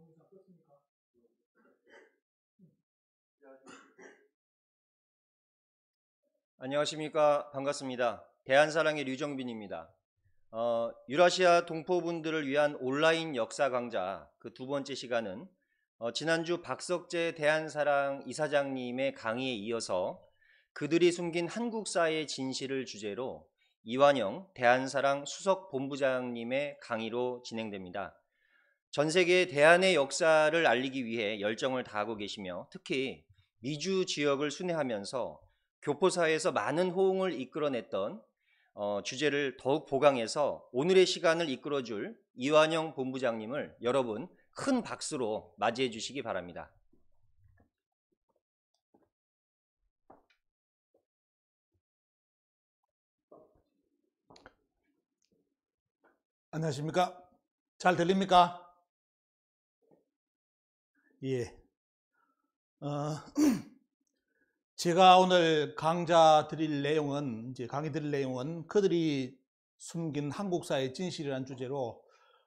동영상 떴습니까? 안녕하십니까 반갑습니다. 대한사랑의 류정빈입니다. 어, 유라시아 동포분들을 위한 온라인 역사 강좌 그 두 번째 시간은 어, 지난주 박석재 대한사랑 이사장님의 강의에 이어서 그들이 숨긴 한국사의 진실을 주제로 이완영 대한사랑 수석 본부장님의 강의로 진행됩니다. 전 세계 대한의 역사를 알리기 위해 열정을 다하고 계시며 특히 미주 지역을 순회하면서 교포사회에서 많은 호응을 이끌어냈던 어, 주제를 더욱 보강해서 오늘의 시간을 이끌어줄 이완영 본부장님을 여러분 큰 박수로 맞이해 주시기 바랍니다. 안녕하십니까? 잘 들립니까? 예. 어, 제가 오늘 강좌 드릴 내용은 이제 강의 드릴 내용은 그들이 숨긴 한국사의 진실이라는 주제로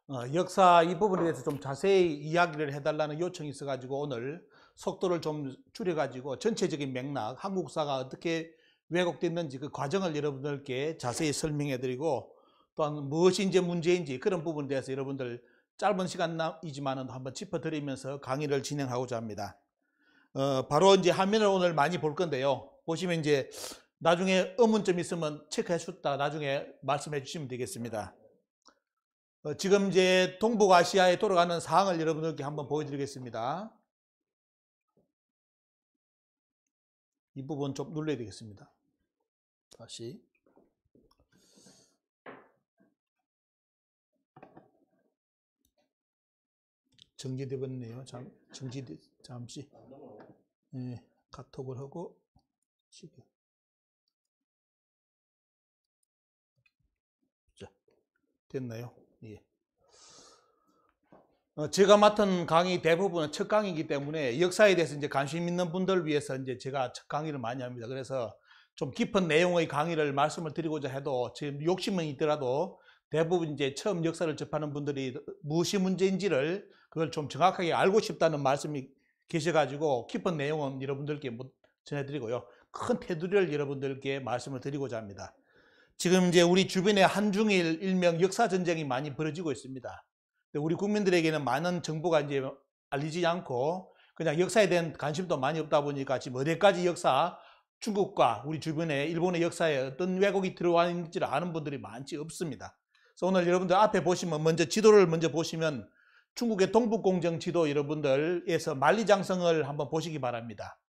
어, 역사 이 부분에 대해서 좀 자세히 이야기를 해달라는 요청이 있어가지고 오늘 속도를 좀 줄여가지고 전체적인 맥락 한국사가 어떻게 왜곡됐는지 그 과정을 여러분들께 자세히 설명해드리고 또한 무엇이 이제 문제인지 그런 부분에 대해서 여러분들 짧은 시간이지만 은 한번 짚어드리면서 강의를 진행하고자 합니다. 어, 바로 이제 화면을 오늘 많이 볼 건데요. 보시면 이제 나중에 의문점 있으면 체크해 주셨다 나중에 말씀해 주시면 되겠습니다. 어, 지금 이제 동북아시아에 돌아가는 사항을 여러분들께 한번 보여드리겠습니다. 이 부분 좀 눌러야 되겠습니다. 다시. 정지되었네요 잠, 정지 잠시. 예, 카톡을 하고, 지금. 됐나요? 예. 어, 제가 맡은 강의 대부분은 첫 강의이기 때문에 역사에 대해서 이제 관심 있는 분들 위해서 이제 제가 첫 강의를 많이 합니다. 그래서 좀 깊은 내용의 강의를 말씀을 드리고자 해도 지금 욕심은 있더라도 대부분 이제 처음 역사를 접하는 분들이 무엇이 문제인지를 그걸 좀 정확하게 알고 싶다는 말씀이 계셔가지고 깊은 내용은 여러분들께 전해드리고요. 큰 테두리를 여러분들께 말씀을 드리고자 합니다. 지금 이제 우리 주변에 한중일 일명 역사 전쟁이 많이 벌어지고 있습니다. 우리 국민들에게는 많은 정보가 이제 알리지 않고 그냥 역사에 대한 관심도 많이 없다 보니까 지금 어디까지 역사 중국과 우리 주변에 일본의 역사에 어떤 왜곡이 들어와 있는지를 아는 분들이 많지 없습니다. 그래서 오늘 여러분들 앞에 보시면 먼저 지도를 먼저 보시면 중국의 동북공정 지도 여러분들에서 만리장성을 한번 보시기 바랍니다.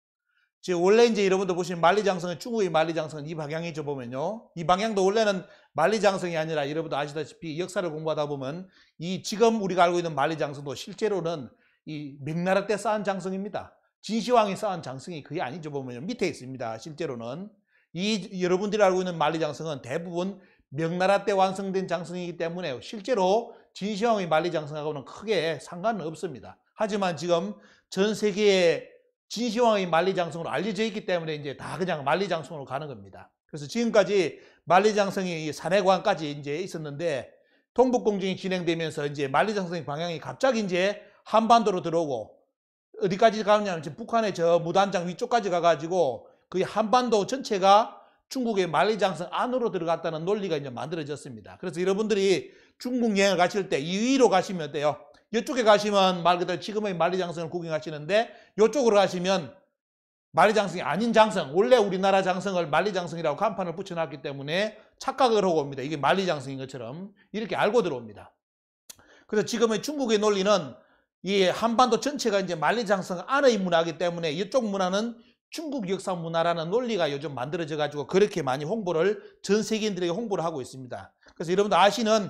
지금 원래 이제 여러분들 보시면 만리장성은 중국의 만리장성은 이 방향이죠 보면요. 이 방향도 원래는 만리장성이 아니라 여러분들 아시다시피 역사를 공부하다 보면 이 지금 우리가 알고 있는 만리장성도 실제로는 이 명나라 때 쌓은 장성입니다. 진시황이 쌓은 장성이 그게 아니죠 보면요. 밑에 있습니다. 실제로는 이 여러분들이 알고 있는 만리장성은 대부분 명나라 때 완성된 장성이기 때문에 실제로 진시황이 만리장성하고는 크게 상관 없습니다. 하지만 지금 전 세계에 진시황이 만리장성으로 알려져 있기 때문에 이제 다 그냥 만리장성으로 가는 겁니다. 그래서 지금까지 만리장성이 산해관까지 이제 있었는데 동북공정이 진행되면서 이제 만리장성의 방향이 갑자기 이제 한반도로 들어오고 어디까지 가느냐면 지금 북한의 저 무단장 위쪽까지 가가지고 거 그 한반도 전체가 중국의 만리장성 안으로 들어갔다는 논리가 이제 만들어졌습니다. 그래서 여러분들이 중국 여행을 가실 때 이위로 가시면 어때요? 이쪽에 가시면 말 그대로 지금의 만리장성을 구경하시는데 이쪽으로 가시면 만리장성이 아닌 장성, 원래 우리나라 장성을 만리장성이라고 간판을 붙여놨기 때문에 착각을 하고 옵니다. 이게 만리장성인 것처럼 이렇게 알고 들어옵니다. 그래서 지금의 중국의 논리는 이 한반도 전체가 이제 만리장성 안의 문화이기 때문에 이쪽 문화는 중국 역사 문화라는 논리가 요즘 만들어져 가지고 그렇게 많이 홍보를 전 세계인들에게 홍보를 하고 있습니다. 그래서 여러분들 아시는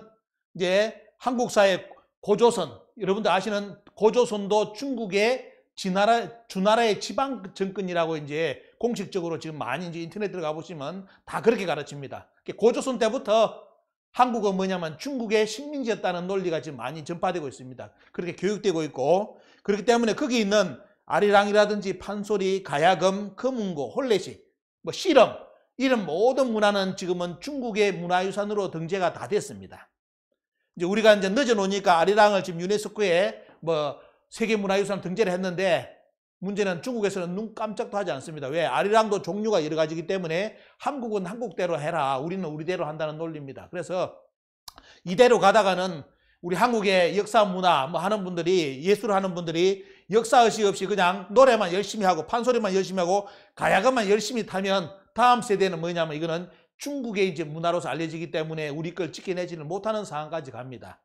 이제 한국 사회 고조선 여러분들 아시는 고조선도 중국의 지나라 주나라의 지방 정권이라고 이제 공식적으로 지금 많이 이제 인터넷 들어가 보시면 다 그렇게 가르칩니다. 고조선 때부터 한국은 뭐냐면 중국의 식민지였다는 논리가 지금 많이 전파되고 있습니다. 그렇게 교육되고 있고 그렇기 때문에 거기 있는 아리랑이라든지 판소리, 가야금, 금은고 홀레식, 뭐 씨름 이런 모든 문화는 지금은 중국의 문화유산으로 등재가 다 됐습니다. 이제 우리가 이제 늦어놓으니까 아리랑을 지금 유네스코에 뭐 세계문화유산 등재를 했는데 문제는 중국에서는 눈 깜짝도 하지 않습니다. 왜? 아리랑도 종류가 여러 가지기 때문에 한국은 한국대로 해라. 우리는 우리대로 한다는 논리입니다. 그래서 이대로 가다가는 우리 한국의 역사 문화 뭐 하는 분들이 예술 하는 분들이 역사의식 없이 그냥 노래만 열심히 하고 판소리만 열심히 하고 가야금만 열심히 타면 다음 세대는 뭐냐면 이거는 중국의 이제 문화로서 알려지기 때문에 우리 걸 지켜내지는 못하는 상황까지 갑니다.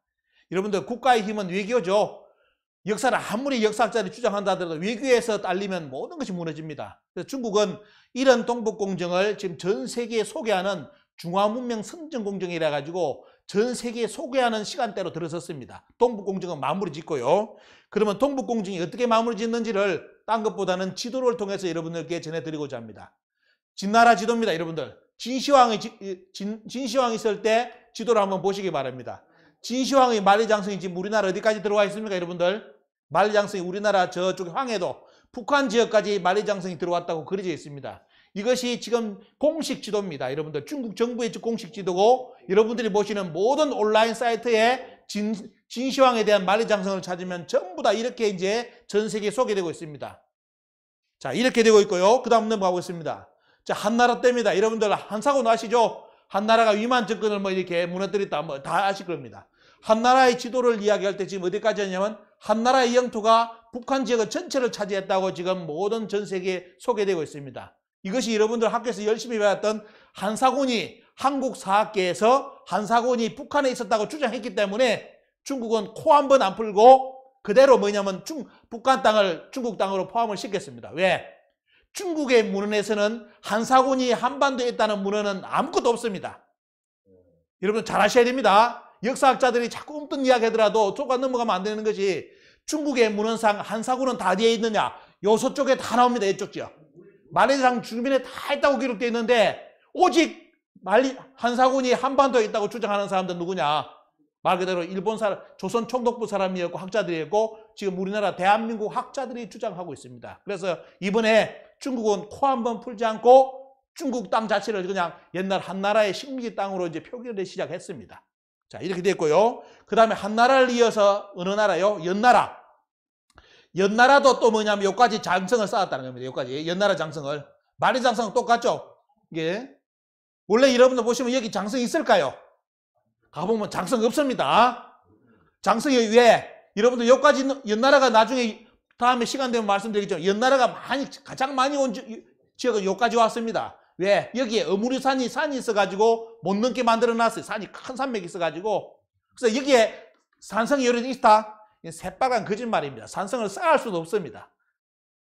여러분들 국가의 힘은 외교죠. 역사를 아무리 역사학자들이 주장한다 하더라도 외교에서 딸리면 모든 것이 무너집니다. 그래서 중국은 이런 동북공정을 지금 전 세계에 소개하는 중화문명 선전공정이라 가지고 전 세계에 소개하는 시간대로 들어섰습니다. 동북공정은 마무리 짓고요. 그러면 동북공정이 어떻게 마무리 짓는지를 딴 것보다는 지도를 통해서 여러분들께 전해드리고자 합니다. 진나라 지도입니다, 여러분들. 진시황이 진, 진시황 이 있을 때 지도를 한번 보시기 바랍니다. 진시황의 만리장성이 지금 우리나라 어디까지 들어와 있습니까, 여러분들? 만리장성이 우리나라 저쪽 황해도 북한 지역까지 만리장성이 들어왔다고 그려져 있습니다. 이것이 지금 공식 지도입니다. 여러분들 중국 정부의 공식 지도고 여러분들이 보시는 모든 온라인 사이트에 진, 진시황에 대한 만리장성을 찾으면 전부 다 이렇게 이제 전 세계에 소개되고 있습니다. 자, 이렇게 되고 있고요. 그 다음 넘어가고 있습니다. 자, 한나라 때입니다. 여러분들 한사고 나시죠? 한나라가 위만 정권을 뭐 이렇게 무너뜨렸다 뭐 다 아실 겁니다. 한나라의 지도를 이야기할 때 지금 어디까지 하냐면 한나라의 영토가 북한 지역 전체를 차지했다고 지금 모든 전 세계에 소개되고 있습니다. 이것이 여러분들 학교에서 열심히 배웠던 한사군이 한국 사학계에서 한사군이 북한에 있었다고 주장했기 때문에 중국은 코 한 번 안 풀고 그대로 뭐냐면 중, 북한 땅을 중국 땅으로 포함을 시켰습니다. 왜? 중국의 문헌에서는 한사군이 한반도에 있다는 문헌은 아무것도 없습니다. 여러분 잘 아셔야 됩니다. 역사학자들이 자꾸 엉뚱 이야기하더라도 조금 넘어가면 안 되는 것이 중국의 문헌상 한사군은다 어디에 있느냐? 요소 쪽에 다 나옵니다. 이쪽 지역. 말레상 주민에 다 있다고 기록되어 있는데 오직 말리, 한사군이 한반도에 있다고 주장하는 사람들 누구냐? 말 그대로 일본 사람, 조선 총독부 사람이었고 학자들이었고 지금 우리나라 대한민국 학자들이 주장하고 있습니다. 그래서 이번에 중국은 코 한 번 풀지 않고 중국 땅 자체를 그냥 옛날 한나라의 식민지 땅으로 이제 표기를 시작했습니다. 자, 이렇게 됐고요. 그 다음에 한나라를 이어서 어느 나라요? 연나라. 연나라도 또 뭐냐면 여기까지 장성을 쌓았다는 겁니다. 여기까지. 연나라 장성을. 말의 장성 똑같죠? 이게 예. 원래 여러분들 보시면 여기 장성이 있을까요? 가보면 장성 없습니다. 장성이 왜? 여러분들 여기까지 연나라가 나중에 다음에 시간 되면 말씀드리겠지만 연나라가 많이 가장 많이 온 지역은 여기까지 왔습니다. 왜? 여기에 어무류산이 산이 있어가지고 못 넘게 만들어놨어요. 산이 큰 산맥이 있어가지고 그래서 여기에 산성이 여러 개 있다. 새빨간 거짓말입니다. 산성을 쌓을 수도 없습니다.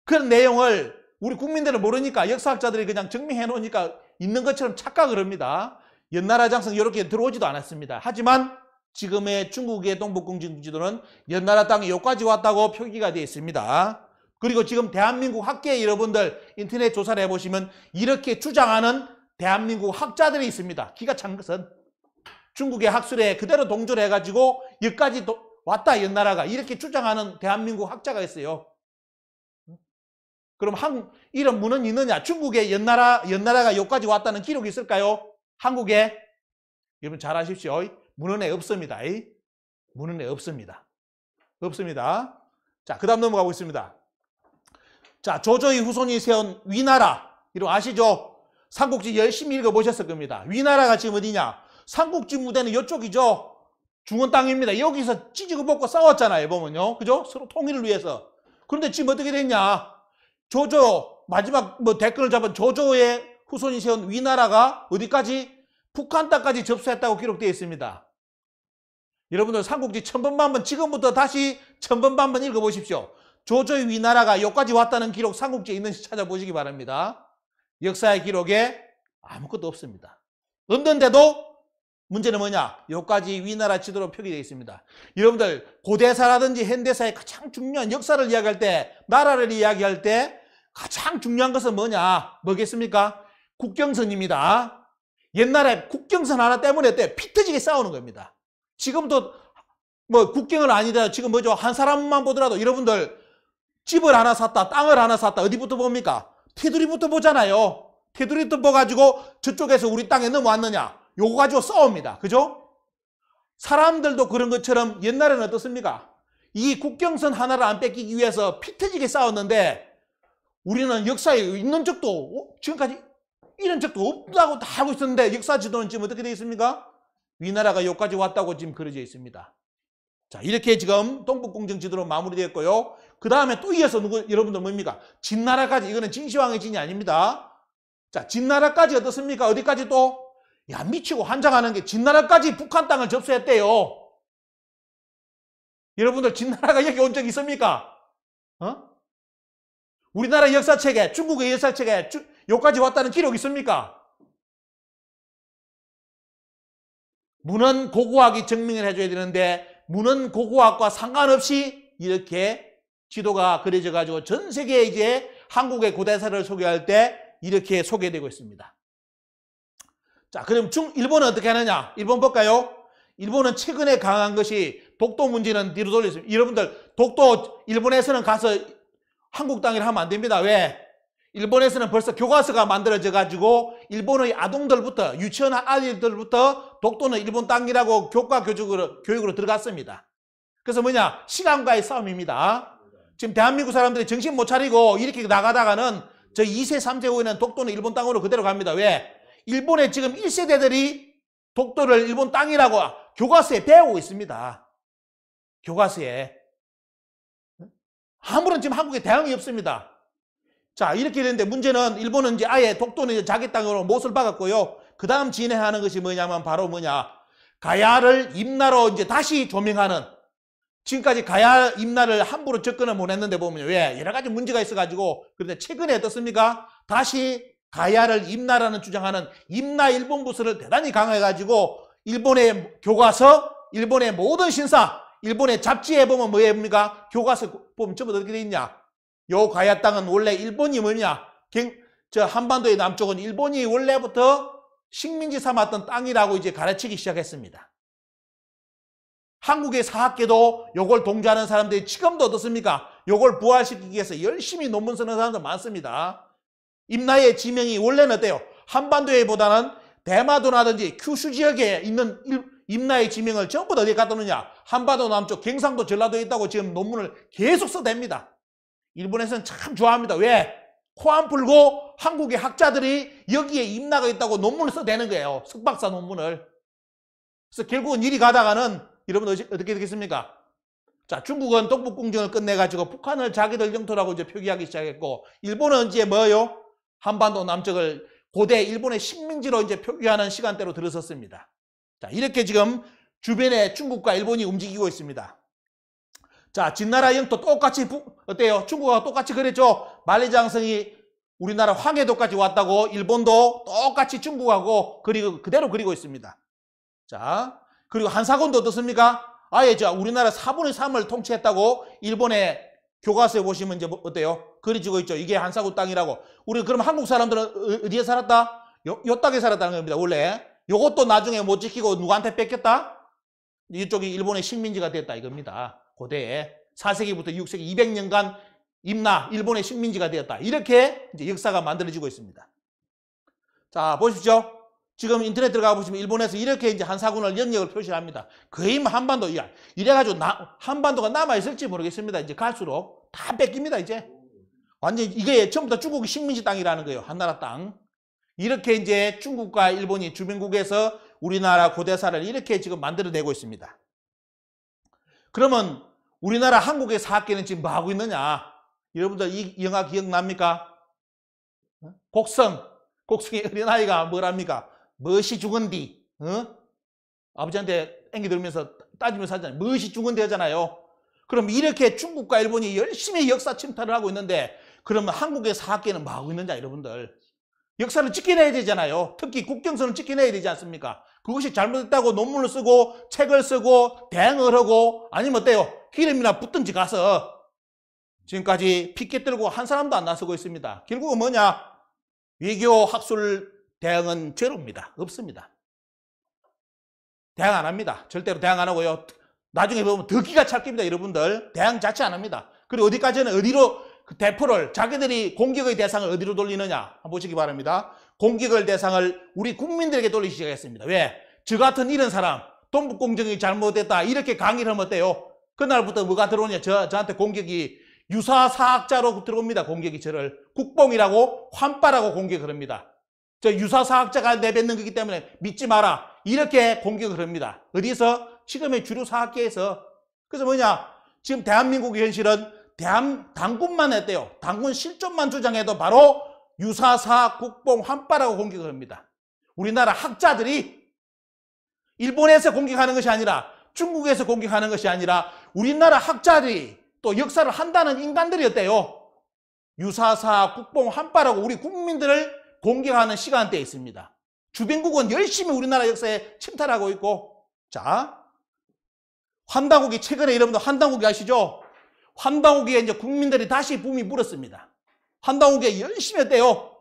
그런 내용을 우리 국민들은 모르니까 역사학자들이 그냥 증명해 놓으니까 있는 것처럼 착각을 합니다. 연나라 장성 이렇게 들어오지도 않았습니다. 하지만 지금의 중국의 동북공진지도는 연나라 땅이 여기까지 왔다고 표기가 되어 있습니다. 그리고 지금 대한민국 학계 여러분들 인터넷 조사를 해보시면 이렇게 주장하는 대한민국 학자들이 있습니다. 기가 찬 것은 중국의 학술에 그대로 동조를 해가지고 여기까지 왔다 연나라가 이렇게 주장하는 대한민국 학자가 있어요. 그럼 한, 이런 문헌 있느냐? 중국의 연나라, 연나라가 여기까지 왔다는 기록이 있을까요? 한국에? 여러분 잘 아십시오. 문헌에 없습니다. 문헌에 없습니다. 없습니다. 자, 그 다음 넘어가고 있습니다. 자, 조조의 후손이 세운 위나라. 이름 아시죠? 삼국지 열심히 읽어보셨을 겁니다. 위나라가 지금 어디냐? 삼국지 무대는 이쪽이죠? 중원 땅입니다. 여기서 찢고 먹고 싸웠잖아요, 보면요. 그죠? 서로 통일을 위해서. 그런데 지금 어떻게 됐냐? 조조, 마지막 뭐 댓글을 잡은 조조의 후손이 세운 위나라가 어디까지? 북한 땅까지 접수했다고 기록되어 있습니다. 여러분들 삼국지 천번 만번 지금부터 다시 천번 만번 읽어보십시오. 조조의 위나라가 여기까지 왔다는 기록 삼국지에 있는지 찾아보시기 바랍니다. 역사의 기록에 아무것도 없습니다. 없는데도 문제는 뭐냐? 여기까지 위나라 지도로 표기되어 있습니다. 여러분들 고대사라든지 현대사의 가장 중요한 역사를 이야기할 때 나라를 이야기할 때 가장 중요한 것은 뭐냐? 뭐겠습니까? 국경선입니다. 옛날에 국경선 하나 때문에 때피 터지게 싸우는 겁니다. 지금도 뭐 국경은 아니다. 지금 뭐죠? 한 사람만 보더라도 여러분들 집을 하나 샀다, 땅을 하나 샀다. 어디부터 봅니까? 테두리부터 보잖아요. 테두리부터 보가지고 저쪽에서 우리 땅에 넘어왔느냐. 요거 가지고 싸웁니다. 그죠? 사람들도 그런 것처럼 옛날에는 어떻습니까? 이 국경선 하나를 안 뺏기기 위해서 피 터지게 싸웠는데 우리는 역사에 있는 적도 어? 지금까지 이런 적도 없다고 하고 있었는데 역사 지도는 지금 어떻게 되어 있습니까? 위나라가 여기까지 왔다고 지금 그려져 있습니다. 자 이렇게 지금 동북공정 지도로 마무리되었고요. 그 다음에 또 이어서 누구 여러분들 뭡니까? 진나라까지 이거는 진시황의 진이 아닙니다. 자 진나라까지 어떻습니까? 어디까지 또? 야 미치고 환장하는 게 진나라까지 북한 땅을 접수했대요. 여러분들 진나라가 여기 온 적 있습니까? 어? 우리나라 역사책에 중국의 역사책에 여기까지 왔다는 기록 있습니까? 문헌 고고학이 증명을 해줘야 되는데 문헌 고고학과 상관없이 이렇게 지도가 그려져가지고 전 세계에 이제 한국의 고대사를 소개할 때 이렇게 소개되고 있습니다. 자, 그럼 중, 일본은 어떻게 하느냐? 일본 볼까요? 일본은 최근에 강한 것이 독도 문제는 뒤로 돌렸습니다. 여러분들, 독도, 일본에서는 가서 한국 땅이라 하면 안 됩니다. 왜? 일본에서는 벌써 교과서가 만들어져 가지고 일본의 아동들부터 유치원 아이들부터 독도는 일본 땅이라고 교과 교육으로, 교육으로 들어갔습니다. 그래서 뭐냐 시간과의 싸움입니다. 지금 대한민국 사람들이 정신 못 차리고 이렇게 나가다가는 저 2세, 3세 후에는 독도는 일본 땅으로 그대로 갑니다. 왜? 일본의 지금 1세대들이 독도를 일본 땅이라고 교과서에 배우고 있습니다. 교과서에. 아무런 지금 한국에 대응이 없습니다. 자 이렇게 되는데 문제는 일본은 이제 아예 독도는 이제 자기 땅으로 못을 박았고요. 그 다음 진행하는 것이 뭐냐면 바로 뭐냐 가야를 임나로 이제 다시 조명하는 지금까지 가야 임나를 함부로 접근을 못했는데 보면 왜 여러 가지 문제가 있어가지고 그런데 최근에 어떻습니까? 다시 가야를 임나라는 주장하는 임나 일본 부서를 대단히 강화해가지고 일본의 교과서, 일본의 모든 신사, 일본의 잡지에 보면 뭐예입니까? 교과서 보면 전부 어떻게 돼 있냐? 요 가야 땅은 원래 일본이 뭐냐? 저 한반도의 남쪽은 일본이 원래부터 식민지 삼았던 땅이라고 이제 가르치기 시작했습니다. 한국의 사학계도 요걸 동조하는 사람들이 지금도 어떻습니까? 요걸 부활시키기 위해서 열심히 논문 쓰는 사람들 많습니다. 임나의 지명이 원래는 어때요? 한반도에보다는 대마도라든지 큐슈 지역에 있는 임나의 지명을 전부 어디에 갖다 놓느냐? 한반도 남쪽 경상도 전라도에 있다고 지금 논문을 계속 써댑니다. 일본에서는 참 좋아합니다. 왜? 코 안 풀고 한국의 학자들이 여기에 입나가 있다고 논문을 써대는 거예요. 석박사 논문을. 그래서 결국은 일이 가다가는 여러분 어떻게 되겠습니까? 자, 중국은 동북공정을 끝내가지고 북한을 자기들 영토라고 이제 표기하기 시작했고, 일본은 이제 뭐요? 한반도 남쪽을 고대 일본의 식민지로 이제 표기하는 시간대로 들어섰습니다. 자, 이렇게 지금 주변에 중국과 일본이 움직이고 있습니다. 자, 진나라 영토 똑같이 부, 어때요? 중국하고 똑같이 그랬죠. 만리장성이 우리나라 황해도까지 왔다고 일본도 똑같이 중국하고 그리고 그대로 그리고 있습니다. 자, 그리고 한사군도 어떻습니까? 아예 저 우리나라 4분의 3을 통치했다고 일본의 교과서에 보시면 이제 뭐 어때요? 그려지고 있죠. 이게 한사군 땅이라고. 우리 그럼 한국 사람들은 어, 어, 어디에 살았다? 요, 요 땅에 살았다는 겁니다. 원래 요것도 나중에 못 지키고 누구한테 뺏겼다? 이쪽이 일본의 식민지가 됐다 이겁니다. 고대에 4세기부터 6세기 200년간 임나 일본의 식민지가 되었다. 이렇게 이제 역사가 만들어지고 있습니다. 자 보십시오. 지금 인터넷 들어가 보시면 일본에서 이렇게 이제 한사군을 영역을 표시합니다. 거의 뭐 한반도 이하. 이래가지고 한반도가 남아있을지 모르겠습니다. 이제 갈수록 다 뺏깁니다. 이제 완전 이게 전부 다 중국이 식민지 땅이라는 거예요. 한나라 땅. 이렇게 이제 중국과 일본이 주민국에서 우리나라 고대사를 이렇게 지금 만들어내고 있습니다. 그러면 우리나라 한국의 사학계는 지금 뭐 하고 있느냐? 여러분들 이 영화 기억납니까? 어? 곡성, 곡성의 어린아이가 뭘합니까 멋이 죽은 뒤, 어? 아버지한테 앵기 들으면서 따지면서 하잖아요. 멋이 죽은 뒤 하잖아요. 그럼 이렇게 중국과 일본이 열심히 역사 침탈을 하고 있는데 그러면 한국의 사학계는 뭐 하고 있느냐 여러분들. 역사를 지켜내야 되잖아요. 특히 국경선을 지켜내야 되지 않습니까? 그것이 잘못됐다고 논문을 쓰고 책을 쓰고 대응을 하고 아니면 어때요? 기름이나 붙든지 가서 지금까지 핏기 뜨고한 사람도 안 나서고 있습니다. 결국은 뭐냐? 외교 학술 대응은 제로입니다. 없습니다. 대응안 합니다. 절대로 대응안 하고요. 나중에 보면 더 기가 찰깁니다. 여러분들. 대응 자체 안 합니다. 그리고 어디까지는 어디로 그 대포를 자기들이 공격의 대상을 어디로 돌리느냐 한번 보시기 바랍니다. 공격을 대상을 우리 국민들에게 돌리기 시작했습니다. 왜? 저 같은 이런 사람, 동북공정이 잘못됐다 이렇게 강의를 하면 어때요? 그날부터 뭐가 들어오냐? 저, 저한테 공격이 유사 사학자로 들어옵니다. 공격이 저를 국뽕이라고 환빠라고 공격을 합니다. 저 유사 사학자가 내뱉는 거기 때문에 믿지 마라 이렇게 공격을 합니다. 어디서? 지금의 주류 사학계에서 그래서 뭐냐? 지금 대한민국의 현실은 대한 당군만 했대요. 당군 실존만 주장해도 바로 유사사 국뽕 환빠라고 공격을 합니다. 우리나라 학자들이 일본에서 공격하는 것이 아니라 중국에서 공격하는 것이 아니라 우리나라 학자들이 또 역사를 한다는 인간들이었대요. 유사사 국뽕 한파라고 우리 국민들을 공격하는 시간대에 있습니다. 주변국은 열심히 우리나라 역사에 침탈하고 있고 자 환당국이 최근에 이름도 환당국이 아시죠? 환당국에 이제 국민들이 다시 붐이 불었습니다. 한다옥에 열심히 했대요.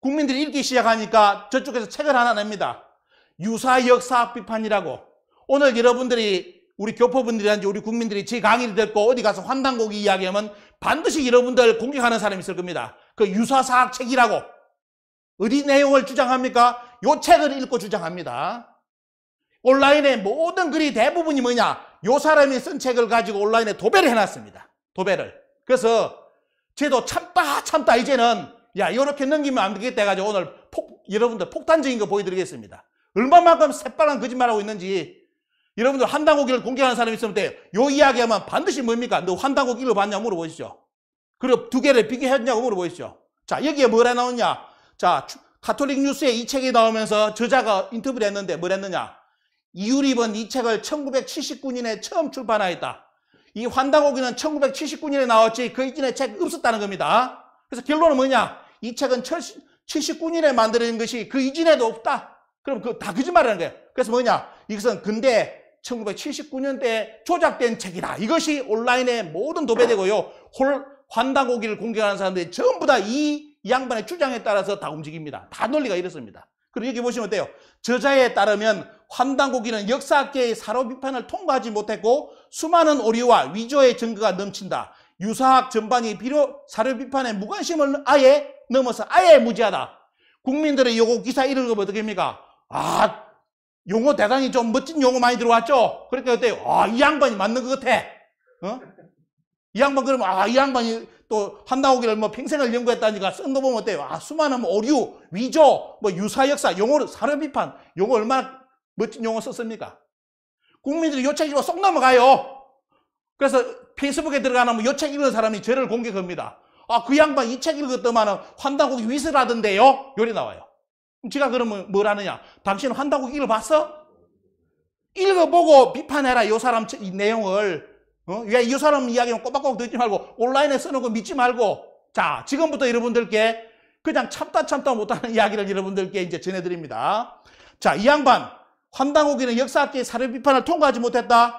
국민들이 읽기 시작하니까 저쪽에서 책을 하나 냅니다. 유사 역사 비판이라고. 오늘 여러분들이 우리 교포분들이든지 우리 국민들이 제 강의를 듣고 어디 가서 환단고기 이야기하면 반드시 여러분들 공격하는 사람이 있을 겁니다. 그 유사사학 책이라고. 어디 내용을 주장합니까? 요 책을 읽고 주장합니다. 온라인의 모든 글이 대부분이 뭐냐? 요 사람이 쓴 책을 가지고 온라인에 도배를 해놨습니다. 도배를. 그래서 쟤도 참다 참다 이제는 야 이렇게 넘기면 안 되겠다 해가지고 오늘 폭, 여러분들 폭탄적인 거 보여드리겠습니다. 얼마만큼 새빨간 거짓말하고 있는지 여러분들 한당고기를 공개하는 사람이 있으면 돼요. 요 이야기하면 반드시 뭡니까? 너 한당고기 읽어봤냐 물어보시죠. 그리고 두 개를 비교했냐고 물어보시죠. 자 여기에 뭐라 나오냐? 자 카톨릭 뉴스에 이 책이 나오면서 저자가 인터뷰를 했는데 뭐랬느냐? 이유립은 이 책을 1979년에 처음 출판하였다. 이환당곡이는 1979년에 나왔지 그 이전에 책 없었다는 겁니다. 그래서 결론은 뭐냐? 이 책은 79년에 만들어진 것이 그 이전에도 없다. 그럼 그다 거짓말하는 거예요. 그래서 뭐냐? 이것은 근대 1979년대에 조작된 책이다. 이것이 온라인의 모든 도배되고요. 홀, 환당고기를 공격하는 사람들이 전부 다 이 양반의 주장에 따라서 다 움직입니다. 다 논리가 이렇습니다. 그리고 여기 보시면 어때요 저자에 따르면 환당고기는 역사학계의 사로 비판을 통과하지 못했고 수많은 오류와 위조의 증거가 넘친다. 유사학 전반이 비요 사료 비판에 무관심을 아예 넘어서 아예 무지하다. 국민들의 요거 기사 읽으면 어떻게 됩니까? 아, 용어 대단히 좀 멋진 용어 많이 들어왔죠? 그러니까 어때 아, 이 양반이 맞는 것 같아. 어? 이 양반 그러면 아, 이 양반이 또 한다오기를 뭐 평생을 연구했다니까 쓴 거 보면 어때요? 아, 수많은 오류, 위조, 뭐 유사역사, 용어를 사료비판, 용어 얼마나 멋진 용어 썼습니까? 국민들이 요책이고 쏙 넘어가요. 그래서 페이스북에 들어가는 뭐 요책 읽는 사람이 죄를 공격합니다. 아, 그 양반 이 책 읽었더만은 환다국이 위스라던데요? 요리 나와요. 그럼 제가 그러면 뭘 하느냐? 당신 환다국 읽어봤어? 읽어보고 비판해라, 요 사람 이 내용을. 어? 야, 그러니까 이 사람 이야기는 꼬박꼬박 듣지 말고 온라인에 써놓은 거 믿지 말고 자, 지금부터 여러분들께 그냥 참다 참다 못하는 이야기를 여러분들께 이제 전해드립니다. 자, 이 양반 환당고기는 역사학계의 사례 비판을 통과하지 못했다.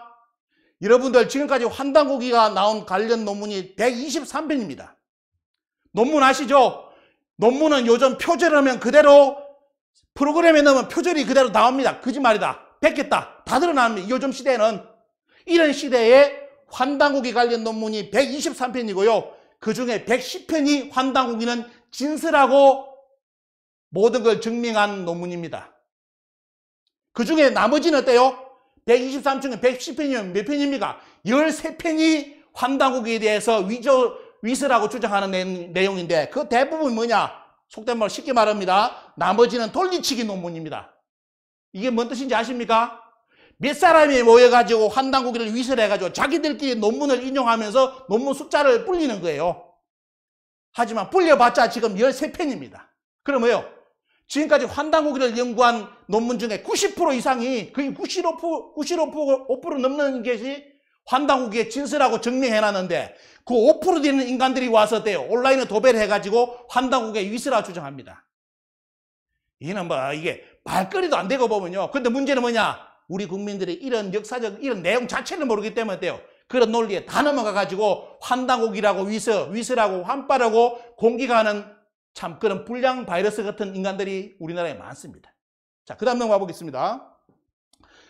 여러분들 지금까지 환당고기가 나온 관련 논문이 123편입니다. 논문 아시죠? 논문은 요즘 표절 하면 그대로 프로그램에 넣으면 표절이 그대로 나옵니다. 거짓말이다. 뺏겼다. 다 드러납니다. 요즘 시대는 에 이런 시대에 환당국이 관련 논문이 123편이고요. 그 중에 110편이 환당국이는 진술하고 모든 걸 증명한 논문입니다. 그 중에 나머지는 어때요? 123중에 110편이면 몇 편입니까? 13편이 환당국에 대해서 위조, 위설하고 주장하는 내용인데 그 대부분 뭐냐? 속된 말 쉽게 말합니다. 나머지는 돌리치기 논문입니다. 이게 뭔 뜻인지 아십니까? 몇 사람이 모여가지고 환당국기를 위설해가지고 자기들끼리 논문을 인용하면서 논문 숫자를 불리는 거예요. 하지만 불려봤자 지금 13편입니다. 그러면요. 지금까지 환당국기를 연구한 논문 중에 90% 이상이 거의 95%, 95% 넘는 것이 환당국기의 진술하고 정리해놨는데그 5% 되는 인간들이 와서 대요 온라인에 도배를 해가지고 환당국기의 위스라 주장합니다. 이는 뭐 이게 발걸이도안 되고 보면요. 근데 문제는 뭐냐? 우리 국민들이 이런 역사적 이런 내용 자체를 모르기 때문에 어때요? 그런 논리에 다 넘어가가지고 환다곡이라고 위서, 위서라고 환빠라고 공기가 하는 참 그런 불량 바이러스 같은 인간들이 우리나라에 많습니다. 자, 그 다음 넘어가 보겠습니다.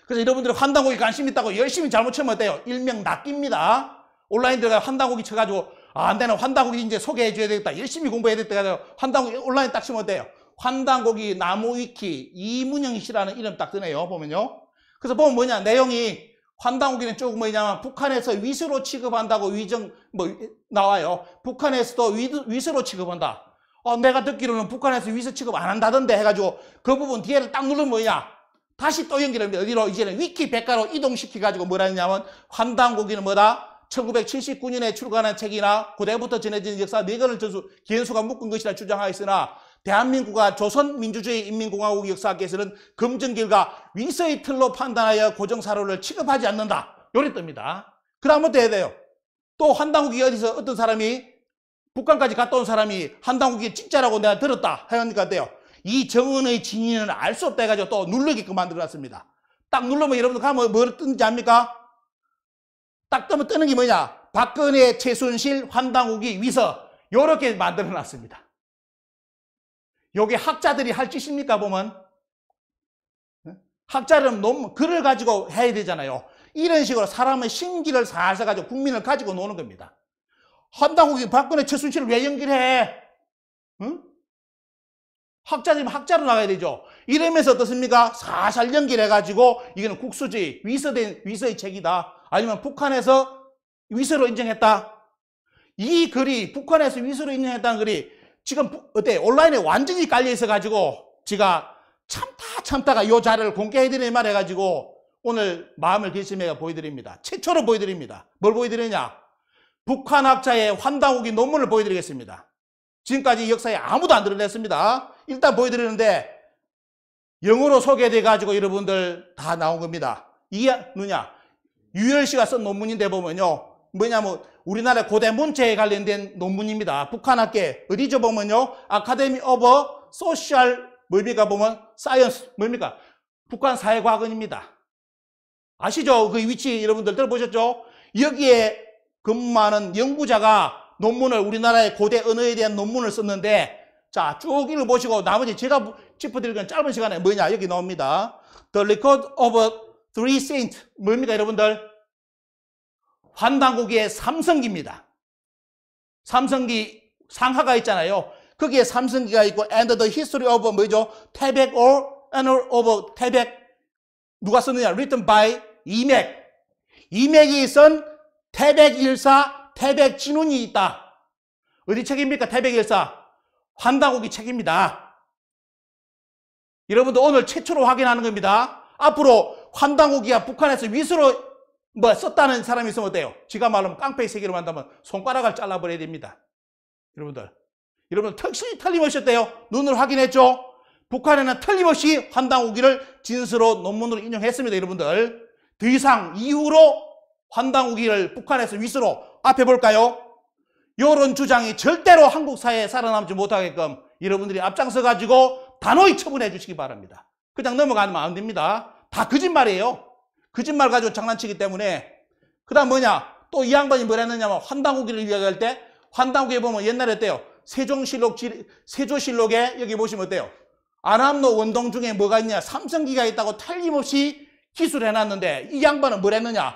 그래서 여러분들이 환단고이 관심 있다고 열심히 잘못 쳐면 어때요? 일명 낚입니다. 온라인 들어가 환단고이 쳐가지고 아, 안 되는 환단고이 이제 소개해 줘야 되겠다. 열심히 공부해야 되겠다. 환단고기 온라인 딱 치면 어때요? 환단고이 나무위키 이문영 씨라는 이름 딱 뜨네요. 보면요. 그래서 보면 뭐 뭐냐 내용이 환당국기는 조금 뭐냐면 북한에서 위수로 취급한다고 위정 뭐 나와요. 북한에서도 위, 수로 취급한다. 어, 내가 듣기로는 북한에서 위수 취급 안 한다던데 해가지고 그 부분 뒤에를 딱 누르면 뭐냐? 다시 또 연결합니다. 어디로? 이제는 위키 백과로 이동시켜가지고 뭐라 했냐면 환당국기는 뭐다? 1979년에 출간한 책이나 고대부터 전해진 역사 네 권을 전수 기현수가 묶은 것이라 주장하였으나 대한민국과 조선민주주의 인민공화국 역사학에서는 검증 결과 위서의 틀로 판단하여 고정사료를 취급하지 않는다. 요리 뜹니다. 그럼 어떻게 해야 돼요? 또 한당국이 어디서 어떤 사람이 북한까지 갔다 온 사람이 한당국이 진짜라고 내가 들었다 하니까 돼요. 이 정은의 진위는 알 수 없다 해가지고 또 누르게끔 만들어놨습니다. 딱 누르면 여러분들 가면 그 뭘 뜨는지 압니까? 딱 뜨면 뜨는 게 뭐냐? 박근혜, 최순실, 환당국이 위서 요렇게 만들어놨습니다. 요게 학자들이 할 짓입니까 보면? 네? 학자는 너무 글을 가지고 해야 되잖아요. 이런 식으로 사람의 심기를 사서 가지고 국민을 가지고 노는 겁니다. 한다고 박근혜 최순실을 왜 연기해? 를 응? 학자님 들 학자로 나가야 되죠. 이러면서 어떻습니까? 사살 연기를 해가지고 이거는 국수지 위서된 위서의 책이다. 아니면 북한에서 위서로 인정했다. 이 글이 북한에서 위서로 인정했다는 글이 지금 어때 온라인에 완전히 깔려 있어가지고 제가 참다 참다가 요 자료를 공개해드리는 말 해가지고 오늘 마음을 결심해가 보여드립니다. 최초로 보여드립니다. 뭘 보여드리냐? 북한 학자의 환당후기 논문을 보여드리겠습니다. 지금까지 역사에 아무도 안 드러냈습니다. 일단 보여드리는데 영어로 소개돼가지고 여러분들 다 나온 겁니다. 이게 누냐? 유열 씨가 쓴 논문인데 보면요. 뭐냐면 우리나라 고대 문체에 관련된 논문입니다. 북한학계 어디죠 보면요. 아카데미 오버 소셜 뭡니까 보면 사이언스 뭡니까? 북한 사회과학원입니다. 아시죠? 그 위치 여러분들 들어보셨죠? 여기에 근무하는 연구자가 논문을 우리나라의 고대 언어에 대한 논문을 썼는데 자, 쭉 읽어보시고 나머지 제가 짚어드릴 건 짧은 시간에 뭐냐 여기 나옵니다. The Record of Three Saints 뭡니까 여러분들? 환단고기의 삼성기입니다. 삼성기 상하가 있잖아요. 거기에 삼성기가 있고 and the history of 뭐죠? 태백 or annal of 태백 누가 썼느냐? written by 이맥 이맥이 쓴 태백일사 태백진운이 있다. 어디 책입니까? 태백일사 환단고기 책입니다. 여러분들 오늘 최초로 확인하는 겁니다. 앞으로 환단고기가 북한에서 위수로 뭐 썼다는 사람이 있으면 어때요? 지가 말하면 깡패의 세계로 만다면 손가락을 잘라버려야 됩니다. 여러분들. 여러분 특실히 틀림없이 어때요? 눈을 확인했죠? 북한에는 틀림없이 환당 우기를 진수로 논문으로 인용했습니다. 여러분들. 더 이상 이후로 환당 우기를 북한에서 위수로 앞에 볼까요? 이런 주장이 절대로 한국 사회에 살아남지 못하게끔 여러분들이 앞장서 가지고 단호히 처분해 주시기 바랍니다. 그냥 넘어가면 안 됩니다. 다 거짓말이에요. 거짓말 가지고 장난치기 때문에 그 다음 뭐냐 또 이 양반이 뭘 했느냐면 뭐 환단고기를 이야기할 때 환단고기에 보면 옛날에 때요 세종실록 세조실록에 여기 보시면 어때요 아람노 원동 중에 뭐가 있냐 삼성기가 있다고 틀림없이 기술해놨는데 이 양반은 뭘 했느냐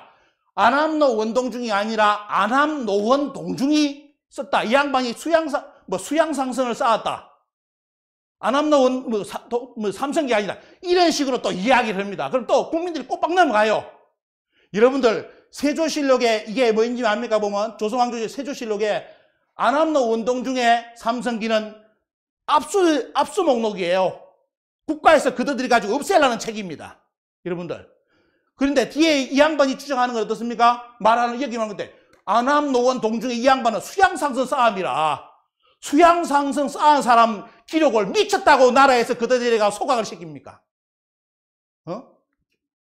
아람노 원동중이 아니라 아람노원 동중이 썼다 이 양반이 수양상 뭐 수양상선을 쌓았다 안암노원 뭐, 뭐 삼성이 아니다. 이런 식으로 또 이야기를 합니다. 그럼 또 국민들이 꼬박 넘어가요. 여러분들 세조실록에 이게 뭐인지 압니까 보면 조선왕조시 세조실록에 안암노 운동 중에 삼성기는 압수 압수 목록이에요. 국가에서 그들들이 가지고 없애라는 책입니다. 여러분들. 그런데 뒤에 이 양반이 주장하는 건 어떻습니까? 말하는 얘기만 건데 안암노원 동중에이 양반은 수양상선 싸움이라 수양 상승 쌓은 사람 기록을 미쳤다고 나라에서 그들에게 소각을 시킵니까? 어?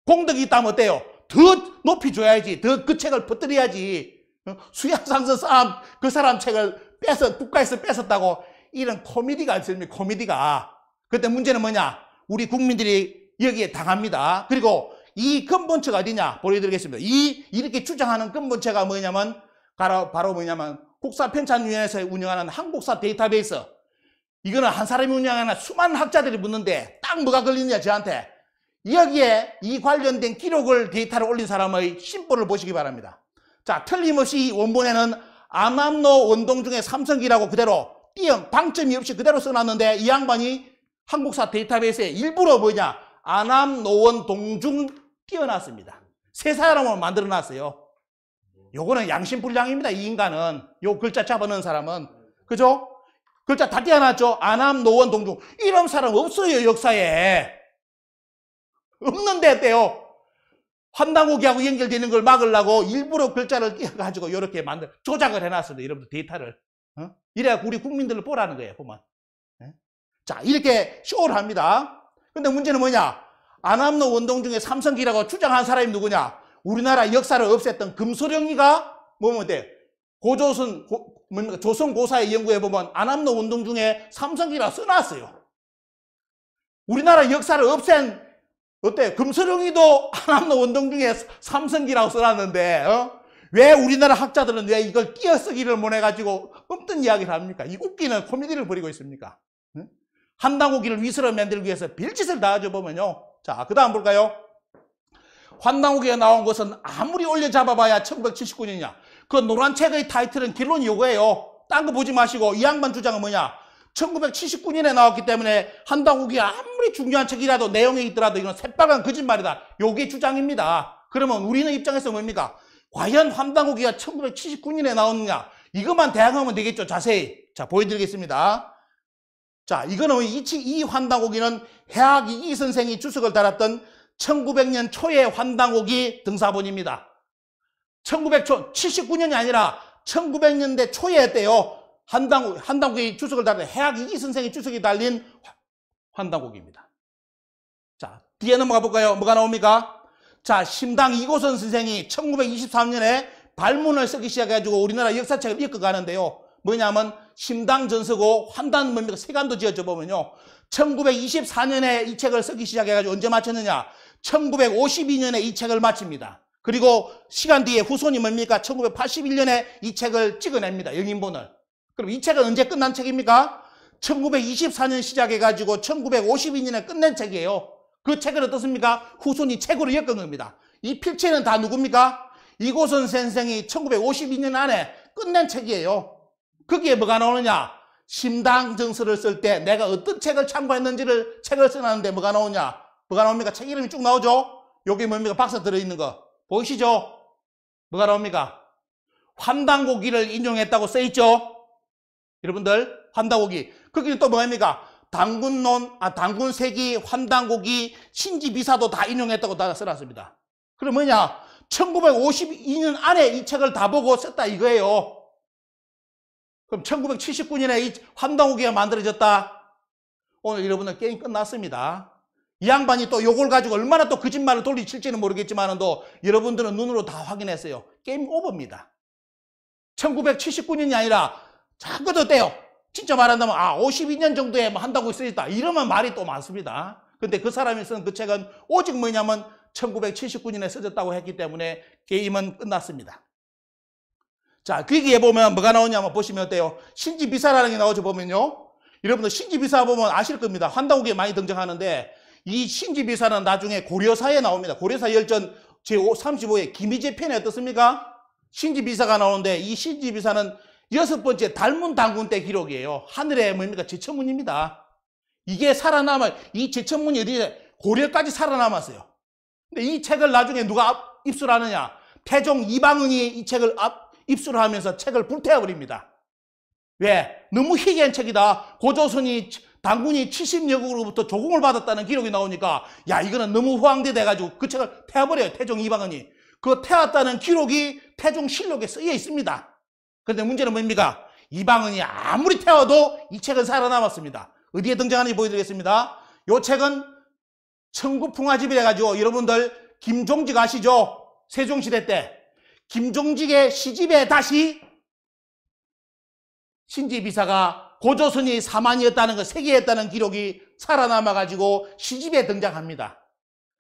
공덕이 있다면 어때요? 더 높이 줘야지. 더 그 책을 퍼뜨려야지. 어? 수양 상승 쌓은 그 사람 책을 뺏어 국가에서 뺏었다고 이런 코미디가 있습니다. 코미디가. 그때 문제는 뭐냐? 우리 국민들이 여기에 당합니다. 그리고 이 근본체가 어디냐? 보여드리겠습니다. 이, 이렇게 주장하는 근본체가 뭐냐면, 바로, 바로 뭐냐면, 국사 편찬위원회에서 운영하는 한국사 데이터베이스 이거는 한 사람이 운영하는 수많은 학자들이 묻는데 딱 뭐가 걸리느냐 저한테 여기에 이 관련된 기록을 데이터를 올린 사람의 심보를 보시기 바랍니다 자 틀림없이 원본에는 암암노 원동 중에 삼성기라고 그대로 띄엄 방점이 없이 그대로 써놨는데 이 양반이 한국사 데이터베이스에 일부러 뭐냐 아남 노원 동중 띄어놨습니다 세 사람을 만들어놨어요 요거는 양심불량입니다. 이 인간은. 요 글자 잡아놓은 사람은. 그죠? 글자 다 떼어놨죠? 안암 노원, 동중. 이런 사람 없어요, 역사에. 없는데 대요 환단고기하고 연결되는 걸 막으려고 일부러 글자를 띄어가지고 이렇게 만들, 조작을 해놨어니 여러분들 데이터를. 어? 이래야 우리 국민들을 보라는 거예요, 보면. 네? 자, 이렇게 쇼를 합니다. 근데 문제는 뭐냐? 안암노 원동 중에 삼성기라고 주장한 사람이 누구냐? 우리나라 역사를 없앴던 금소령이가 뭐뭐 돼? 고조선, 고, 조선고사의 연구해 보면 안암노 운동 중에 삼성기가 써놨어요. 우리나라 역사를 없앤 어때? 금소령이도 안암노 운동 중에 삼성기라고 써놨는데 어? 왜 우리나라 학자들은 왜 이걸 끼어쓰기를 못해가지고 뻔뜬 이야기를 합니까? 이 웃기는 코미디를 벌이고 있습니까? 한당호기를 위스로 만들기 위해서 빌짓을 다 줘보면요. 자, 그 다음 볼까요? 환당후기에 나온 것은 아무리 올려 잡아봐야 1979년이냐. 그 노란 책의 타이틀은 결론 이거예요. 딴 거 보지 마시고 이 양반 주장은 뭐냐. 1979년에 나왔기 때문에 한당욱이 아무리 중요한 책이라도 내용에 있더라도 이건 새빨간 거짓말이다. 요게 주장입니다. 그러면 우리는 입장에서 뭡니까? 과연 환당욱이가 1979년에 나왔느냐 이것만 대항하면 되겠죠, 자세히. 자, 보여드리겠습니다. 자, 이거는 이, 환당고기는 해학 이기 선생이 주석을 달았던 1900년 초에 환당옥이 등사본입니다. 1979년이 0 0초 아니라 1900년대 초에 때요. 한당, 한당국의 주석을 달린 해학 이기 선생의 주석이 달린 환당국입니다. 자, 뒤에 넘어가 볼까요? 뭐가 나옵니까? 자, 심당 이고선 선생이 1923년에 발문을 쓰기 시작해가지고 우리나라 역사책을 읽어가는데요. 뭐냐면 심당 전서고 환단 뭡니까? 세간도 지어져 보면요. 1924년에 이 책을 쓰기 시작해가지고 언제 마쳤느냐? 1952년에 이 책을 마칩니다. 그리고 시간 뒤에 후손이 뭡니까? 1981년에 이 책을 찍어냅니다. 영인본을. 그럼 이 책은 언제 끝난 책입니까? 1924년 시작해가지고 1952년에 끝낸 책이에요. 그책은 어떻습니까? 후손이 책으로 엮은 겁니다. 이 필체는 다 누굽니까? 이고선 선생이 1952년 안에 끝낸 책이에요. 거기에 뭐가 나오느냐? 심당 정서를 쓸 때 내가 어떤 책을 참고했는지를 책을 써놨는데 뭐가 나오냐? 뭐가 나옵니까? 책 이름이 쭉 나오죠? 여기 뭡니까? 박사 들어있는 거. 보이시죠? 뭐가 나옵니까? 환단고기를 인용했다고 써있죠? 여러분들, 환단고기. 거기는 또 뭐입니까? 당군론, 아, 당군세기, 환단고기, 신지비사도다 인용했다고 다 써놨습니다. 그럼 뭐냐? 1952년 안에 이 책을 다 보고 썼다 이거예요. 그럼 1979년에 이 환단고기가 만들어졌다. 오늘 여러분들 게임 끝났습니다. 이 양반이 또 요걸 가지고 얼마나 또 거짓말을 돌리칠지는 모르겠지만 도 여러분들은 눈으로 다 확인했어요. 게임 오버입니다. 1979년이 아니라 자꾸도떼요 진짜 말한다면 아 52년 정도에 뭐 한다고 쓰여있다 이러면 말이 또 많습니다. 근데 그 사람이 쓴 그 책은 오직 뭐냐면 1979년에 써졌다고 했기 때문에 게임은 끝났습니다. 자, 그기에 보면 뭐가 나오냐면 보시면 어때요? 신지 비사라는 게 나오죠 보면요. 여러분들 신지 비사 보면 아실 겁니다. 환다국에 많이 등장하는데 이 신지비사는 나중에 고려사에 나옵니다. 고려사 열전 제35회 김희재 편에 어떻습니까? 신지비사가 나오는데 이 신지비사는 여섯 번째 닮은 당군 때 기록이에요. 하늘의 뭡니까? 제천문입니다. 이게 살아남아, 이 제천문이 어디에 고려까지 살아남았어요. 근데 이 책을 나중에 누가 입수하느냐? 태종 이방은이 이 책을 입수를 하면서 책을 불태워버립니다. 왜? 너무 희귀한 책이다. 고조선이 당군이 70여국으로부터 조공을 받았다는 기록이 나오니까 야 이거는 너무 후황돼 돼가지고 그 책을 태워버려요 태종 이방원이 그 태웠다는 기록이 태종 실록에 쓰여 있습니다 그런데 문제는 뭡니까 이방원이 아무리 태워도 이 책은 살아남았습니다 어디에 등장하는지 보여드리겠습니다 이 책은 천구풍화집이라 가지고 여러분들 김종직 아시죠? 세종시대 때 김종직의 시집에 다시 신지비사가 고조선이 사만이었다는 것, 세계였다는 기록이 살아남아가지고 시집에 등장합니다.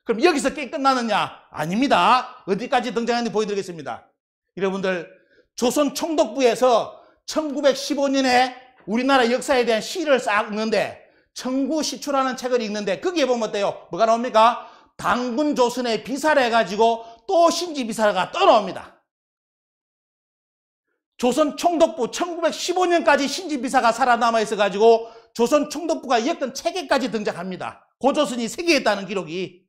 그럼 여기서 게 끝나느냐? 아닙니다. 어디까지 등장했는지 보여드리겠습니다. 여러분들, 조선 총독부에서 1915년에 우리나라 역사에 대한 시를 쌓는데 청구시초라는 책을 읽는데 거기에 보면 어때요? 뭐가 나옵니까? 당군 조선에 비사를 해가지고 또 신지 비사가 떠 나옵니다. 조선 총독부 1915년까지 신진비사가 살아남아 있어가지고 조선 총독부가 이었던 체계까지 등장합니다. 고조선이 세계했다는 기록이.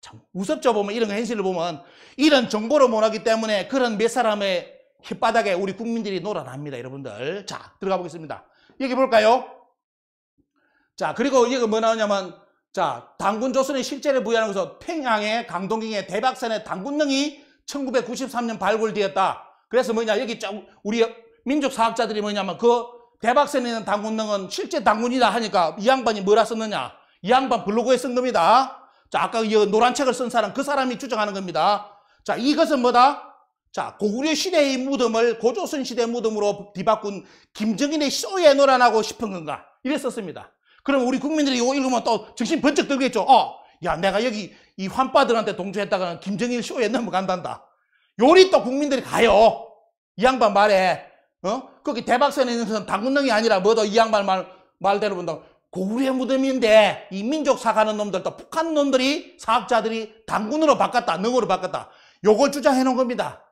참 우습죠 보면 이런 현실을 보면 이런 정보를 못하기 때문에 그런 몇 사람의 혓바닥에 우리 국민들이 놀아납니다. 여러분들. 자 들어가 보겠습니다. 여기 볼까요? 자 그리고 이거 뭐 나오냐면 자 당군 조선의 실제를 부여하는 것은 평양의 강동경의 대박산의 당군릉이 1993년 발굴되었다. 그래서 뭐냐 여기 우리 민족 사학자들이 뭐냐면 그 대박선에 있는 당군능은 실제 당군이다 하니까 이 양반이 뭐라 썼느냐 이 양반 블로그에 쓴 겁니다 자 아까 이 노란 책을 쓴 사람 그 사람이 주장하는 겁니다 자 이것은 뭐다? 자 고구려 시대의 무덤을 고조선 시대 무덤으로 뒤바꾼 김정인의 쇼에 놀아나고 싶은 건가 이랬었습니다 그럼 우리 국민들이 이거 읽으면 또 정신 번쩍 들겠죠 어 야, 내가 여기 이 환빠들한테 동조했다가는 김정일 쇼에 넘어간단다. 요리 또 국민들이 가요. 이 양반 말해 어? 거기 대박선에 있는 것은 당군능이 아니라 뭐 더 이 양반 말, 말대로 본다고. 고구려 무덤인데 이 민족 사가는 놈들 또 북한 놈들이 사업자들이 당군으로 바꿨다. 능으로 바꿨다. 요걸 주장해 놓은 겁니다.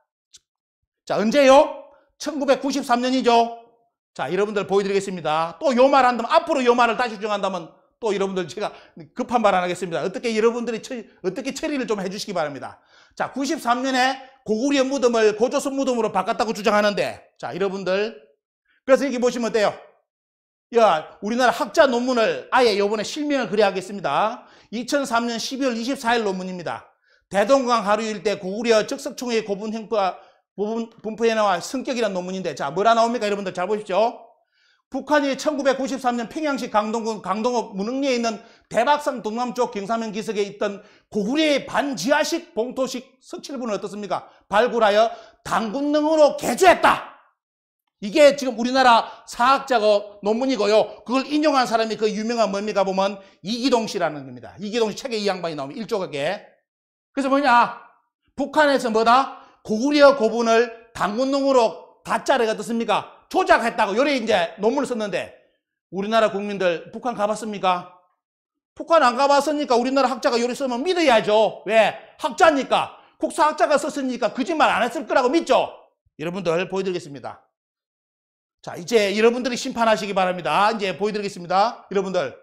자, 언제요? 1993년이죠. 자, 여러분들 보여드리겠습니다. 또 요 말 한다면, 앞으로 요 말을 다시 주장한다면 또 여러분들 제가 급한 말안 하겠습니다. 어떻게 여러분들이 처, 어떻게 처리를 좀 해주시기 바랍니다. 자, 93년에 고구려 무덤을 고조선 무덤으로 바꿨다고 주장하는데, 자, 여러분들 그래서 여기 보시면 어때요? 야, 우리나라 학자 논문을 아예 요번에 실명을 그려야겠습니다. 2003년 12월 24일 논문입니다. 대동강 하류일 때 고구려 적석충의 고분 형과 부분 분포에 나와 성격이란 논문인데 자 뭐라 나옵니까 여러분들 잘 보십시오 북한이 1993년 평양시 강동구 강동읍 문흥리에 있는 대박산 동남쪽 경사면 기슭에 있던 고구려의 반지하식 봉토식 석칠분을 어떻습니까? 발굴하여 당군능으로 개조했다. 이게 지금 우리나라 사학자고 논문이고요. 그걸 인용한 사람이 그 유명한 뭡니까 보면 이기동 씨라는 겁니다. 이기동 씨 책에 이 양반이 나오면 일조각에. 그래서 뭐냐? 북한에서 뭐다? 고구려 고분을 당군능으로 다짜를 어떻습니까? 조작했다고 요래 이제 논문을 썼는데 우리나라 국민들 북한 가봤습니까? 북한 안 가봤으니까 우리나라 학자가 요래 쓰면 믿어야죠. 왜? 학자니까. 국사학자가 썼으니까 거짓말 안 했을 거라고 믿죠? 여러분들 보여드리겠습니다. 자, 이제 여러분들이 심판하시기 바랍니다. 이제 보여드리겠습니다. 여러분들.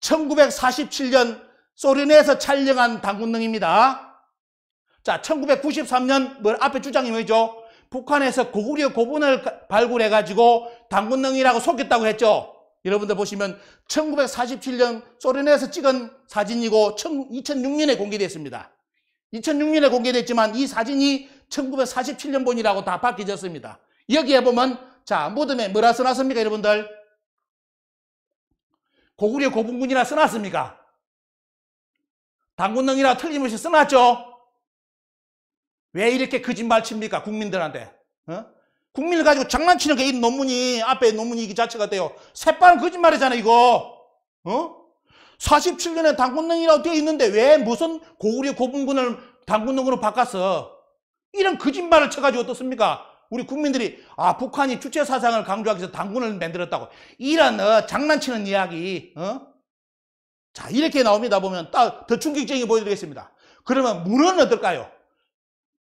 1947년 소련에서 촬영한 당군능입니다. 자, 1993년 뭘 뭐 앞에 주장이 뭐죠? 북한에서 고구려 고분을 발굴해가지고 당군능이라고 속였다고 했죠. 여러분들 보시면 1947년 소련에서 찍은 사진이고 2006년에 공개됐습니다. 2006년에 공개됐지만 이 사진이 1947년본이라고 다 바뀌졌습니다. 여기에 보면 자 무덤에 뭐라 써놨습니까 여러분들? 고구려 고분군이라 써놨습니까? 당군능이라 틀림없이 써놨죠? 왜 이렇게 거짓말 칩니까? 국민들한테. 어? 국민을 가지고 장난치는 게 이 논문이, 앞에 논문이 이 자체가 돼요. 새빨간 거짓말이잖아, 이거. 어? 47년에 당군능이라고 되어 있는데 왜 무슨 고구려 고분군을 당군능으로 바꿨어? 이런 거짓말을 쳐가지고 어떻습니까? 우리 국민들이 아 북한이 주체 사상을 강조하기 위해서 당군을 만들었다고 이런 어, 장난치는 이야기 어? 자 이렇게 나옵니다 보면 딱 더 충격적인 게 보여드리겠습니다 그러면 물은 어떨까요?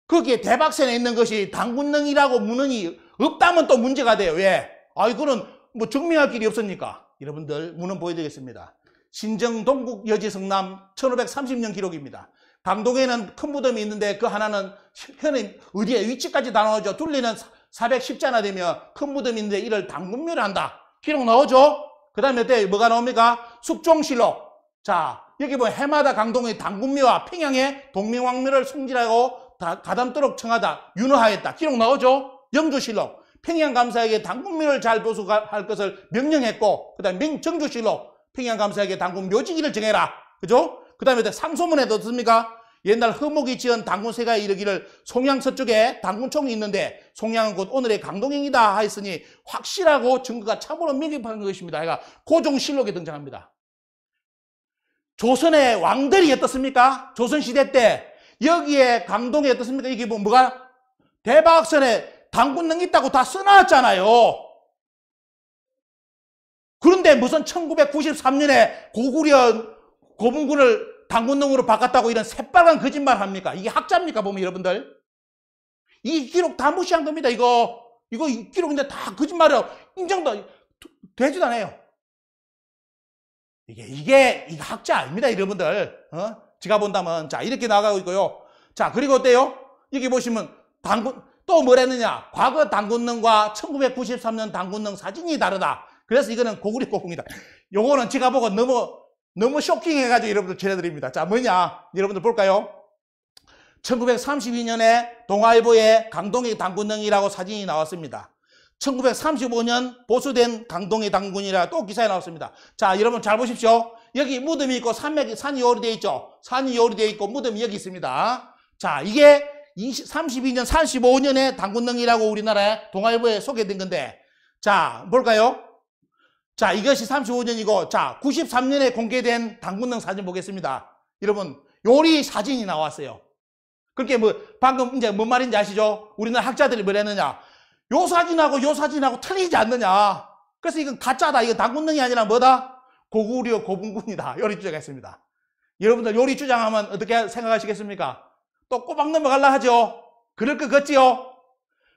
거기에 대박선에 있는 것이 당군능이라고 문헌이 없다면 또 문제가 돼요. 왜? 아, 이거는 뭐 증명할 길이 없습니까 여러분들 문헌 보여드리겠습니다. 신정동국 여지 성남 1530년 기록입니다. 강동에는 큰 무덤이 있는데 그 하나는 현의 어디에 위치까지 다 나오죠. 둘리는 410자나 되며 큰 무덤이 있는데 이를 당군묘를 한다. 기록 나오죠. 그 다음에 때 뭐가 나옵니까? 숙종실록. 자, 여기 보면 뭐 해마다 강동의 당군묘와 평양의 동맹왕묘를 송질하고 다 가담도록 청하다 윤허하였다 기록 나오죠 영조실록 평양 감사에게 당국민을 잘 보수할 것을 명령했고 그다음에 정조실록 평양 감사에게 당군 묘지기를 정해라 그죠 그 다음에 상소문에도 어습니까 옛날 허목이 지은 당군 세가 이르기를 송양 서쪽에 당군총이 있는데 송양은 곧 오늘의 강동행이다 하였으니 확실하고 증거가 참으로 밀접한 것입니다. 그러니까 고종실록에 등장합니다. 조선의 왕들이 어떻습니까? 조선시대 때 여기에 강동이 어떻습니까? 이게 뭐, 뭐가? 대박선에 당군능 있다고 다 써놨잖아요. 그런데 무슨 1993년에 고구려 고분군을 당군능으로 바꿨다고 이런 새빨간 거짓말 합니까? 이게 학자입니까? 보면 여러분들. 이 기록 다 무시한 겁니다. 이거. 이거 이 기록인데 다 거짓말이라고 인정도 되지도 않아요. 이게, 이게, 이게 학자 아닙니다. 여러분들. 어? 제가 본다면 자 이렇게 나가고 있고요. 자 그리고 어때요? 여기 보시면 당군 또 뭐랬느냐? 과거 당군능과 1993년 당군능 사진이 다르다. 그래서 이거는 고구리 꼬궁이다. 요거는 제가 보고 너무 너무 쇼킹해가지고 여러분들 전해드립니다. 자 뭐냐? 여러분들 볼까요? 1932년에 동아일보에 강동의 당군능이라고 사진이 나왔습니다. 1935년 보수된 강동의 당군이라 또 기사에 나왔습니다. 자, 여러분 잘 보십시오. 여기 무덤이 있고 산맥이 산이 요리 되어 있죠. 산이 요리 되어 있고 무덤이 여기 있습니다. 자, 이게 20, 32년, 35년에 당군능이라고 우리나라에 동아일보에 소개된 건데 자, 뭘까요? 자, 이것이 35년이고 자, 93년에 공개된 당군능 사진 보겠습니다. 여러분, 요리 사진이 나왔어요. 그렇게 뭐 방금 이제 뭔 말인지 아시죠? 우리나라 학자들이 뭐랬느냐? 요 사진하고 요 사진하고 틀리지 않느냐? 그래서 이건 가짜다. 이거 당군능이 아니라 뭐다? 고구려 고분군이다. 요리 주장했습니다. 여러분들 요리 주장하면 어떻게 생각하시겠습니까? 또 꼬박 넘어갈라 하죠. 그럴 것 같지요?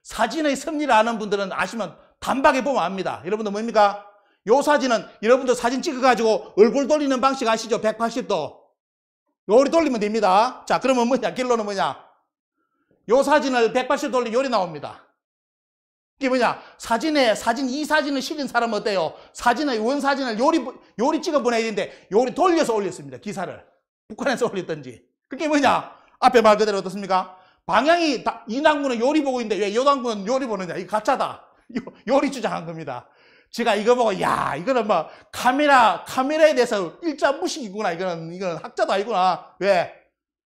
사진의 섭리를 아는 분들은 아시면 단박에 보면 압니다. 여러분들 뭡니까? 요 사진은 여러분들 사진 찍어가지고 얼굴 돌리는 방식 아시죠? 180도. 요리 돌리면 됩니다. 자, 그러면 뭐냐? 결론은 뭐냐? 요 사진을 180도 돌리 요리 나옵니다. 이게 뭐냐? 사진에, 사진, 이 사진을 실은 사람 어때요? 사진을, 원사진을 요리, 요리 찍어 보내야 되는데, 요리 돌려서 올렸습니다. 기사를. 북한에서 올렸던지. 그게 뭐냐? 앞에 말 그대로 어떻습니까? 방향이, 다, 이 당군은 요리 보고 있는데, 왜요 당군은 요리 보느냐? 이 가짜다. 요, 요리 주장한 겁니다. 제가 이거 보고 야 이거는 뭐 카메라 카메라에 대해서 일자 무식이구나 이거는 이거는 학자도 아니구나 왜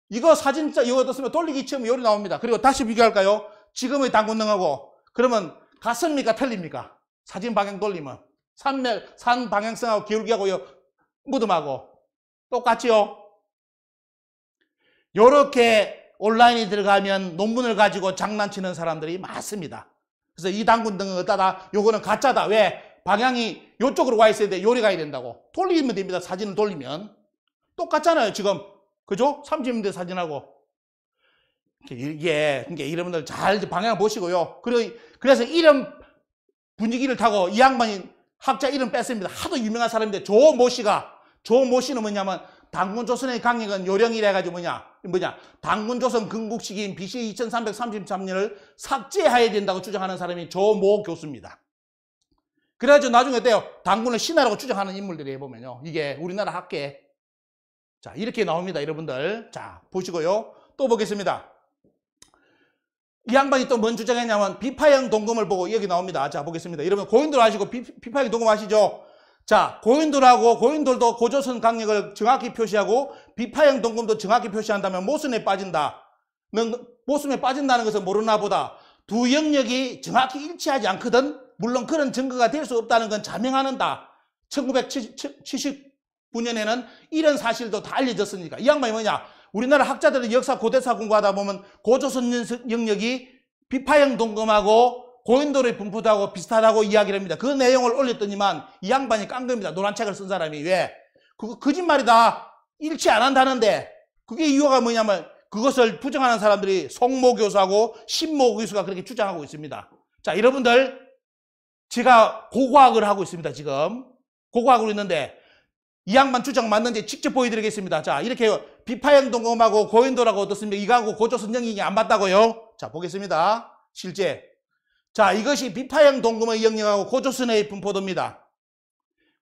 이거 사진자 이거 어떻습니까? 돌리기 처음 요리 나옵니다 그리고 다시 비교할까요 지금의 당군능하고 그러면 같습니까? 틀립니까? 사진 방향 돌리면. 산맥, 산 방향성하고 기울기하고요. 무덤하고. 똑같지요? 이렇게 온라인이 들어가면 논문을 가지고 장난치는 사람들이 많습니다. 그래서 이당군 등은 어디다 요거는 가짜다. 왜? 방향이 요쪽으로 와 있어야 돼. 요리 가야 된다고. 돌리면 됩니다. 사진을 돌리면. 똑같잖아요. 지금. 그죠? 삼지인데 사진하고. 예, 그러니까 여러분들 잘 방향 보시고요. 그래서 이름 분위기를 타고 이 양반이 학자 이름 뺐습니다. 하도 유명한 사람인데 조 모 씨가 조 모 씨는 뭐냐면 당군 조선의 강력은 요령이라 해가지고 뭐냐 뭐냐 당군 조선 근국식인 BC 2333년을 삭제해야 된다고 주장하는 사람이 조 모 교수입니다. 그래가지고 나중에 때요 당군을 신하라고 주장하는 인물들이 해보면요 이게 우리나라 학계 자 이렇게 나옵니다 여러분들 자 보시고요 또 보겠습니다. 이 양반이 또 뭔 주장했냐면 비파형 동금을 보고 여기 나옵니다. 자 보겠습니다. 여러분 고인돌 아시고 비, 파형 동금 아시죠? 자 고인돌하고 고인돌도 고조선 강력을 정확히 표시하고 비파형 동금도 정확히 표시한다면 모순에 빠진다. 모순에 빠진다는 것은 모르나 보다. 두 영역이 정확히 일치하지 않거든 물론 그런 증거가 될 수 없다는 건 자명하는다. 1979년에는 이런 사실도 다 알려졌으니까 이 양반이 뭐냐 우리나라 학자들은 역사 고대사 공부하다 보면 고조선 영역이 비파형 동검하고 고인돌이 분포도하고 비슷하다고 이야기를 합니다. 그 내용을 올렸더니만 이 양반이 깐 겁니다. 노란 책을 쓴 사람이. 왜? 그거 거짓말이다. 일치 안 한다는데. 그게 이유가 뭐냐면 그것을 부정하는 사람들이 송모 교수하고 신모 교수가 그렇게 주장하고 있습니다. 자, 여러분들 제가 고고학을 하고 있습니다. 지금 고고학으로 있는데 이 양반 주장 맞는지 직접 보여드리겠습니다. 자, 이렇게 비파형 동검하고 고인돌하고 어떻습니까? 이거하고 고조 선정이 안 맞다고요? 자, 보겠습니다. 실제. 자, 이것이 비파형 동검의 영역하고 고조선의 분포도입니다.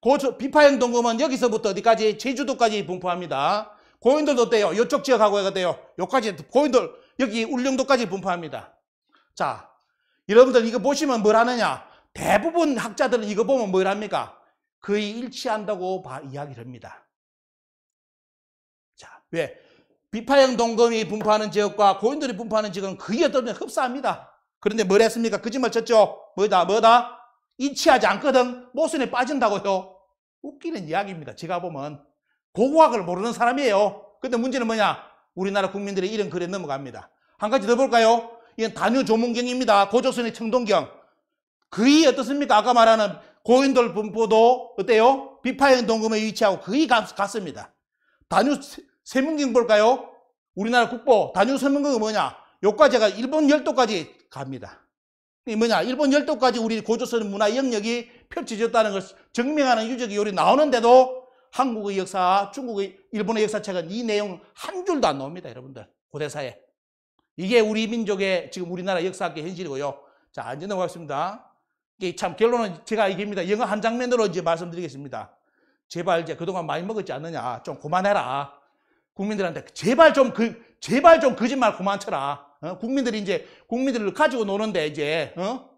고조, 비파형 동검은 여기서부터 어디까지? 제주도까지 분포합니다. 고인돌도 어때요? 이쪽 지역하고 어때요? 여기까지 고인돌, 여기 울릉도까지 분포합니다. 자, 여러분들 이거 보시면 뭘 하느냐? 대부분 학자들은 이거 보면 뭘 합니까? 거의 일치한다고 이야기를 합니다. 왜? 비파형 동검이 분포하는 지역과 고인돌이 분포하는 지역은 그의 어떤 흡사합니다. 그런데 뭘 했습니까? 거짓말 그 쳤죠? 뭐다, 뭐다? 이치하지 않거든? 모순에 빠진다고요? 웃기는 이야기입니다. 제가 보면. 고고학을 모르는 사람이에요. 근데 문제는 뭐냐? 우리나라 국민들의 이런 글에 넘어갑니다. 한 가지 더 볼까요? 이건 단유 조문경입니다. 고조선의 청동경. 그의 어떻습니까? 아까 말하는 고인돌 분포도 어때요? 비파형 동검에 위치하고 그의 같습니다. 단유 세문경 볼까요? 우리나라 국보 단유 세문경은 뭐냐? 요까 지가 일본 열도까지 갑니다. 이 뭐냐? 일본 열도까지 우리 고조선 문화 영역이 펼쳐졌다는 것을 증명하는 유적이 요리 나오는데도 한국의 역사, 중국의, 일본의 역사책은 이 내용 한 줄도 안 나옵니다, 여러분들. 고대사에. 이게 우리 민족의 지금 우리나라 역사학계 현실이고요. 자, 안전 넘어가습니다참 결론은 제가 이깁니다. 영어 한 장면으로 이제 말씀드리겠습니다. 제발 이제 그동안 많이 먹었지 않느냐. 좀 그만해라. 국민들한테 제발 좀 그, 제발 좀 거짓말 그만 쳐라. 어? 국민들이 이제 국민들을 가지고 노는데 이제 어?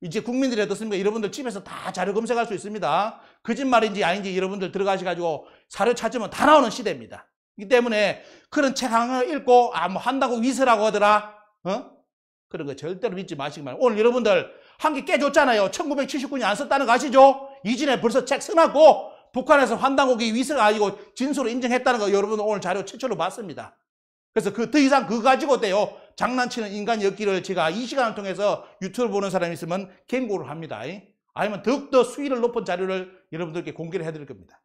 이제 국민들이 어떻습니까? 여러분들 집에서 다 자료 검색할 수 있습니다. 거짓말인지 아닌지 여러분들 들어가셔가지고 자료 찾으면 다 나오는 시대입니다. 이 때문에 그런 책 하나 읽고 아 뭐 한다고 위세라고 하더라. 어? 그런 거 절대로 믿지 마시기 바랍니다. 오늘 여러분들 한 개 깨줬잖아요. 1979년 안 썼다는 거 아시죠? 이전에 벌써 책 써놨고 북한에서 환당국이 위성 아니고 진술을 인정했다는 거 여러분 오늘 자료 최초로 봤습니다. 그래서 그 더 이상 그거 가지고 어때요 장난치는 인간이었기를 제가 이 시간을 통해서 유튜브 보는 사람이 있으면 경고를 합니다. 아니면 더욱더 수위를 높은 자료를 여러분들께 공개를 해드릴 겁니다.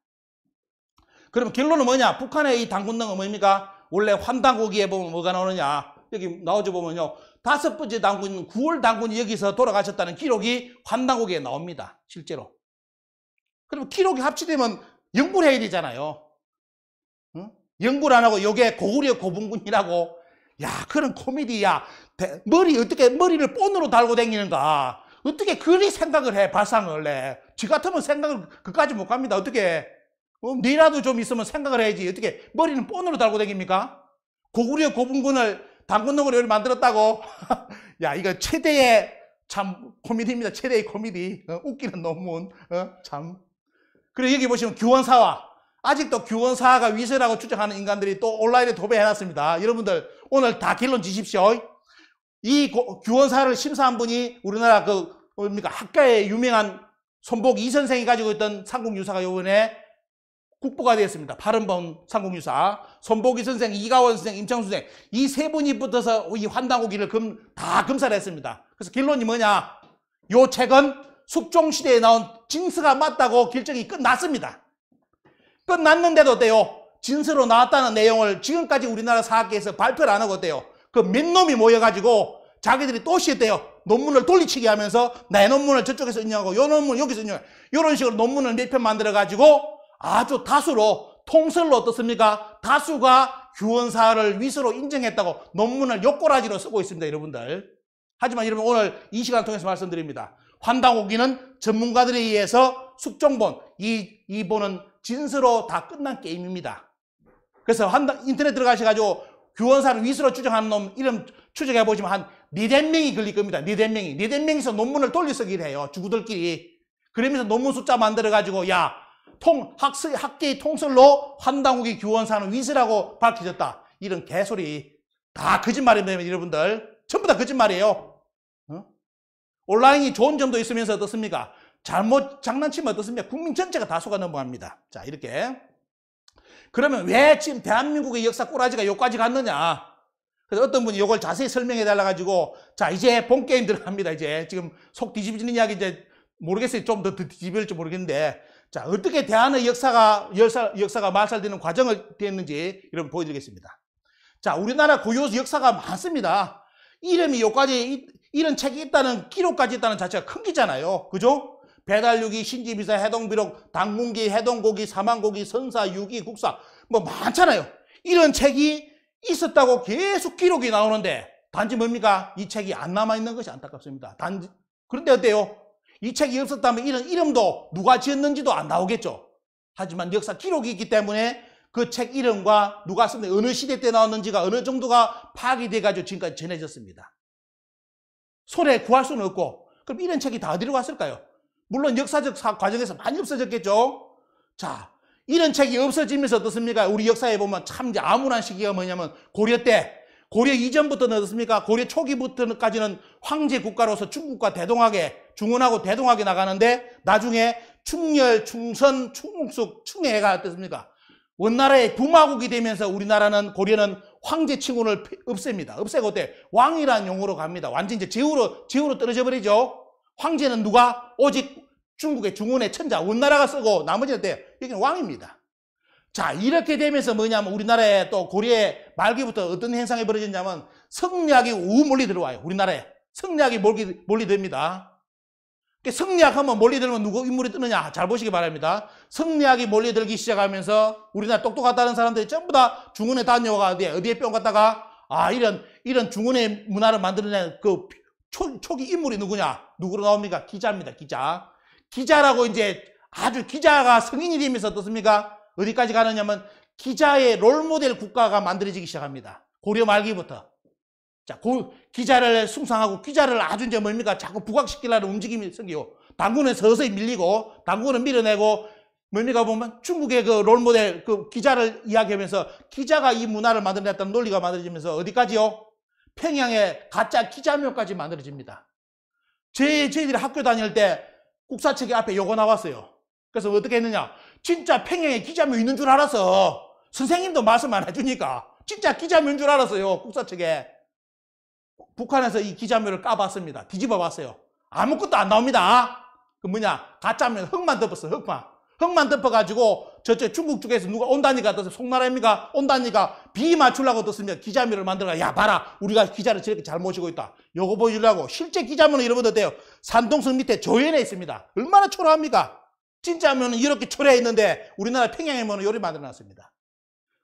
그러면 결론은 뭐냐? 북한의 이 당군당은 뭡니까? 원래 환당고기에 보면 뭐가 나오느냐? 여기 나오죠 보면요. 다섯 번째 당군, 9월 당군이 여기서 돌아가셨다는 기록이 환당고기에 나옵니다. 실제로. 그럼 기록이 합치되면 연구를 해야 되잖아요. 응? 연구를 안 하고 요게 고구려 고분군이라고 야 그런 코미디야 머리 어떻게 머리를 본으로 달고 다니는가 어떻게 그리 생각을 해 발상을 해지 같으면 생각을 그까지 못 갑니다 어떻게 어, 니라도 좀 있으면 생각을 해야지 어떻게 머리는 본으로 달고 다닙니까 고구려 고분군을 당근놈으로 만들었다고 야 이거 최대의 참 코미디입니다 최대의 코미디 어, 웃기는 논문 어, 참 그리고 여기 보시면 규원사와 아직도 규원사가 위세라고 추정하는 인간들이 또 온라인에 도배해놨습니다. 여러분들 오늘 다 결론 지십시오. 이 규원사를 심사한 분이 우리나라 그 뭡니까 학과에 유명한 손복 이 선생이 가지고 있던 상공유사가 요번에 국보가 되었습니다. 바른범 상공유사 손복이 선생, 이가원 선생, 임창수 선생 이 세 분이 붙어서 이환당고기를 금, 다금사를 했습니다. 그래서 결론이 뭐냐? 요 책은 숙종시대에 나온 징스가 맞다고 결정이 끝났습니다. 끝났는데도 돼요. 진서로 나왔다는 내용을 지금까지 우리나라 사학계에서 발표를 안 하고 돼요. 그 몇 놈이 모여가지고 자기들이 또 시대요. 논문을 돌리치게 하면서 내 논문을 저쪽에서 인냐고요논문 여기서 인냐고요런 식으로 논문을 몇 편 만들어가지고 아주 다수로 통설로 어떻습니까? 다수가 규원사를 위수로 인정했다고 논문을 욕꼬라지로 쓰고 있습니다. 여러분들. 하지만 여러분 오늘 이 시간 통해서 말씀드립니다. 환당오기는 전문가들에 의해서 숙종본, 이, 이 본은 진수로다 끝난 게임입니다. 그래서 환당, 인터넷 들어가셔가지고 교원사를 위수로 추정하는 놈 이름 추정해보시면 한 네댓 명이 걸릴 겁니다. 네댓 명이. 네댓 명이서 논문을 돌리서기를 해요. 주구들끼리. 그러면서 논문 숫자 만들어가지고, 야, 통, 학습, 학계의 통설로 환당욱이 교원사는 위수라고 밝혀졌다. 이런 개소리. 다 거짓말입니다, 여러분들. 전부 다 거짓말이에요. 온라인이 좋은 점도 있으면서 어떻습니까? 잘못 장난치면 어떻습니까? 국민 전체가 다 속아 넘어갑니다. 자 이렇게 그러면 왜 지금 대한민국의 역사 꼬라지가 여기까지 갔느냐? 그래서 어떤 분이 이걸 자세히 설명해 달라 가지고 자 이제 본 게임 들어갑니다. 이제 지금 속 뒤집어지는 이야기 이제 모르겠어요. 좀 더 뒤집을지 모르겠는데 자 어떻게 대한의 역사가 역사, 역사가 말살되는 과정을 되었는지 여러분 보여드리겠습니다. 자 우리나라 고유 역사가 많습니다. 이름이 요까지 이런 책이 있다는 기록까지 있다는 자체가 큰 기잖아요. 그죠? 배달육이, 신지비사, 해동비록, 당군기, 해동고기, 사망고기, 선사, 유기, 국사 뭐 많잖아요. 이런 책이 있었다고 계속 기록이 나오는데 단지 뭡니까? 이 책이 안 남아있는 것이 안타깝습니다. 단지 그런데 어때요? 이 책이 없었다면 이런 이름도 누가 지었는지도 안 나오겠죠. 하지만 역사 기록이 있기 때문에 그책 이름과 누가 썼는데 어느 시대 때 나왔는지가 어느 정도가 파악이 돼가지고 지금까지 전해졌습니다. 손에 구할 수는 없고 그럼 이런 책이 다 어디로 갔을까요? 물론 역사적 과정에서 많이 없어졌겠죠. 자, 이런 책이 없어지면서 어떻습니까? 우리 역사에 보면 참 암울한 시기가 뭐냐면 고려 때 고려 이전부터는 어떻습니까? 고려 초기부터까지는 황제 국가로서 중국과 대동하게 중원하고 대동하게 나가는데 나중에 충렬, 충선, 충숙, 충해가 어떻습니까? 원나라의 부마국이 되면서 우리나라는 고려는 황제 칭호를 없앱니다. 없애고 때 왕이란 용어로 갑니다. 완전 이제 제후로 제후로 떨어져 버리죠. 황제는 누가? 오직 중국의 중원의 천자 원나라가 쓰고 나머지는 때 여기는 왕입니다. 자 이렇게 되면서 뭐냐면 우리나라에 또 고려의 말기부터 어떤 현상이 벌어졌냐면 성리학이 우물리 들어와요. 우리나라에 성리학이 몰기, 몰리 됩니다. 성리학하면 몰려들면 누구 인물이 뜨느냐 잘 보시기 바랍니다. 성리학이 몰려들기 시작하면서 우리나라 똑똑하다는 사람들이 전부 다 중원에 다녀가 어디에 어디에 뿅 갔다가 아 이런 이런 중원의 문화를 만들어낸 그 초, 초기 인물이 누구냐 누구로 나옵니까 기자입니다 기자 기자라고 이제 아주 기자가 성인이 되면서 어떻습니까 어디까지 가느냐면 기자의 롤모델 국가가 만들어지기 시작합니다 고려 말기부터 자, 고, 기자를 숭상하고 기자를 아주 이제 뭡니까? 자꾸 부각시키려는 움직임이 생기고 당군는 서서히 밀리고 당군는 밀어내고 뭡니까 보면 중국의 그 롤모델 그 기자를 이야기하면서 기자가 이 문화를 만들어냈다는 논리가 만들어지면서 어디까지요? 평양에 가짜 기자묘까지 만들어집니다. 제, 저희들이 학교 다닐 때 국사책에 앞에 요거 나왔어요. 그래서 어떻게 했느냐. 진짜 평양에 기자묘 있는 줄 알아서 선생님도 말씀 안 해주니까 진짜 기자묘인 줄 알았어요. 국사책에. 북한에서 이 기자묘를 까봤습니다. 뒤집어 봤어요. 아무것도 안 나옵니다. 그 뭐냐 가짜면 흙만 덮었어 흙만 흙만 덮어가지고 저쪽 중국 쪽에서 누가 온다니까 떴어 송나라입니까 온다니까 비 맞추려고 떴으며 기자묘를 만들어 야 봐라 우리가 기자를 저렇게 잘 모시고 있다 요거 보여주려고 실제 기자묘는 이러면 어때요 산동성 밑에 조연에 있습니다 얼마나 초라합니까 진짜면 이렇게 초라해 있는데 우리나라 평양에 보면 요리 만들어 놨습니다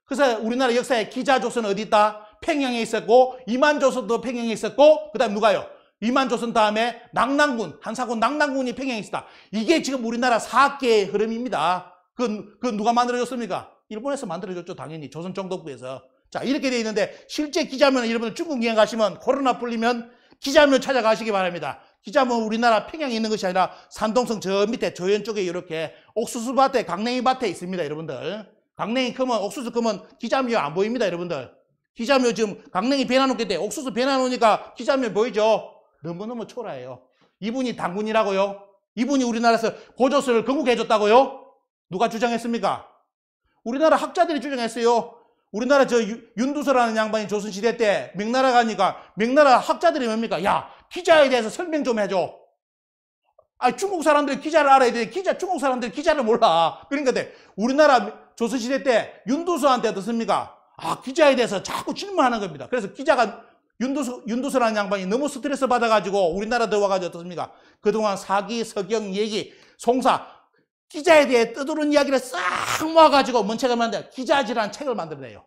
그래서 우리나라 역사에 기자 조선 어디 있다 평양에 있었고 이만조선도 평양에 있었고 그다음 누가요? 이만조선 다음에 낙랑군, 한사군 낙랑군이 평양에 있었다. 이게 지금 우리나라 사학계의 흐름입니다. 그, 그 누가 만들어졌습니까? 일본에서 만들어졌죠, 당연히. 조선 정독부에서. 자, 이렇게 돼 있는데 실제 기자면 여러분 중국 여행 가시면 코로나 풀리면 기자면 찾아가시기 바랍니다. 기자면 우리나라 평양에 있는 것이 아니라 산동성 저 밑에 조현 쪽에 이렇게 옥수수밭에 강냉이밭에 있습니다, 여러분들. 강냉이 크면 옥수수 크면 기자면 안 보입니다, 여러분들. 기자면 지금 강릉이 배나놓게 돼. 옥수수 배나놓으니까 기자면 보이죠? 너무너무 초라해요. 이분이 당군이라고요? 이분이 우리나라에서 고조서을 건국해줬다고요? 누가 주장했습니까? 우리나라 학자들이 주장했어요. 우리나라 저 윤두서라는 양반이 조선시대 때 명나라 가니까 명나라 학자들이 뭡니까? 야, 기자에 대해서 설명 좀 해줘. 아, 중국 사람들이 기자를 알아야 돼. 기자, 중국 사람들이 기자를 몰라. 그러니까 돼. 우리나라 조선시대 때 윤두서한테 어떻습니까? 아, 기자에 대해서 자꾸 질문하는 겁니다. 그래서 기자가 윤두수, 윤두수라는 양반이 너무 스트레스 받아가지고 우리나라 들어와가지고 어떻습니까? 그동안 사기, 석영 얘기, 송사, 기자에 대해 떠도는 이야기를 싹 모아가지고 뭔 책을 만들어 기자지라는 책을 만들어내요.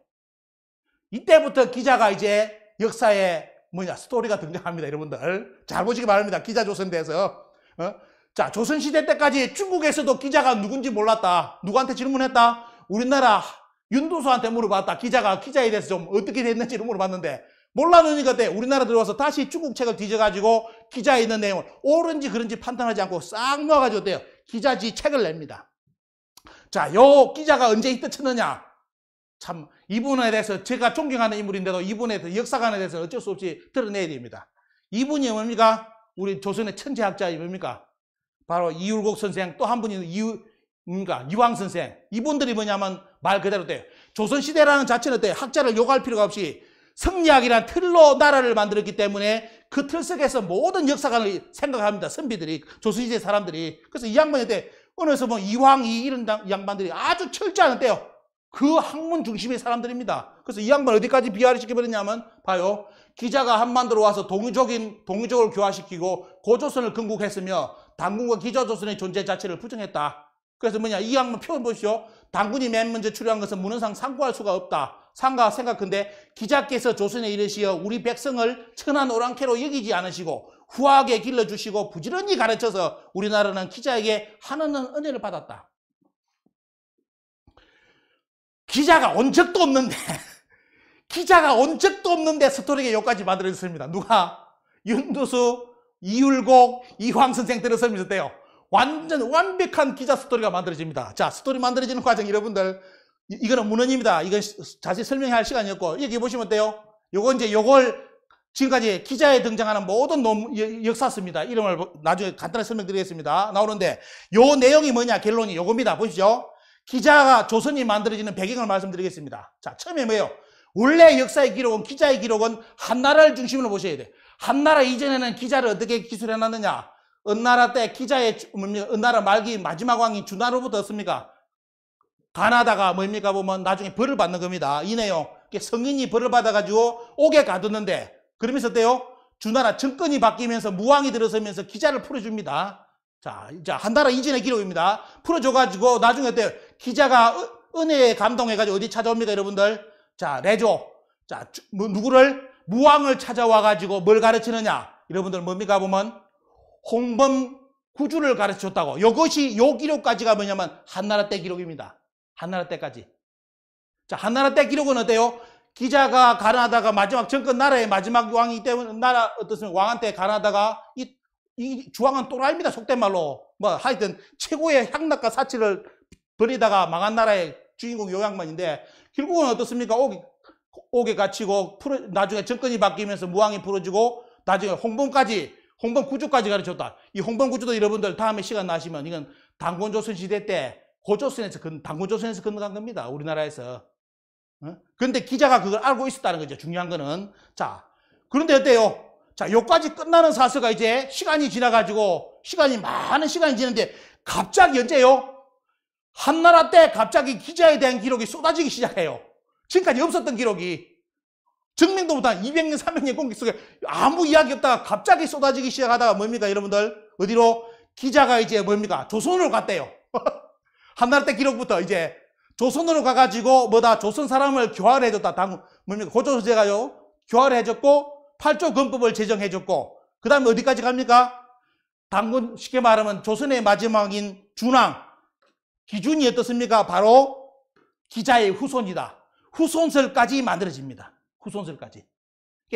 이때부터 기자가 이제 역사에 뭐냐, 스토리가 등장합니다. 여러분들. 잘 보시기 바랍니다. 기자 조선대에서. 어? 자, 조선시대 때까지 중국에서도 기자가 누군지 몰랐다. 누구한테 질문했다? 우리나라 윤도수한테 물어봤다. 기자가 기자에 대해서 좀 어떻게 됐는지를 물어봤는데 몰랐는 라 그때 우리나라 들어와서 다시 중국 책을 뒤져가지고 기자에 있는 내용을 옳은지 그런지 판단하지 않고 싹 모아가지고 어때요? 기자지 책을 냅니다. 자, 요 기자가 언제 이때 쳤느냐? 참 이분에 대해서 제가 존경하는 인물인데도 이분에 대해서 역사관에 대해서 어쩔 수 없이 드러내야 됩니다. 이분이 뭡니까? 우리 조선의 천재학자이 뭡니까? 바로 이율곡 선생 또 한 분이 이유, 그러니까 이황 선생 이분들이 뭐냐면 말 그대로 때 조선시대라는 자체는 때 학자를 요구할 필요가 없이 성리학이란 틀로 나라를 만들었기 때문에 그 틀 속에서 모든 역사관을 생각합니다. 선비들이, 조선시대 사람들이. 그래서 이 양반이 때어느새뭐 이황이 이런 양반들이 아주 철저한 때요. 그 학문 중심의 사람들입니다. 그래서 이 양반 어디까지 비하를 시켜버렸냐면 봐요. 기자가 한반도로 와서 동의적인동의적을 교화시키고 고조선을 근국했으며 당군과 기자조선의 존재 자체를 부정했다. 그래서 뭐냐 이 양반 표현 보시오. 당군이 맨 먼저 출연한 것은 문헌상 상고할 수가 없다. 상가 생각근데 기자께서 조선에 이르시어 우리 백성을 천한 오랑캐로 여기지 않으시고 후하게 길러주시고 부지런히 가르쳐서 우리나라는 기자에게 하나는 은혜를 받았다. 기자가 온 적도 없는데 기자가 온 적도 없는데 스토리에여기까지만들어졌습니다 누가? 윤두수, 이율곡, 이황 선생 들었으면 좋대요. 완전 완벽한 기자 스토리가 만들어집니다. 자, 스토리 만들어지는 과정 여러분들 이거는 문헌입니다. 이건 자세히 설명해야 할 시간이었고 여기 보시면 어때요? 요거 이제 요걸 지금까지 기자에 등장하는 모든 논, 역사서입니다. 이름을 나중에 간단히 설명드리겠습니다. 나오는데 요 내용이 뭐냐 결론이 요겁니다. 보시죠. 기자가 조선이 만들어지는 배경을 말씀드리겠습니다. 자, 처음에 뭐예요? 원래 역사의 기록은 기자의 기록은 한 나라를 중심으로 보셔야 돼. 한 나라 이전에는 기자를 어떻게 기술해 놨느냐? 은나라 때 기자의 뭡니까? 은나라 말기 마지막 왕이 주나로부터 습니까 가나다가 뭡니까 보면 나중에 벌을 받는 겁니다. 이 내용 성인이 벌을 받아가지고 옥에 가뒀는데 그러면서 때요 주나라 정권이 바뀌면서 무왕이 들어서면서 기자를 풀어줍니다. 자, 이제 한나라 이전의 기록입니다. 풀어줘가지고 나중에 어때요? 기자가 은혜에 감동해가지고 어디 찾아옵니까 여러분들? 자, 레조. 자, 뭐, 누구를? 무왕을 찾아와가지고 뭘 가르치느냐? 여러분들 뭡니까 보면 홍범 구주를 가르쳤다고. 이것이 요 기록까지가 뭐냐면 한나라 때 기록입니다. 한나라 때까지. 자, 한나라 때 기록은 어때요? 기자가 가나다가 마지막 정권 나라의 마지막 왕이 때문에 나라 어떻습니까? 왕한테 가나다가 이, 이 주왕은 또라이입니다. 속된 말로. 뭐 하여튼 최고의 향락과 사치를 벌이다가 망한 나라의 주인공 요양만인데 결국은 어떻습니까? 옥, 옥에 갇히고 풀어, 나중에 정권이 바뀌면서 무왕이 풀어지고 나중에 홍범까지 홍범 구조까지 가르쳤다. 이 홍범 구조도 여러분들 다음에 시간 나시면 이건 당군조선 시대 때 고조선에서 당군조선에서 건너간 겁니다. 우리나라에서. 그런데 기자가 그걸 알고 있었다는 거죠. 중요한 거는. 자, 그런데 어때요? 자, 요까지 끝나는 사서가 이제 시간이 지나가지고 시간이 많은 시간이 지는데 갑자기 언제요? 한나라 때 갑자기 기자에 대한 기록이 쏟아지기 시작해요. 지금까지 없었던 기록이. 증명도 못한 200년, 300년 공기 속에 아무 이야기 없다가 갑자기 쏟아지기 시작하다가 뭡니까 여러분들? 어디로? 기자가 이제 뭡니까? 조선으로 갔대요. 한나라 때 기록부터 이제 조선으로 가가지고 뭐다 조선 사람을 교화를 해줬다. 당, 뭡니까? 고조제가요. 선 교화를 해줬고 8조 건법을 제정해줬고 그 다음에 어디까지 갑니까? 당군 쉽게 말하면 조선의 마지막인 준왕 기준이 어떻습니까? 바로 기자의 후손이다. 후손설까지 만들어집니다. 후손설까지.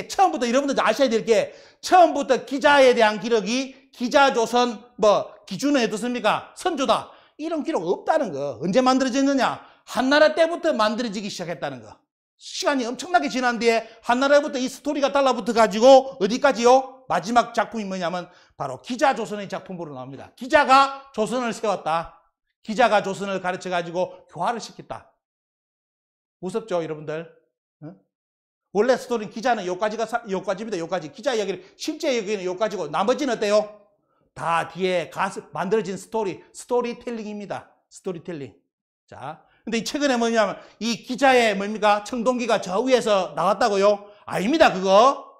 그러니까 처음부터 여러분들 아셔야 될 게 처음부터 기자에 대한 기록이 기자 조선 뭐기준에해뒀습니까 선조다. 이런 기록 없다는 거. 언제 만들어졌느냐? 한나라 때부터 만들어지기 시작했다는 거. 시간이 엄청나게 지난 뒤에 한나라부터 이 스토리가 달라붙어 가지고 어디까지요? 마지막 작품이 뭐냐면 바로 기자 조선의 작품으로 나옵니다. 기자가 조선을 세웠다. 기자가 조선을 가르쳐 가지고 교화를 시켰다. 무섭죠, 여러분들? 원래 스토리는 기자는 요까지가 요까지입니다. 요까지 기자 이야기를 실제 이야기는 요까지고 나머지는 어때요? 다 뒤에 가스, 만들어진 스토리 스토리텔링입니다. 스토리텔링. 자, 근데 최근에 뭐냐면 이 기자의 뭡니까 청동기가 저 위에서 나왔다고요? 아닙니다 그거.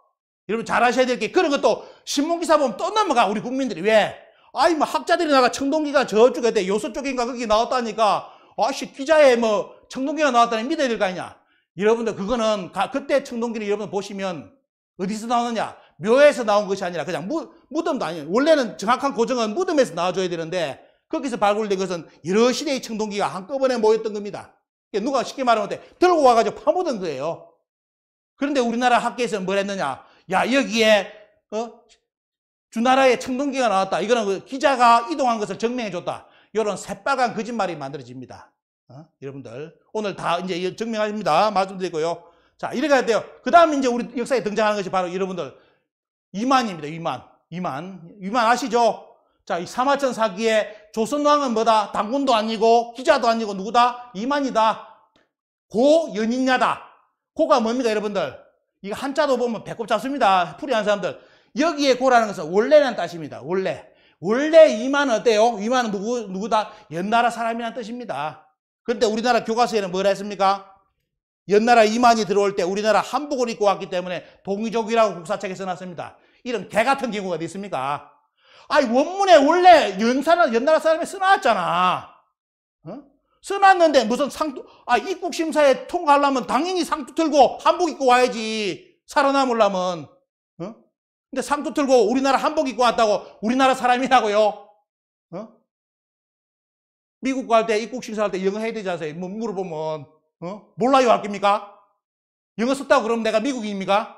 여러분 잘 아셔야 될 게 그런 것도 신문기사 보면 또 넘어가 우리 국민들이 왜? 아이 뭐 학자들이 나가 청동기가 저쪽에 돼 요소 쪽인가 거기 나왔다니까 아씨 기자의 뭐 청동기가 나왔다니 믿어야 될 거 아니냐? 여러분들 그거는 그때 청동기를 여러분 보시면 어디서 나오느냐? 묘에서 나온 것이 아니라 그냥 무, 무덤도 아니에요. 원래는 정확한 고정은 무덤에서 나와줘야 되는데 거기서 발굴된 것은 여러 시대의 청동기가 한꺼번에 모였던 겁니다. 누가 쉽게 말하면 돼. 들고 와가지고 파묻은 거예요. 그런데 우리나라 학계에서는 뭘 했느냐? 야 여기에 어? 주나라의 청동기가 나왔다. 이거는 그 기자가 이동한 것을 증명해줬다. 이런 새빨간 거짓말이 만들어집니다. 어? 여러분들 오늘 다 이제 증명하십니다 말씀드리고요. 자 이래 가야 돼요. 그 다음에 이제 우리 역사에 등장하는 것이 바로 여러분들 이만입니다. 이만 이만 이만 아시죠? 자, 이 사마천 사기에 조선왕은 뭐다? 당군도 아니고 기자도 아니고 누구다? 이만이다. 고 연인야다. 고가 뭡니까 여러분들? 이거 한자도 보면 배꼽 잡습니다. 풀이한 사람들. 여기에 고라는 것은 원래는 뜻입니다. 원래. 원래 이만은 어때요? 이만은 누구, 누구다? 옛나라 사람이란 뜻입니다. 그런데 우리나라 교과서에는 뭐라 했습니까? 옛나라 이만이 들어올 때 우리나라 한복을 입고 왔기 때문에 동의족이라고 국사책에 써놨습니다. 이런 개 같은 경우가 어디 있습니까? 아니 원문에 원래 연사나 옛나라 사람이 써놨잖아. 어? 써놨는데 무슨 상투? 아 입국 심사에 통과하려면 당연히 상투 들고 한복 입고 와야지 살아남으려면. 어? 근데 상투 들고 우리나라 한복 입고 왔다고 우리나라 사람이라고요? 미국 갈 때 입국 심사할 때 영어 해야 되지 않습니까? 뭐 물어보면 어? 몰라요 할 겁니까? 영어 썼다고 그러면 내가 미국인입니까?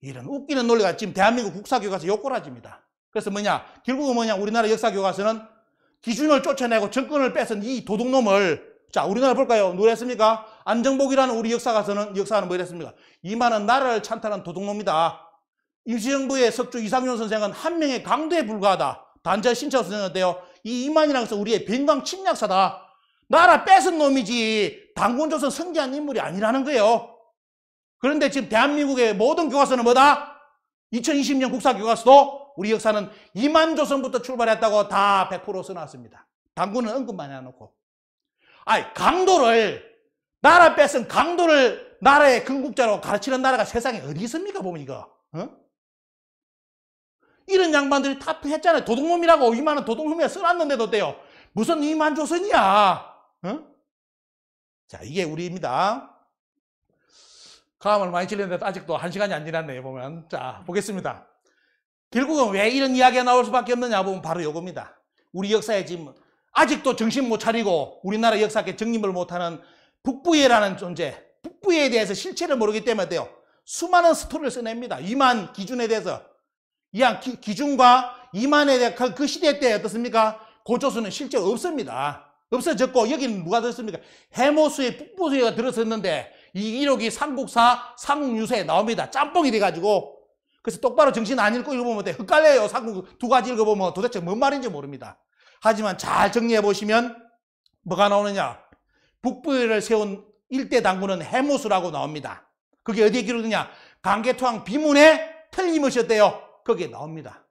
이런 웃기는 논리가 지금 대한민국 국사교과서 요꼬라집니다. 그래서 뭐냐? 결국은 뭐냐? 우리나라 역사교과서는 기준을 쫓아내고 정권을 뺏은 이 도둑놈을 자 우리나라 볼까요? 누구랬습니까? 안정복이라는 우리 역사가서는 역사는 뭐 이랬습니까? 이만한 나라를 찬탈한 도둑놈이다. 임시정부의 석주 이상윤 선생은 한 명의 강도에 불과하다. 단자 신청 선생은 어때요? 이 이만희라고 해서 우리의 빈강 침략사다. 나라 뺏은 놈이지 당군조선 승계한 인물이 아니라는 거예요. 그런데 지금 대한민국의 모든 교과서는 뭐다? 2020년 국사교과서도 우리 역사는 이만조선부터 출발했다고 다 100% 써놨습니다. 당군은 언급만 해놓고. 아니 강도를 나라 뺏은 강도를 나라의 근국자로 가르치는 나라가 세상에 어디 있습니까 보면 이거. 어? 이런 양반들이 타협했잖아요. 도둑놈이라고 2만원 도둑놈이라 써놨는데도 어때요? 무슨 이만 조선이야. 어? 자, 이게 우리입니다. 가음을 많이 질렸는데 아직도 한 시간이 안 지났네요, 보면. 자, 보겠습니다. 결국은 왜 이런 이야기가 나올 수밖에 없느냐 보면 바로 이겁니다. 우리 역사에 지금 아직도 정신 못 차리고 우리나라 역사계 정립을 못하는 북부예라는 존재, 북부예에 대해서 실체를 모르기 때문에 돼요. 수많은 스토리를 써냅니다. 이만 기준에 대해서 이한 기준과 이만에 대한 그 시대 때 어떻습니까? 고조수는 실제 없습니다. 없어졌고 여기는 누가 들었습니까? 해모수의 북보수가 들었었는데 이 이력이 삼국사 삼국유사에 나옵니다. 짬뽕이 돼가지고 그래서 똑바로 정신 안 읽고 읽어보면 돼. 헷갈려요. 삼국 두 가지 읽어보면 도대체 뭔 말인지 모릅니다. 하지만 잘 정리해 보시면 뭐가 나오느냐? 북부를 세운 일대 당군은 해모수라고 나옵니다. 그게 어디에 기록되냐? 강개토왕 비문에 틀림없이 어때요? 거기에 나옵니다.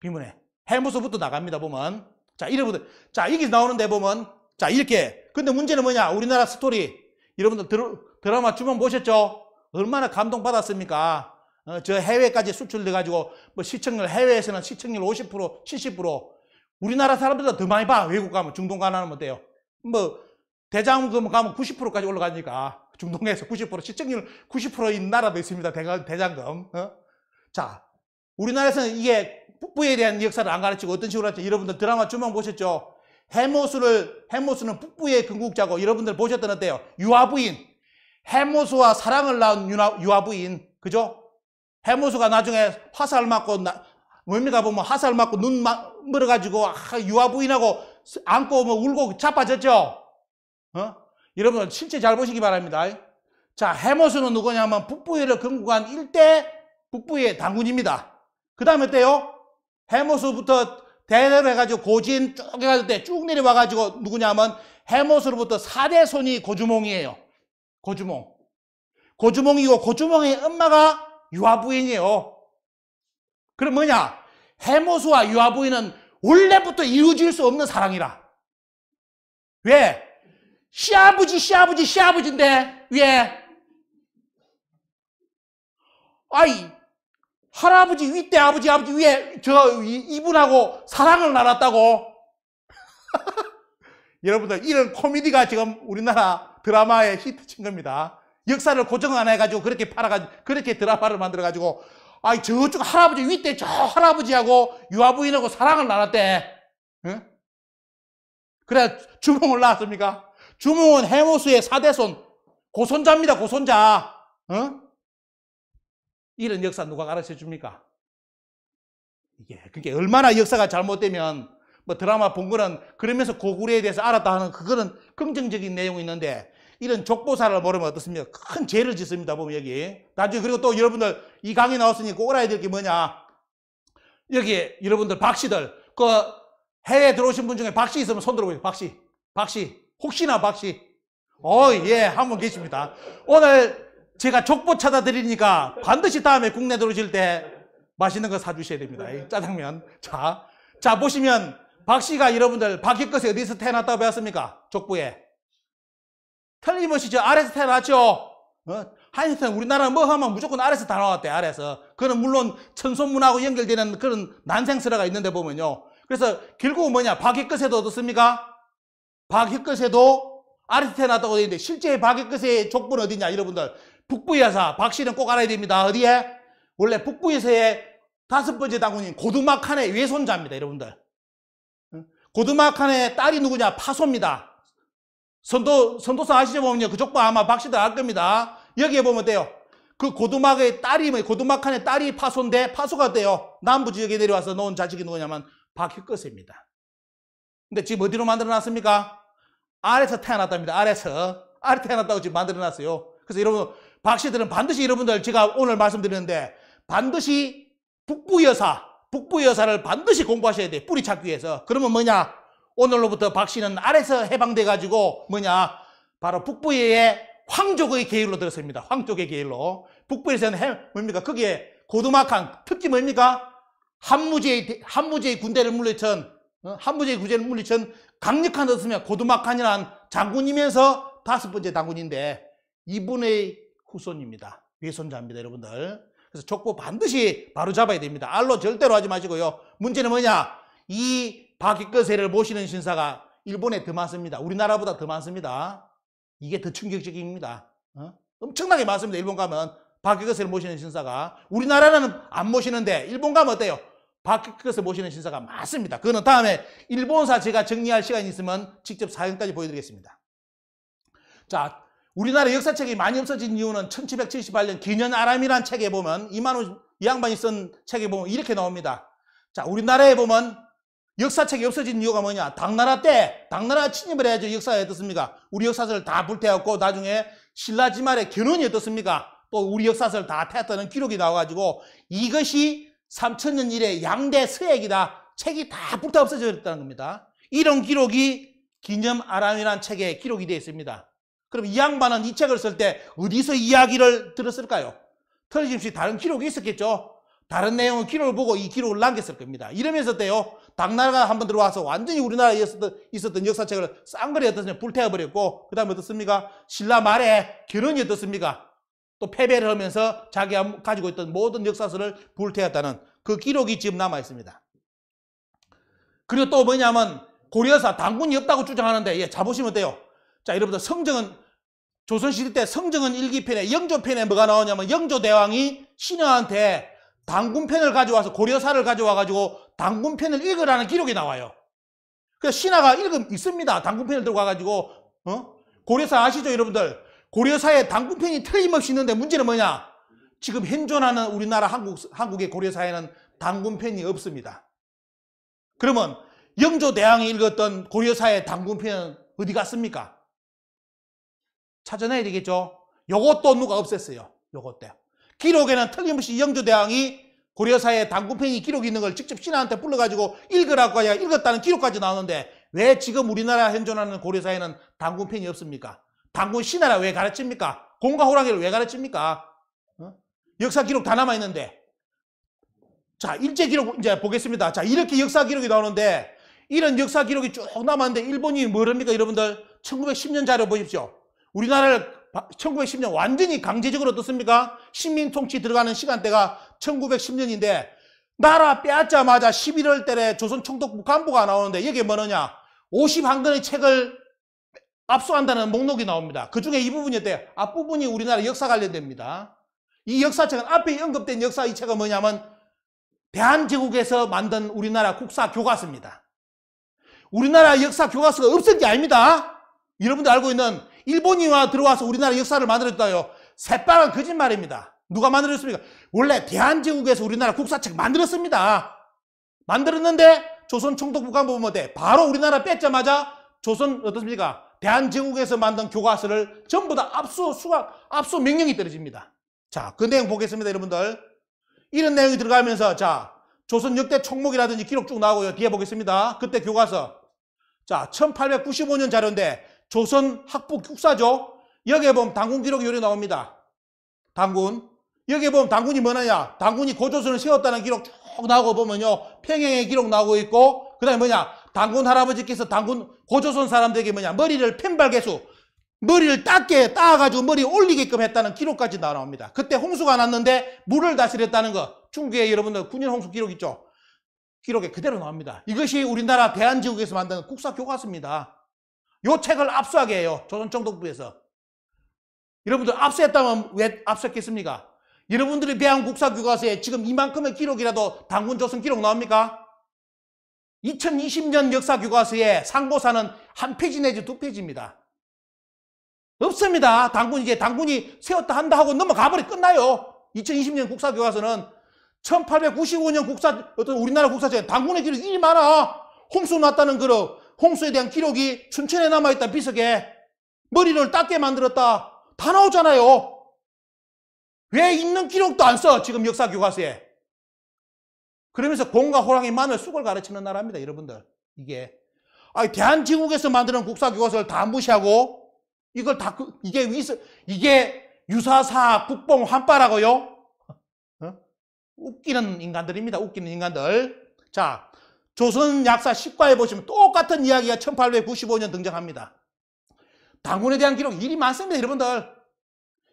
비문에 해무서부터 나갑니다 보면 자 이러분들 자 여기 나오는데 보면 자 이렇게 근데 문제는 뭐냐 우리나라 스토리 여러분들 드라, 드라마 주문 보셨죠? 얼마나 감동받았습니까? 어, 저 해외까지 수출돼가지고 뭐 시청률 해외에서는 시청률 50% 70% 우리나라 사람들보다 더 많이 봐 외국 가면 중동 가면 어때요? 뭐 대장 금 가면 90%까지 올라가니까 중동에서 90% 시청률 90%인 나라도 있습니다 대장금 어? 자 우리나라에서는 이게 북부에 대한 역사를 안 가르치고 어떤 식으로 할죠 여러분들 드라마 주만 보셨죠? 해모수를 해모수는 북부의 근국자고 여러분들 보셨던 어때요? 유아부인 해모수와 사랑을 낳은 유아, 부인 그죠? 해모수가 나중에 화살 맞고 나, 뭡니까 보면 화살 맞고 눈 멀어가지고 아, 유아부인하고 안고 뭐 울고 자빠졌죠? 어? 여러분 들 실제 잘 보시기 바랍니다. 자 해모수는 누구냐면 북부에를 근국한 일대 북부의 당군입니다. 그 다음에 어때요? 해모스부터 대대로 해가지고 고진 쭉 해가지고 때쭉 내려와가지고 누구냐면 해모스로부터 4대손이 고주몽이에요. 고주몽. 고주몽이고 고주몽의 엄마가 유아부인이에요. 그럼 뭐냐? 해모수와 유아부인은 원래부터 이루어질 수 없는 사랑이라. 왜? 시아버지, 시아버지, 시아버지인데, 왜? 아이, 할아버지 윗대 아버지 아버지 위에 저 이분하고 사랑을 나눴다고 여러분들 이런 코미디가 지금 우리나라 드라마에 히트친 겁니다. 역사를 고정 안 해가지고 그렇게 팔아가지고 그렇게 드라마를 만들어가지고 아 저쪽 할아버지 윗대 저 할아버지하고 유아부인하고 사랑을 나눴대. 응? 그래 주몽을 낳았습니까? 주몽은 해모수의 사대손 고손자입니다 고손자. 응? 이런 역사 누가 가르쳐 줍니까? 이게 그게 그러니까 얼마나 역사가 잘못되면 뭐 드라마 본 거는 그러면서 고구려에 대해서 알았다 하는 그거는 긍정적인 내용이 있는데 이런 족보사를 모르면 어떻습니까? 큰 죄를 짓습니다 보면 여기 나중에 그리고 또 여러분들 이 강의 나왔으니 꼭 알아야 될 게 뭐냐 여기 여러분들 박씨들 그 해외 들어오신 분 중에 박씨 있으면 손 들어보세요 박씨 박씨 혹시나 박씨 어예 한 분 계십니다 오늘 제가 족보 찾아 드리니까 반드시 다음에 국내 들어오실 때 맛있는 거 사주셔야 됩니다. 짜장면. 자, 자 보시면 박 씨가 여러분들 박희 것이 어디서 태어났다고 배웠습니까? 족보에. 틀림없이 저 아래에서 태어났죠? 어? 하여튼 우리나라 뭐 하면 무조건 아래에서 다 나왔대, 아래에서. 그는 물론 천손문하고 연결되는 그런 난생스러가 있는데 보면요. 그래서 결국은 뭐냐, 박희 것에도 어떻습니까? 박희 것에도 아래에서 태어났다고 되어 있는데 실제 박희 것의 족보는 어디냐, 여러분들. 북부여사 박씨는 꼭 알아야 됩니다. 어디에? 원래 북부에서의 다섯 번째 당군인 고두마칸의 외손자입니다. 여러분들. 고두마칸의 딸이 누구냐? 파소입니다. 선도, 선도사 아시죠? 보면요. 그쪽 봐 아마 박씨들 알 겁니다. 여기에 보면 돼요. 그 고두막의 딸이, 고두막한의 딸이 파소인데 파소가 돼요. 남부 지역에 내려와서 놓은 자식이 누구냐면 박혁거세입니다. 근데 지금 어디로 만들어놨습니까? 아래서 태어났답니다. 아래서. 아래 태어났다고 지금 만들어놨어요. 그래서 여러분, 박씨들은 반드시 여러분들 제가 오늘 말씀드리는데 반드시 북부여사, 북부여사를 반드시 공부하셔야 돼요. 뿌리 찾기 위해서. 그러면 뭐냐? 오늘로부터 박씨는 아래서 해방돼가지고 뭐냐? 바로 북부의 황족의 계율로 들었습니다. 황족의 계율로. 북부에서는 해, 뭡니까? 거기에 고두막한 특히 뭡니까? 한무제의, 한무제의 군대를 물리친, 한무제의 어? 군대를 물리친 강력한 뜻으면 고두막한이란 장군이면서 다섯 번째 당군인데 이분의 후손입니다. 외손자입니다. 여러분들. 그래서 족보 반드시 바로 잡아야 됩니다. 알로 절대로 하지 마시고요. 문제는 뭐냐? 이 박익거세를 모시는 신사가 일본에 더 많습니다. 우리나라보다 더 많습니다. 이게 더 충격적입니다. 어? 엄청나게 많습니다. 일본 가면 박익거세를 모시는 신사가 우리나라는 안 모시는데 일본 가면 어때요? 박익거세 모시는 신사가 많습니다. 그거는 다음에 일본사 제가 정리할 시간이 있으면 직접 사연까지 보여드리겠습니다. 자, 우리나라 역사책이 많이 없어진 이유는 1778년 기년 아람이란 책에 보면 이만우 이 양반이 쓴 책에 보면 이렇게 나옵니다. 자, 우리나라에 보면 역사책이 없어진 이유가 뭐냐? 당나라 때, 당나라 침입을 해야지 역사에 어떻습니까? 우리 역사서를 다 불태웠고 나중에 신라지말의 견훤이 어떻습니까? 또 우리 역사서를 다 태웠다는 기록이 나와가지고 이것이 3 0 0 0년 이래 양대 서액이다. 책이 다 불타 없어졌다는 겁니다. 이런 기록이 기념아람이라는 책에 기록이 되어 있습니다. 그럼 이 양반은 이 책을 쓸 때 어디서 이야기를 들었을까요? 틀림없이 다른 기록이 있었겠죠. 다른 내용의 기록을 보고 이 기록을 남겼을 겁니다. 이러면서 때요. 당나라가 한 번 들어와서 완전히 우리나라에 있었던, 있었던 역사책을 쌍거리 어떻습니까? 불태워버렸고 그 다음에 어떻습니까? 신라 말에 결혼이 어떻습니까? 또 패배를 하면서 자기가 가지고 있던 모든 역사서를 불태웠다는 그 기록이 지금 남아있습니다. 그리고 또 뭐냐면 고려사 당군이 없다고 주장하는데 예, 자보시면 돼요. 자, 여러분들 성정은 조선시대 때 성정은 일기편에 영조편에 뭐가 나오냐면 영조대왕이 신하한테 당군편을 가져와서 고려사를 가져와가지고 당군편을 읽으라는 기록이 나와요. 그래서 신하가 읽음 있습니다. 당군편을 들고 와가지고 어? 고려사 아시죠 여러분들? 고려사에 당군편이 틀림없이 있는데 문제는 뭐냐? 지금 현존하는 우리나라 한국, 한국의 고려사에는 당군편이 없습니다. 그러면 영조대왕이 읽었던 고려사의 당군편은 어디 갔습니까? 찾아내야 되겠죠. 요것도 누가 없앴어요. 요것도. 기록에는 틀림없이 영조 대왕이 고려사의 당군팽이 기록이 있는 걸 직접 신하한테 불러가지고 읽으라고 해야 읽었다는 기록까지 나오는데 왜 지금 우리나라 현존하는 고려사에는 당군팽이 없습니까? 당군 신하라 왜 가르칩니까? 공과 호랑이를 왜 가르칩니까? 어? 역사 기록 다 남아있는데 자 일제 기록 이제 보겠습니다 자 이렇게 역사 기록이 나오는데 이런 역사 기록이 쭉 남았는데 일본이 뭐랍니까 여러분들 1910년 자료 보십시오 우리나라를 1910년 완전히 강제적으로 어떻습니까? 식민 통치 들어가는 시간대가 1910년인데 나라 빼앗자마자 11월 달에 조선 총독부 간부가 나오는데 여기에 뭐느냐? 51권의 책을 압수한다는 목록이 나옵니다. 그 중에 이 부분이 어때요? 앞부분이 우리나라 역사 관련됩니다. 이 역사책은 앞에 언급된 역사 이 책은 뭐냐면 대한제국에서 만든 우리나라 국사 교과서입니다. 우리나라 역사 교과서가 없은 게 아닙니다. 여러분들 알고 있는 일본이와 들어와서 우리나라 역사를 만들었다요. 새빨간 거짓말입니다. 누가 만들었습니까? 원래 대한제국에서 우리나라 국사책 만들었습니다. 만들었는데 조선 총독국가보문대 바로 우리나라 뺏자마자 조선 어떻습니까? 대한제국에서 만든 교과서를 전부 다 압수 수학 압수 명령이 떨어집니다. 자, 그 내용 보겠습니다, 여러분들. 이런 내용이 들어가면서 자, 조선 역대 총목이라든지 기록 쭉 나오고요. 뒤에 보겠습니다. 그때 교과서. 자, 1895년 자료인데 조선 학부 국사죠. 여기에 보면 당군 기록이 요리 나옵니다. 당군. 여기에 보면 당군이 뭐냐? 당군이 고조선을 세웠다는 기록 쭉 나오고 보면요. 평양의 기록 나오고 있고 그 다음에 뭐냐? 당군 할아버지께서 당군 고조선 사람들에게 뭐냐? 머리를 펜발개수 머리를 닦게 따가지고 머리 올리게끔 했다는 기록까지 나옵니다. 그때 홍수가 났는데 물을 다스렸다는 거. 중국에 여러분들 군인 홍수 기록 있죠? 기록에 그대로 나옵니다. 이것이 우리나라 대한지국에서 만든 국사 교과서입니다. 요 책을 압수하게 해요. 조선총독부에서. 여러분들 압수했다면 왜 압수했겠습니까? 여러분들이 배한 국사교과서에 지금 이만큼의 기록이라도 당군 조선 기록 나옵니까? 2020년 역사교과서에 상고사는 한 페이지 내지 두 페이지입니다. 없습니다. 당군 이제 당군이 세웠다 한다 하고 넘어가버리 끝나요. 2020년 국사교과서는 1895년 국사 어떤 우리나라 국사책 당군의 기록이 많아. 홍수 났다는 그런 홍수에 대한 기록이 춘천에 남아있다 비석에 머리를 닦게 만들었다 다 나오잖아요. 왜 있는 기록도 안 써? 지금 역사 교과서에. 그러면서 공과 호랑이 마늘 쑥을 가르치는 나라입니다, 여러분들. 이게. 아니, 대한제국에서 만드는 국사 교과서를 다 무시하고 이걸 다 그, 이게 위서 이게 유사사 국뽕 환빠라고요? 어? 웃기는 인간들입니다. 웃기는 인간들. 자, 조선 약사 10과에 보시면 똑같은 이야기가 1895년 등장합니다. 당군에 대한 기록 일이 많습니다, 여러분들.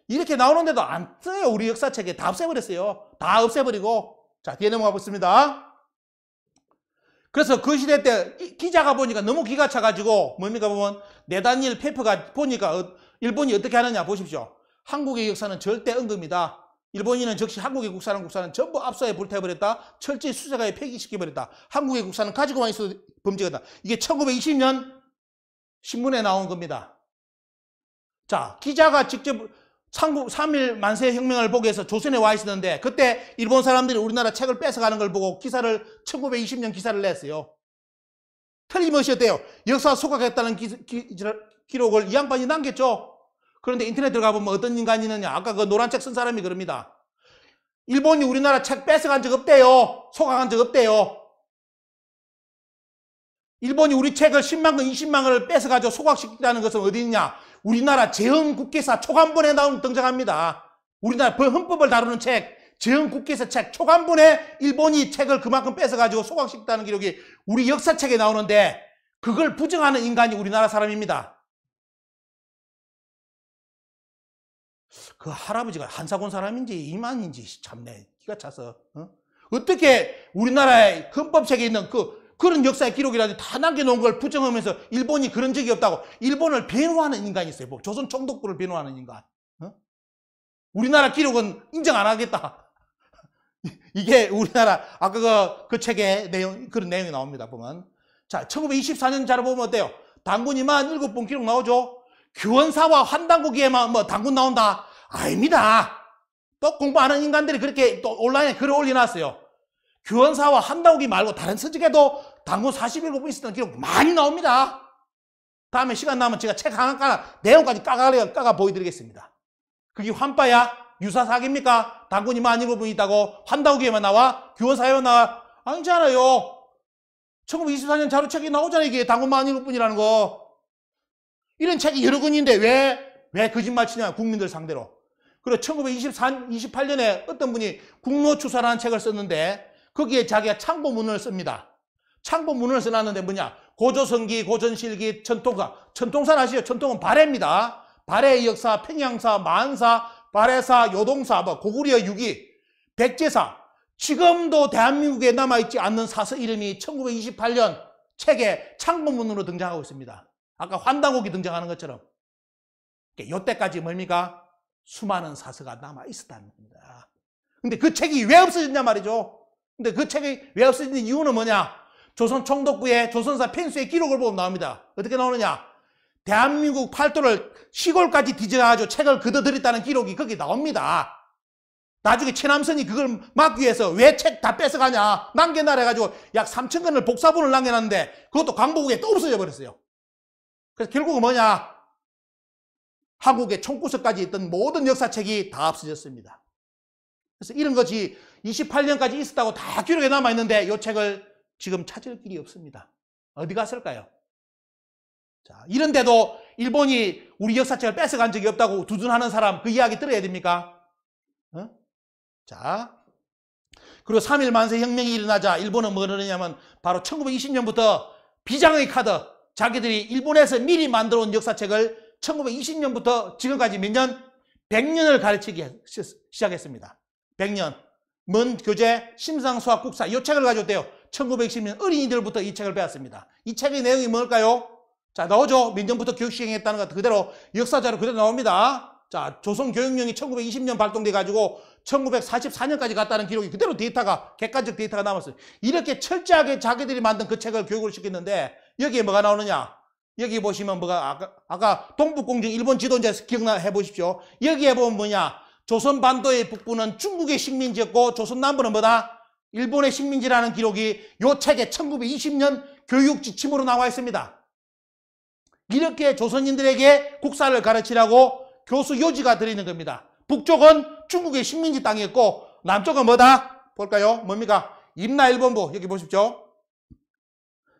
이렇게 나오는데도 안 떠요, 우리 역사책에. 다 없애버렸어요. 다 없애버리고. 자, 뒤에 넘어가 보겠습니다. 그래서 그 시대 때 기자가 보니까 너무 기가 차가지고 뭡니까 보면 네단일 페퍼가 보니까 어, 일본이 어떻게 하느냐 보십시오. 한국의 역사는 절대 언급입니다 일본인은 즉시 한국의 국산은 국산은 전부 압사에 불태워버렸다. 철저히 수사가에 폐기시켜버렸다. 한국의 국산은 가지고만 있어도 범죄가다. 이게 1920년 신문에 나온 겁니다. 자, 기자가 직접 3일 만세 혁명을 보기 위해서 조선에 와 있었는데 그때 일본 사람들이 우리나라 책을 뺏어가는 걸 보고 기사를 1920년 기사를 냈어요. 틀림없이 어때요? 역사 소각했다는 기, 기, 기, 록을이 양반이 남겼죠. 그런데 인터넷 들어가 보면 어떤 인간이 느냐 아까 그 노란 책 쓴 사람이 그럽니다. 일본이 우리나라 책 뺏어간 적 없대요. 소각한 적 없대요. 일본이 우리 책을 10만 권, 20만 권을 뺏어가지고 소각시켰다는 것은 어디 있냐? 우리나라 재헌 국기사 초간본에 나온 등장합니다. 우리나라 헌법을 다루는 책, 재헌 국기사 책 초간본에 일본이 책을 그만큼 뺏어가지고 소각시켰다는 기록이 우리 역사책에 나오는데 그걸 부정하는 인간이 우리나라 사람입니다. 그 할아버지가 한사곤 사람인지 이만인지 참내 기가 차서 어? 어떻게 우리나라의 헌법책에 있는 그 그런 역사의 기록이라든지 다 남겨놓은 걸 부정하면서 일본이 그런 적이 없다고 일본을 변호하는 인간이 있어요. 뭐 조선 총독부를 변호하는 인간. 어? 우리나라 기록은 인정 안 하겠다. 이게 우리나라 아까 그, 그 책에 내용 그런 내용이 나옵니다 보면 자 1924년 자료 보면 어때요? 당군 이만 7곱번 기록 나오죠. 교원사와 환당국기에만뭐 당군 나온다? 아닙니다. 또 공부하는 인간들이 그렇게 또 온라인에 글을 올려놨어요. 교원사와 한다우기 말고 다른 서적에도 당군 47분 있었던 기록 많이 나옵니다. 다음에 시간 나면 제가 책 하나 까나 내용까지 까가려 까가 보여드리겠습니다. 그게 환빠야? 유사사기입니까? 당군이 많이 부분 있다고 환다우기에만 나와? 교원사에만 나와? 아니잖아요. 1924년 자료책이 나오잖아요. 이게 당군 많이 부분이라는 거. 이런 책이 여러 권인데 왜, 왜 거짓말 치냐, 국민들 상대로. 그리고 1924, 28년에 어떤 분이 국노추사라는 책을 썼는데 거기에 자기가 창고문을 씁니다. 창고문을 써놨는데 뭐냐, 고조성기, 고전실기, 천통사. 천통사는 아시죠? 천통은 발해입니다. 발해 역사, 평양사, 만사, 발해사, 요동사, 뭐 고구려 유기, 백제사. 지금도 대한민국에 남아있지 않는 사서 이름이 1928년 책에 창고문으로 등장하고 있습니다. 아까 환당곡이 등장하는 것처럼 이때까지 뭡니까? 수많은 사서가 남아있었다는 겁니다. 근데 그 책이 왜 없어졌냐 말이죠. 근데 그 책이 왜 없어진 이유는 뭐냐? 조선 총독부의 조선사 펜수의 기록을 보면 나옵니다. 어떻게 나오느냐? 대한민국 팔도를 시골까지 뒤져가지고 책을 걷어들였다는 기록이 거기 나옵니다. 나중에 최남선이 그걸 막기 위해서 왜 책 다 뺏어가냐 남겨놔 라 해가지고 약 3천 권을 복사본을 남겨놨는데 그것도 광복후에 또 없어져 버렸어요. 그래서 결국은 뭐냐? 한국의 총구석까지 있던 모든 역사책이 다 없어졌습니다. 그래서 이런 것이 28년까지 있었다고 다 기록에 남아있는데 이 책을 지금 찾을 길이 없습니다. 어디 갔을까요? 자, 이런데도 일본이 우리 역사책을 뺏어간 적이 없다고 두둔하는 사람 그 이야기 들어야 됩니까? 어? 자, 그리고 3.1 만세 혁명이 일어나자 일본은 뭐 그러냐면 바로 1920년부터 비장의 카드 자기들이 일본에서 미리 만들어 온 역사책을 1920년부터 지금까지 몇 년? 100년을 가르치기 시작했습니다. 100년. 문, 교재, 심상, 수학, 국사 이 책을 가져왔대요. 1920년 어린이들부터 이 책을 배웠습니다. 이 책의 내용이 뭘까요? 자, 나오죠. 민정부터 교육 시행했다는 것 그대로 역사자료 그대로 나옵니다. 자, 조선교육령이 1920년 발동돼가지고 1944년까지 갔다는 기록이 그대로 데이터가, 객관적 데이터가 남았어요. 이렇게 철저하게 자기들이 만든 그 책을 교육을 시켰는데 여기에 뭐가 나오느냐? 여기 보시면 뭐가 아까, 아까 동북공정 일본 지도자 기억나 해보십시오. 여기에 보면 뭐냐? 조선 반도의 북부는 중국의 식민지였고 조선 남부는 뭐다? 일본의 식민지라는 기록이 요 책에 1920년 교육 지침으로 나와 있습니다. 이렇게 조선인들에게 국사를 가르치라고 교수 요지가 드리는 겁니다. 북쪽은 중국의 식민지 땅이었고 남쪽은 뭐다? 볼까요? 뭡니까? 임나일본부 여기 보십시오.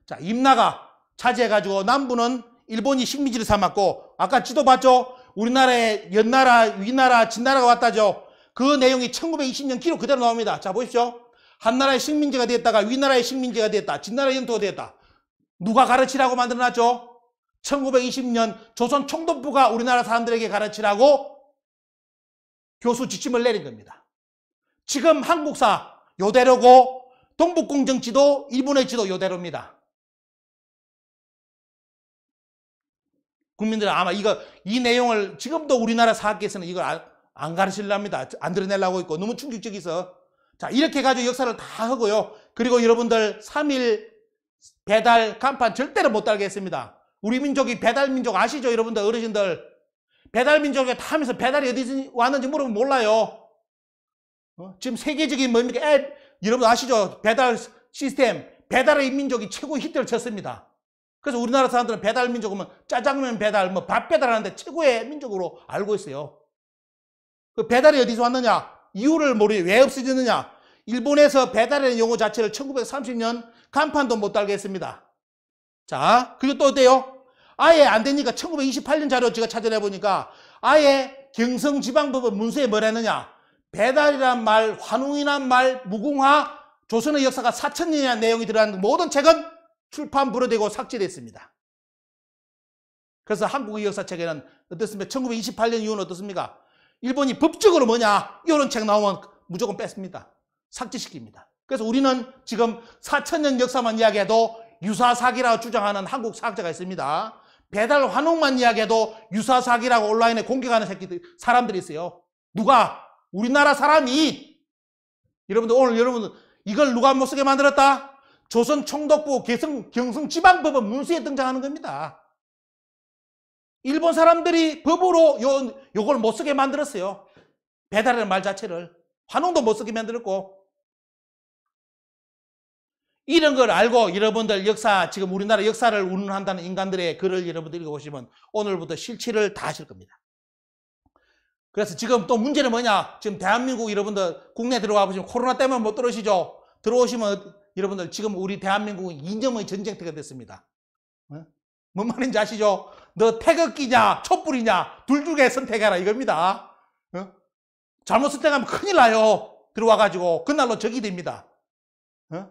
자, 임나가 차지해가지고 남부는 일본이 식민지를 삼았고 아까 지도 봤죠? 우리나라에 연나라, 위나라, 진나라가 왔다죠. 그 내용이 1920년 기록 그대로 나옵니다. 자 보십시오. 한나라의 식민지가 되었다가 위나라의 식민지가 되었다 진나라의 영토가 되었다 누가 가르치라고 만들어놨죠? 1920년 조선 총독부가 우리나라 사람들에게 가르치라고 교수 지침을 내린 겁니다. 지금 한국사 요대로고 동북공정지도 일본의 지도 요대로입니다. 국민들은 아마 이거 이 내용을 지금도 우리나라 사학계에서는 이걸 안, 안 가르치려합니다. 안 드러내려고 있고 너무 충격적이서 자 이렇게 가지고 역사를 다 하고요. 그리고 여러분들 3일 배달 간판 절대로 못 달겠습니다. 우리 민족이 배달 민족 아시죠? 여러분들 어르신들 배달 민족에 타면서 배달이 어디서 왔는지 모르면 몰라요. 어? 지금 세계적인 뭡니까? 앱, 여러분 아시죠? 배달 시스템 배달의 인 민족이 최고 히트를 쳤습니다. 그래서 우리나라 사람들은 배달 민족은 짜장면 배달, 뭐 밥 배달하는데 최고의 민족으로 알고 있어요. 그 배달이 어디서 왔느냐? 이유를 모르니 왜 없어졌느냐? 일본에서 배달이는 용어 자체를 1930년 간판도 못 달게 했습니다. 자, 그리고 또 어때요? 아예 안 되니까 1928년 자료 제가 찾아내 보니까 아예 경성지방법은 문서에 뭐랬느냐? 배달이란 말, 환웅이란 말, 무궁화, 조선의 역사가 4천년이란 내용이 들어간 모든 책은 출판 불허되고 삭제됐습니다. 그래서 한국의 역사책에는 어떻습니까? 1928년 이후는 어떻습니까? 일본이 법적으로 뭐냐? 이런 책 나오면 무조건 뺐습니다. 삭제시킵니다. 그래서 우리는 지금 4천년 역사만 이야기해도 유사사기라고 주장하는 한국 사학자가 있습니다. 배달 환웅만 이야기해도 유사사기라고 온라인에 공격하는 새끼들, 사람들이 있어요. 누가? 우리나라 사람이! 여러분들, 오늘 여러분들, 이걸 누가 못쓰게 만들었다? 조선 총독부 개성, 경성 지방법은 문서에 등장하는 겁니다. 일본 사람들이 법으로 요, 요걸 못 쓰게 만들었어요. 배달이는말 자체를. 환웅도 못 쓰게 만들었고. 이런 걸 알고 여러분들 역사, 지금 우리나라 역사를 운운한다는 인간들의 글을 여러분들 읽어보시면 오늘부터 실체를 다 하실 겁니다. 그래서 지금 또 문제는 뭐냐? 지금 대한민국 여러분들 국내 들어와 보시면 코로나 때문에 못 들어오시죠? 들어오시면 여러분들 지금 우리 대한민국은 이념의 전쟁터가 됐습니다. 어? 뭔 말인지 아시죠? 너 태극기냐 촛불이냐 둘 중에 선택해라 이겁니다. 어? 잘못 선택하면 큰일 나요. 들어와가지고 그날로 적이 됩니다. 어?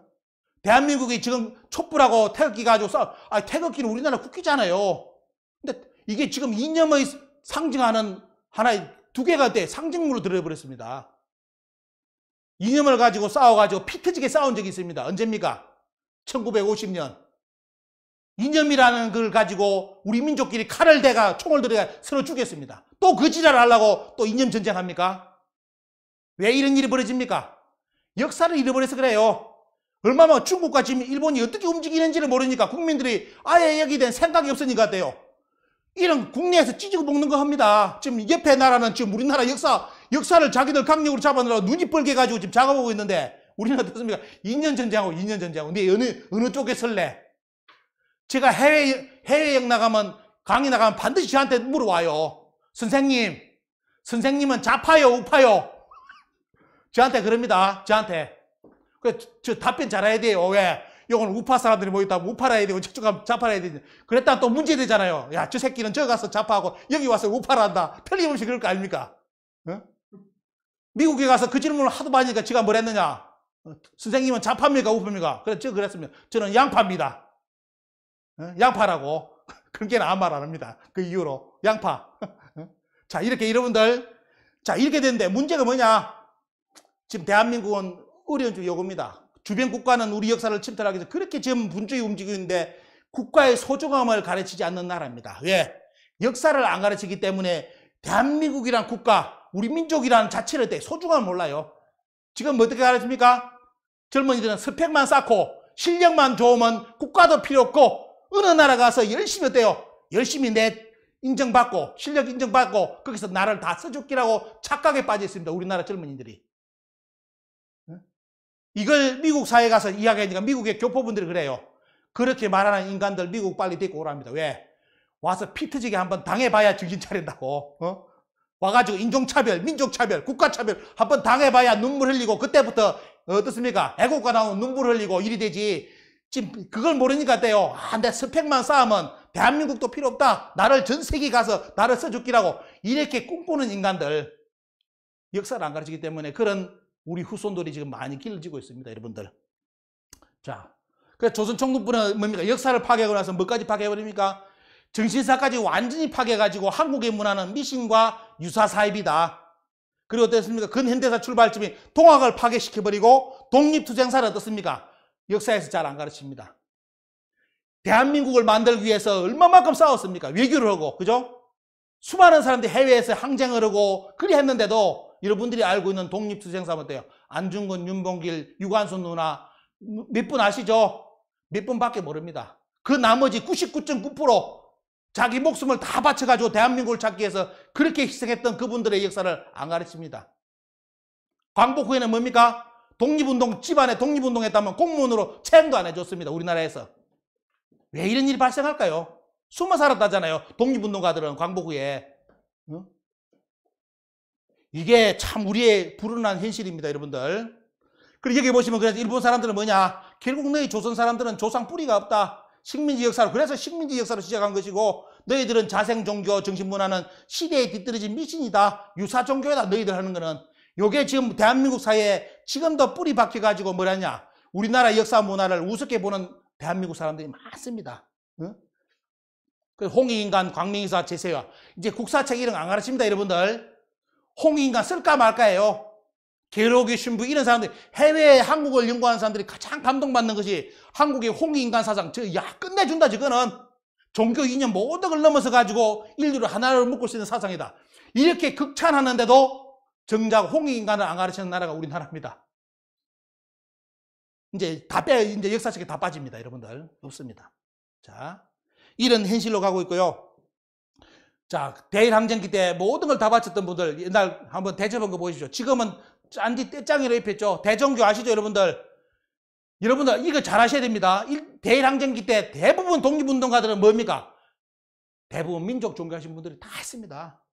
대한민국이 지금 촛불하고 태극기 가지고 싸 아, 태극기는 우리나라 국기잖아요. 근데 이게 지금 이념의 상징하는 하나의 두 개가 돼 상징물로 들어버렸습니다. 이념을 가지고 싸워가지고 피 터지게 싸운 적이 있습니다. 언제입니까? 1950년. 이념이라는 걸 가지고 우리 민족끼리 칼을 대가 총을 들여가 서로 죽였습니다. 또 그 지랄을 하려고 또 이념 전쟁합니까? 왜 이런 일이 벌어집니까? 역사를 잃어버려서 그래요. 얼마만 중국과 지금 일본이 어떻게 움직이는지를 모르니까 국민들이 아예 여기에 대한 생각이 없으니까 돼요. 이런 국내에서 찢어 먹는 거 합니다. 지금 옆에 나라는 지금 우리나라 역사 역사를 자기들 강력으로 잡아느라 눈이 뻘게 가지고 지금 잡아보고 있는데 우리는 어떻습니까? 2년 전쟁하고 2년 전쟁하고 근데 어느, 어느 쪽에 설래? 제가 해외, 해외여 나가면 강의 나가면 반드시 저한테 물어와요. 선생님, 선생님은 좌파요, 우파요? 저한테 그럽니다. 저한테. 그, 저 답변 잘해야 돼요. 왜? 요건 우파 사람들이 모였다 우파라 해야 되고 저쪽 가면 좌파라 해야 되지 그랬다 또 문제 되잖아요 야 저 새끼는 저기 가서 좌파하고 여기 와서 우파라 한다 편리없이 그럴 거 아닙니까 어? 미국에 가서 그 질문을 하도 많이 하니까 제가 뭐랬느냐. 어, 선생님은 자파입니까 우파입니까? 그래서 제가 그랬습니다. 저는 양파입니다. 어, 양파라고. 그렇게는 아무 말안 합니다. 그 이후로. 양파. 어? 자, 이렇게 여러분들. 자, 이렇게 되는데 문제가 뭐냐? 지금 대한민국은 어려운 주 요겁니다. 주변 국가는 우리 역사를 침탈하기 위해서 그렇게 지금 분주히 움직이는데 국가의 소중함을 가르치지 않는 나라입니다. 왜? 역사를 안 가르치기 때문에 대한민국이란 국가, 우리 민족이라는 자체를 대 소중함을 몰라요. 지금 어떻게 가르칩니까? 젊은이들은 스펙만 쌓고 실력만 좋으면 국가도 필요 없고 어느 나라 가서 열심히 어때요? 열심히 내 인정받고 실력 인정받고 거기서 나를 다 써줬기라고 착각에 빠져 있습니다. 우리나라 젊은이들이. 이걸 미국 사회 에 가서 이야기하니까 미국의 교포분들이 그래요. 그렇게 말하는 인간들 미국 빨리 데리고 오랍니다. 왜? 와서 피 터지게 한번 당해봐야 정신 차린다고. 어? 와가지고 인종차별, 민족차별, 국가차별 한 번 당해봐야 눈물 흘리고 그때부터 어떻습니까? 애국가 나온 눈물 흘리고 이리 되지. 지금 그걸 모르니까 돼요. 아, 내 스펙만 쌓으면 대한민국도 필요 없다. 나를 전 세계 가서 나를 써주기라고 이렇게 꿈꾸는 인간들 역사를 안 가르치기 때문에 그런 우리 후손들이 지금 많이 길러지고 있습니다. 여러분들. 자, 그래서 조선 총독부는 뭡니까? 역사를 파괴하고 나서 뭐까지 파괴해버립니까? 정신사까지 완전히 파괴가지고 해 한국의 문화는 미신과 유사 사입이다. 그리고 어떻습니까? 근현대사 출발점이 동학을 파괴시켜버리고 독립투쟁사를 어떻습니까? 역사에서 잘 안 가르칩니다. 대한민국을 만들기 위해서 얼마만큼 싸웠습니까? 외교를 하고, 그죠? 수많은 사람들이 해외에서 항쟁을 하고 그리 했는데도 여러분들이 알고 있는 독립투쟁사면 어때요? 안중근, 윤봉길, 유관순 누나 몇 분 아시죠? 몇 분밖에 모릅니다. 그 나머지 99.9% 자기 목숨을 다 바쳐가지고 대한민국을 찾기 위해서 그렇게 희생했던 그분들의 역사를 안 가르칩니다. 광복 후에는 뭡니까? 독립운동, 집안에 독립운동 했다면 공무원으로채행도안 해줬습니다. 우리나라에서. 왜 이런 일이 발생할까요? 숨어 살았다잖아요. 독립운동가들은 광복 후에. 이게 참 우리의 불운한 현실입니다. 여러분들. 그리고 여기 보시면 그래서 일본 사람들은 뭐냐? 결국 너희 조선 사람들은 조상 뿌리가 없다. 식민지 역사로 그래서 식민지 역사로 시작한 것이고 너희들은 자생 종교 정신 문화는 시대에 뒤떨어진 미신이다. 유사 종교다 너희들 하는 거는 요게 지금 대한민국 사회에 지금도 뿌리 박혀 가지고 뭐라냐? 우리나라 역사 문화를 우습게 보는 대한민국 사람들이 많습니다. 응? 그 홍익인간, 광명이사 제세와 이제 국사책 이런 거안 가르칩니다, 여러분들. 홍익인간 쓸까 말까 해요. 개로기 신부 이런 사람들이 해외 에 한국을 연구하는 사람들이 가장 감동받는 것이 한국의 홍익인간 사상 저야 끝내준다 지거는 종교 이념 모든 걸 넘어서 가지고 인류를 하나로 묶을 수 있는 사상이다 이렇게 극찬하는데도 정작 홍익인간을 안 가르치는 나라가 우리나라입니다 이제 다 빼, 이제 역사책에 다 빠집니다 여러분들 없습니다 자 이런 현실로 가고 있고요 자, 대일항쟁기 때 모든 걸 다 바쳤던 분들 옛날 한번 대접한 거 보십시오. 지금은 짠디 떼짱이라 입혔죠. 대정규 아시죠, 여러분들? 여러분들 이거 잘 아셔야 됩니다. 대일항쟁기 때 대부분 독립운동가들은 뭡니까? 대부분 민족 종교하신 분들이 다 했습니다.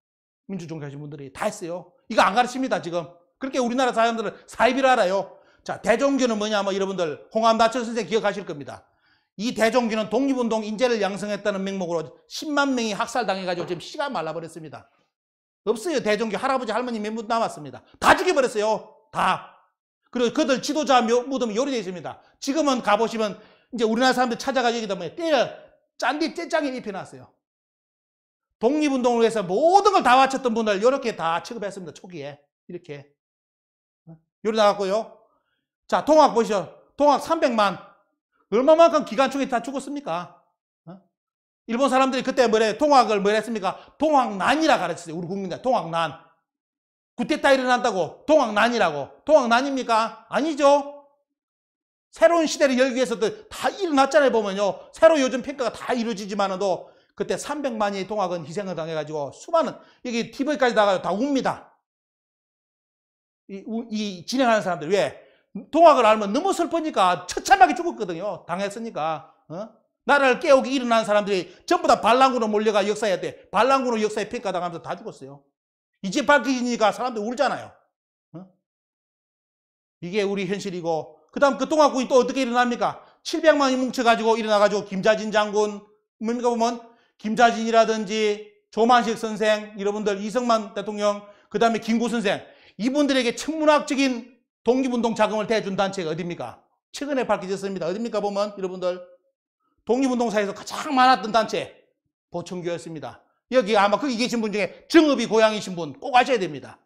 민주 종교하신 분들이 다 했어요. 이거 안 가르칩니다, 지금. 그렇게 우리나라 사람들은 사입이라 알아요. 자, 대종교는 뭐냐면 뭐 여러분들 홍암 다철 선생 기억하실 겁니다. 이대종교는 독립운동 인재를 양성했다는 명목으로 10만 명이 학살당해가지고 지금 시가 말라버렸습니다. 없어요. 대종교 할아버지 할머니 몇 분 남았습니다. 다 죽여버렸어요. 다. 그리고 그들 지도자 묻덤이 요리되어 있습니다. 지금은 가보시면 이제 우리나라 사람들 찾아가 얘기다 보면 때려 짠디 째짱이 입혀놨어요. 독립운동을 위해서 모든 걸다 바쳤던 분들 이렇게 다 취급했습니다. 초기에 이렇게 어? 요리 나갔고요. 자 동학 보시죠. 동학 300만 얼마만큼 기관총에다 죽었습니까? 일본 사람들이 그때 뭐래 동학을 뭐랬습니까? 동학난이라 가르쳤어요. 우리 국민들 동학난. 구태타 일어난다고 동학난이라고. 동학난입니까? 아니죠. 새로운 시대를 열기 위해서 다 일어났잖아요. 보면요. 새로 요즘 평가가 다 이루어지지만도 그때 300만이 동학은 희생을 당해가지고 수많은 여기 TV까지 나가요. 다 웁니다. 이, 이 진행하는 사람들 왜? 동학을 알면 너무 슬퍼니까 처참하게 죽었거든요. 당했으니까. 어? 나라를 깨우기 일어난 사람들이 전부 다 반란군으로 몰려가 역사에 대 반란군으로 역사에 평가당하면서 다 죽었어요. 이제 밝혀니까 사람들 울잖아요. 어? 이게 우리 현실이고 그 다음 그 동학군이 또 어떻게 일어납니까? 700만이 뭉쳐가지고 일어나가지고 김자진 장군 뭡니까 보면 김자진이라든지 조만식 선생 여러분들 이승만 대통령 그 다음에 김구 선생 이분들에게 천문학적인 독립운동 자금을 대준 단체가 어디입니까? 최근에 밝혀졌습니다. 어디입니까 보면 여러분들 독립운동사에서 가장 많았던 단체 보청교였습니다. 여기 아마 거기 계신 분 중에 정읍이 고향이신 분 꼭 아셔야 됩니다.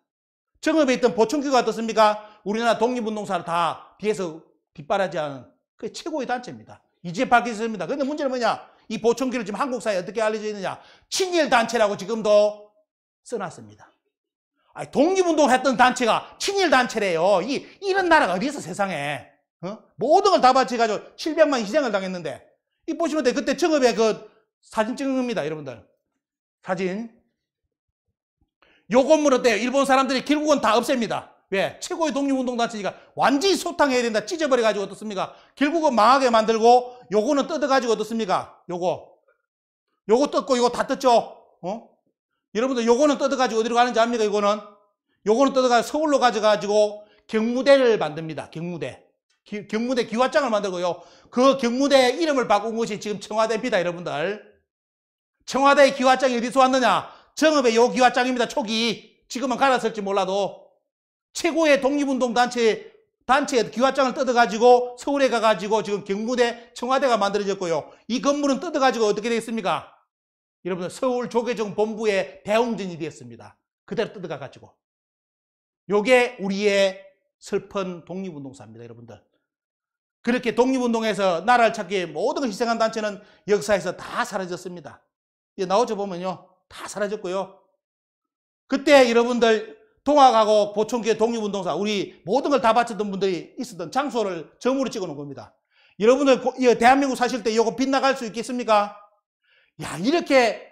정읍에 있던 보청교가 어떻습니까? 우리나라 독립운동사를 다비해서 뒷바라지하는 그 최고의 단체입니다. 이제 밝혀졌습니다. 그런데 문제는 뭐냐? 이 보청교를 지금 한국 사회에 어떻게 알려져 있느냐? 친일 단체라고 지금도 써놨습니다. 아니, 독립운동 했던 단체가 친일 단체래요. 이, 이런 나라가 어디 있어 세상에. 어? 모든 걸 다 바치가지고 700만 희생을 당했는데 이 보시면 돼. 그때 청읍에그 사진 찍은 겁니다. 여러분들. 사진. 요 건물은 때 일본 사람들이 결국은 다 없앱니다. 왜? 최고의 독립운동단체니까 완전히 소탕해야 된다. 찢어버려가지고 어떻습니까? 결국은 망하게 만들고 요거는 뜯어가지고 어떻습니까? 요거. 요거 뜯고 이거 다 뜯죠? 어? 여러분들 요거는 뜯어가지고 어디로 가는지 압니까? 이거는? 요거는 뜯어가지고 서울로 가져가지고 경무대를 만듭니다. 경무대. 경무대 기화장을 만들고요. 그 경무대의 이름을 바꾼 것이 지금 청와대입니다, 여러분들. 청와대의 기화장이 어디서 왔느냐? 정읍의 요 기화장입니다, 초기. 지금은 갈았을지 몰라도. 최고의 독립운동 단체, 단체의 기화장을 뜯어가지고 서울에 가가지고 지금 경무대 청와대가 만들어졌고요. 이 건물은 뜯어가지고 어떻게 되겠습니까? 여러분들, 서울 조계종 본부의 대웅전이 되었습니다. 그대로 뜯어가가지고. 요게 우리의 슬픈 독립운동사입니다, 여러분들. 그렇게 독립운동에서 나라를 찾기 위해 모든 걸 희생한 단체는 역사에서 다 사라졌습니다. 이제 나오죠 보면요. 다 사라졌고요. 그때 여러분들 동학하고 보촌계 독립운동사 우리 모든 걸 다 바쳤던 분들이 있었던 장소를 점으로 찍어 놓은 겁니다. 여러분들 대한민국 사실 때 이거 빗나갈 수 있겠습니까? 야 이렇게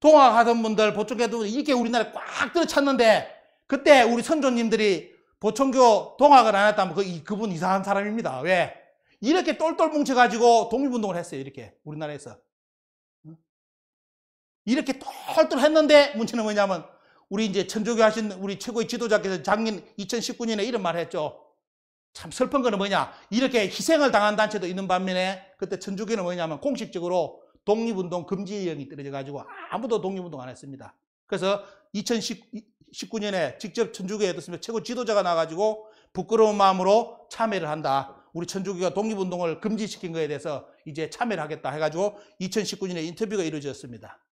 동학하던 분들 보촌계도 이렇게 우리나라에 꽉 들어찼는데 그때 우리 선조님들이 보청교 동학을 안 했다면 그, 그분 이상한 사람입니다. 왜? 이렇게 똘똘 뭉쳐가지고 독립운동을 했어요. 이렇게 우리나라에서. 이렇게 똘똘 했는데 문제는 뭐냐면 우리 이제 천주교 하신 우리 최고의 지도자께서 작년 2019년에 이런 말을 했죠. 참 슬픈 거는 뭐냐. 이렇게 희생을 당한 단체도 있는 반면에 그때 천주교는 뭐냐면 공식적으로 독립운동 금지령이 떨어져가지고 아무도 독립운동 안 했습니다. 그래서 2019년에 직접 천주교에 뒀으면 최고 지도자가 나가지고 부끄러운 마음으로 참여를 한다. 우리 천주교가 독립운동을 금지시킨 거에 대해서 이제 참여를 하겠다 해가지고 2019년에 인터뷰가 이루어졌습니다.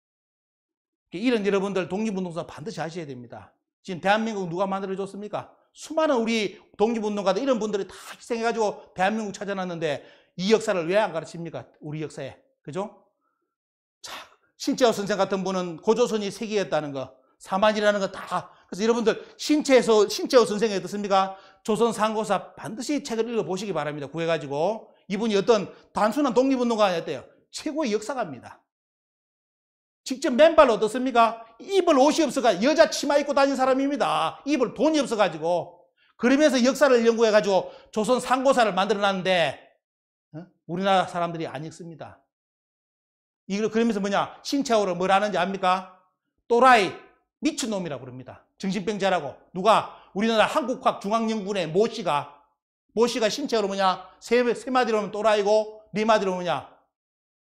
이런 여러분들 독립운동사 반드시 하셔야 됩니다. 지금 대한민국 누가 만들어줬습니까? 수많은 우리 독립운동가들 이런 분들이 다 희생해가지고 대한민국 찾아놨는데 이 역사를 왜 안 가르칩니까? 우리 역사에. 그죠? 자, 신채호 선생 같은 분은 고조선이 세계였다는 거, 사만이라는 거 다. 그래서 여러분들 신채에서 신체호 선생이 어떻습니까? 조선 상고사 반드시 책을 읽어보시기 바랍니다. 구해가지고 이분이 어떤 단순한 독립운동가 아니었대요. 최고의 역사가입니다. 직접 맨발로 어떻습니까? 입을 옷이 없어가 여자 치마 입고 다닌 사람입니다. 입을 돈이 없어가지고 그러면서 역사를 연구해가지고 조선 상고사를 만들어놨는데 어? 우리나라 사람들이 안 읽습니다. 이걸 그러면서 뭐냐 신체어로 뭘 하는지 압니까? 또라이 미친놈이라고 그럽니다. 정신병자라고. 누가? 우리나라 한국학중앙연구원의 모 씨가 모 씨가 신체로 뭐냐? 세, 세 마디로 하면 또라이고 네 마디로 뭐냐?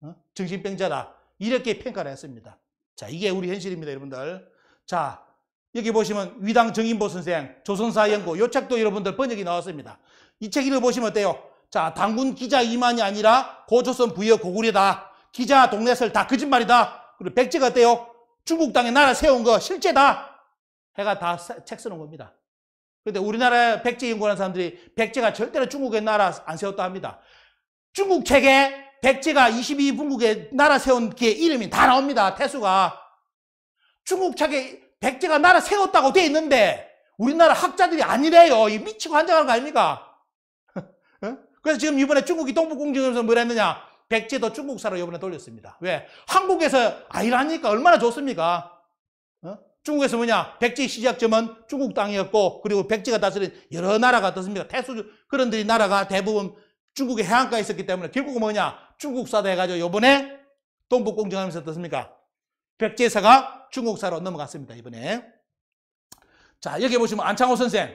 어? 정신병자다. 이렇게 평가를 했습니다. 자, 이게 우리 현실입니다, 여러분들. 자, 여기 보시면 위당 정인보 선생, 조선사 연구, 요 책도 여러분들 번역이 나왔습니다. 이 책 읽어보시면 어때요? 자, 당군 기자 이만이 아니라 고조선 부여 고구려다. 기자 동네설 다 거짓말이다. 그리고 백제가 어때요? 중국 땅에 나라 세운 거 실제다. 해가 다 책 쓰는 겁니다. 그런데 우리나라 백제 연구하는 사람들이 백제가 절대로 중국의 나라 안 세웠다 합니다. 중국 책에 백제가 22분국에 나라 세운 게 이름이 다 나옵니다. 태수가. 중국 책에 백제가 나라 세웠다고 돼 있는데 우리나라 학자들이 아니래요. 이 미치고 환장하는 거 아닙니까? 그래서 지금 이번에 중국이 동북공정에서 뭘 했느냐? 백제도 중국사로 이번에 돌렸습니다. 왜? 한국에서 아이라니까 얼마나 좋습니까? 어? 중국에서 뭐냐? 백제 시작점은 중국 땅이었고 그리고 백제가 다스린 여러 나라가 어떻습니까? 태수 그런들이 나라가 대부분 중국의 해안가에 있었기 때문에 결국은 뭐냐? 중국사다 해가지고 요번에 동북공정하면서 어떻습니까? 백제사가 중국사로 넘어갔습니다. 이번에. 자 여기 보시면 안창호 선생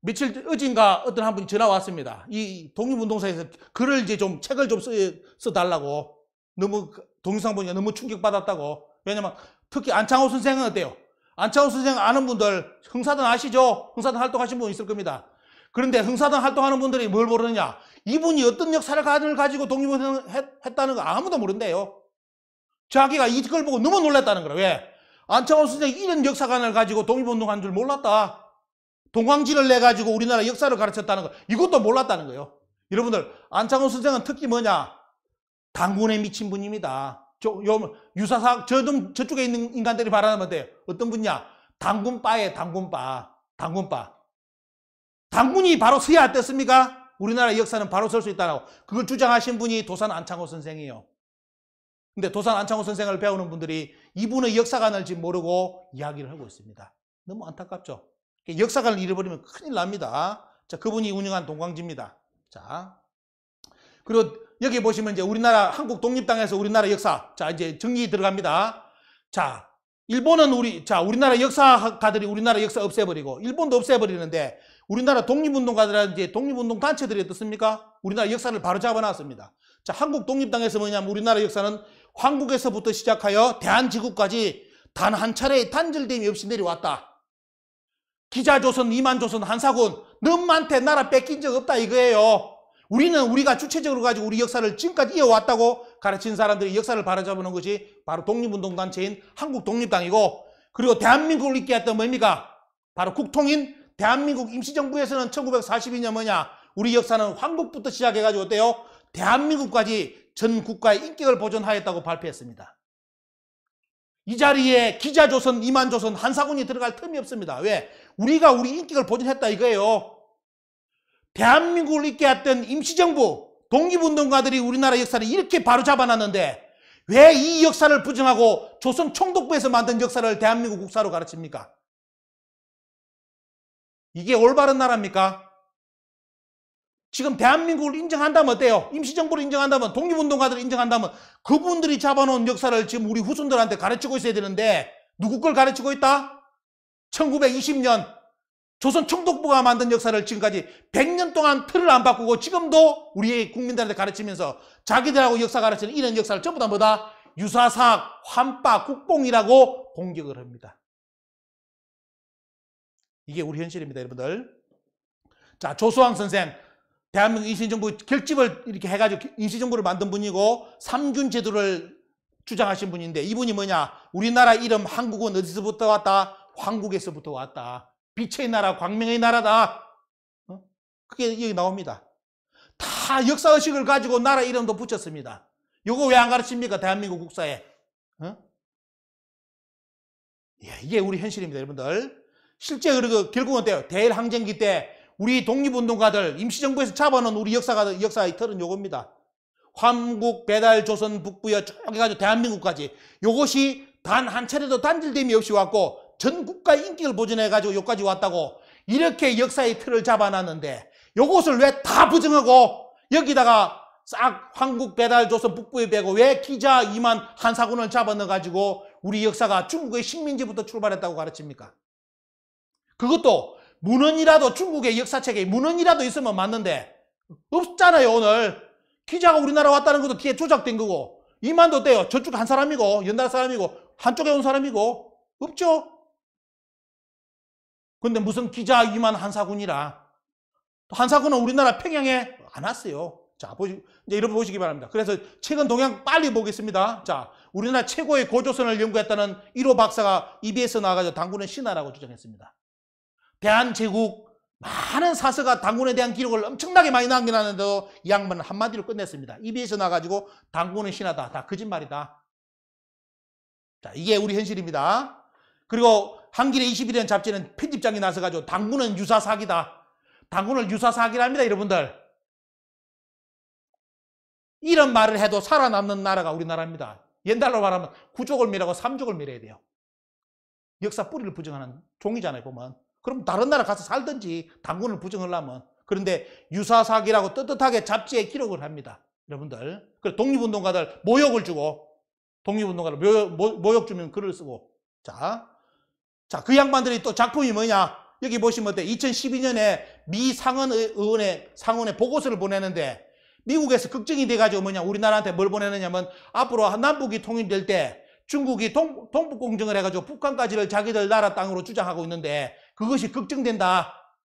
며칠 어진가 어떤 한 분이 전화 왔습니다. 이 독립운동사에서 글을 이제 좀 책을 좀 써달라고 너무 그 동영상 보니까 너무 충격받았다고 왜냐면 특히 안창호 선생은 어때요? 안창호 선생 아는 분들 흥사단 아시죠? 흥사단 활동하신 분 있을 겁니다. 그런데 흥사단 활동하는 분들이 뭘 모르느냐? 이분이 어떤 역사를 가지고 독립운동했다는 을거 아무도 모른대요. 자기가 이걸 보고 너무 놀랐다는 거예요. 왜? 안창호 선생이 이런 역사관을 가지고 독립운동한 줄 몰랐다. 동광지를 내가지고 우리나라 역사를 가르쳤다는 거 이것도 몰랐다는 거예요. 여러분들 안창호 선생은 특히 뭐냐? 당군에 미친 분입니다. 저, 요, 유사사, 저, 저쪽에 있는 인간들이 바라면 돼요. 어떤 분이야 당군바에 당군바. 당군바. 당군이 바로 서야 됐습니까? 우리나라 역사는 바로 설 수 있다라고. 그걸 주장하신 분이 도산 안창호 선생이에요. 근데 도산 안창호 선생을 배우는 분들이 이분의 역사관을 지금 모르고 이야기를 하고 있습니다. 너무 안타깝죠? 역사관을 잃어버리면 큰일 납니다. 자, 그분이 운영한 동광지입니다. 자. 그리고 여기 보시면 이제 우리나라 한국 독립당에서 우리나라 역사. 자, 이제 정리 들어갑니다. 자, 일본은 우리 자, 우리나라 역사가들이 우리나라 역사 없애버리고 일본도 없애버리는데 우리나라 독립운동가들은 이제 독립운동 단체들이 어떻습니까? 우리나라 역사를 바로 잡아놨습니다. 자, 한국 독립당에서 뭐냐면 우리나라 역사는 황국에서부터 시작하여 대한지국까지단 한 차례의 단절됨이 없이 내려왔다. 기자조선, 이만조선, 한사군, 너한테 나라 뺏긴 적 없다 이거예요. 우리는 우리가 주체적으로 가지고 우리 역사를 지금까지 이어왔다고 가르친 사람들이 역사를 바로잡는 것이 바로 독립운동단체인 한국독립당이고 그리고 대한민국을 있게 했던 의미가 바로 국통인 대한민국 임시정부에서는 1942년 뭐냐? 우리 역사는 황국부터 시작해가지고 어때요? 대한민국까지 전 국가의 인격을 보존하였다고 발표했습니다. 이 자리에 기자조선, 이만조선, 한사군이 들어갈 틈이 없습니다. 왜? 우리가 우리 인격을 보존했다 이거예요. 대한민국을 있게 했던 임시정부 독립운동가들이 우리나라 역사를 이렇게 바로 잡아놨는데 왜 이 역사를 부정하고 조선 총독부에서 만든 역사를 대한민국 국사로 가르칩니까? 이게 올바른 나라입니까? 지금 대한민국을 인정한다면 어때요? 임시정부를 인정한다면 독립운동가들을 인정한다면 그분들이 잡아놓은 역사를 지금 우리 후손들한테 가르치고 있어야 되는데 누구 걸 가르치고 있다? 1920년 조선 총독부가 만든 역사를 지금까지 100년 동안 틀을 안 바꾸고 지금도 우리 의 국민들한테 가르치면서 자기들하고 역사 가르치는 이런 역사를 전부 다 뭐다? 유사사학, 환빠, 국뽕이라고 공격을 합니다. 이게 우리 현실입니다, 여러분들. 자, 조소왕 선생. 대한민국 임시정부 결집을 이렇게 해가지고 임시정부를 만든 분이고 삼균 제도를 주장하신 분인데 이분이 뭐냐? 우리나라 이름 한국은 어디서부터 왔다? 황국에서부터 왔다. 빛의 나라, 광명의 나라다. 어? 그게 여기 나옵니다. 다 역사의식을 가지고 나라 이름도 붙였습니다. 이거 왜 안 가르칩니까? 대한민국 국사에. 어? 예, 이게 우리 현실입니다, 여러분들. 실제 그리고 결국은 어때요? 대일항쟁기 때 우리 독립운동가들, 임시정부에서 잡아놓은 우리 역사가, 역사의 틀은 요겁니다. 환국, 배달, 조선, 북부여 쭉 해가지고 대한민국까지. 요것이 단 한 차례도 단질됨이 없이 왔고 전 국가의 인기를 보존해가지고 여기까지 왔다고 이렇게 역사의 틀을 잡아놨는데 이것을 왜 다 부정하고 여기다가 싹 한국 배달 조선 북부에 배고 왜 기자 이만 한사군을 잡아넣어가지고 우리 역사가 중국의 식민지부터 출발했다고 가르칩니까? 그것도 문헌이라도 중국의 역사책에 문헌이라도 있으면 맞는데 없잖아요 오늘 기자가 우리나라 왔다는 것도 뒤에 조작된 거고 이만도 떼요 저쪽 한 사람이고 연달 사람이고 한쪽에 온 사람이고 없죠 근데 무슨 기자 위만 한사군이라. 한사군은 우리나라 평양에 안 왔어요. 자, 보시, 이제 여러분 보시기 바랍니다. 그래서 최근 동향 빨리 보겠습니다. 자, 우리나라 최고의 고조선을 연구했다는 1호 박사가 EBS 나와가지고 당군의신화라고 주장했습니다. 대한제국 많은 사서가 당군에 대한 기록을 엄청나게 많이 남겨놨는데도 이 양반은 한마디로 끝냈습니다. EBS 나와가지고 당군의신화다다 거짓말이다. 자, 이게 우리 현실입니다. 그리고 한길의 21년 잡지는 편집장이 나서가지고 당구는 유사 사기다. 당구는 유사 사기랍니다, 여러분들. 이런 말을 해도 살아남는 나라가 우리나라입니다. 옛날로 말하면 구족을 밀라고 삼족을 밀어야 돼요. 역사 뿌리를 부정하는 종이잖아요, 보면. 그럼 다른 나라 가서 살든지 당군을 부정하려면. 그런데 유사사기라고 떳떳하게 잡지에 기록을 합니다. 여러분들. 그래서 독립운동가들 모욕을 주고, 독립운동가들 모욕, 모욕 주면 글을 쓰고. 자, 자, 그 양반들이 또 작품이 뭐냐? 여기 보시면 어때? 2012년에 미 상원 의원의 상원에 보고서를 보내는데 미국에서 걱정이 돼가지고 뭐냐? 우리나라한테 뭘 보내느냐면 앞으로 남북이 통일될 때 중국이 동, 동북 공정을 해가지고 북한까지를 자기들 나라 땅으로 주장하고 있는데 그것이 걱정된다.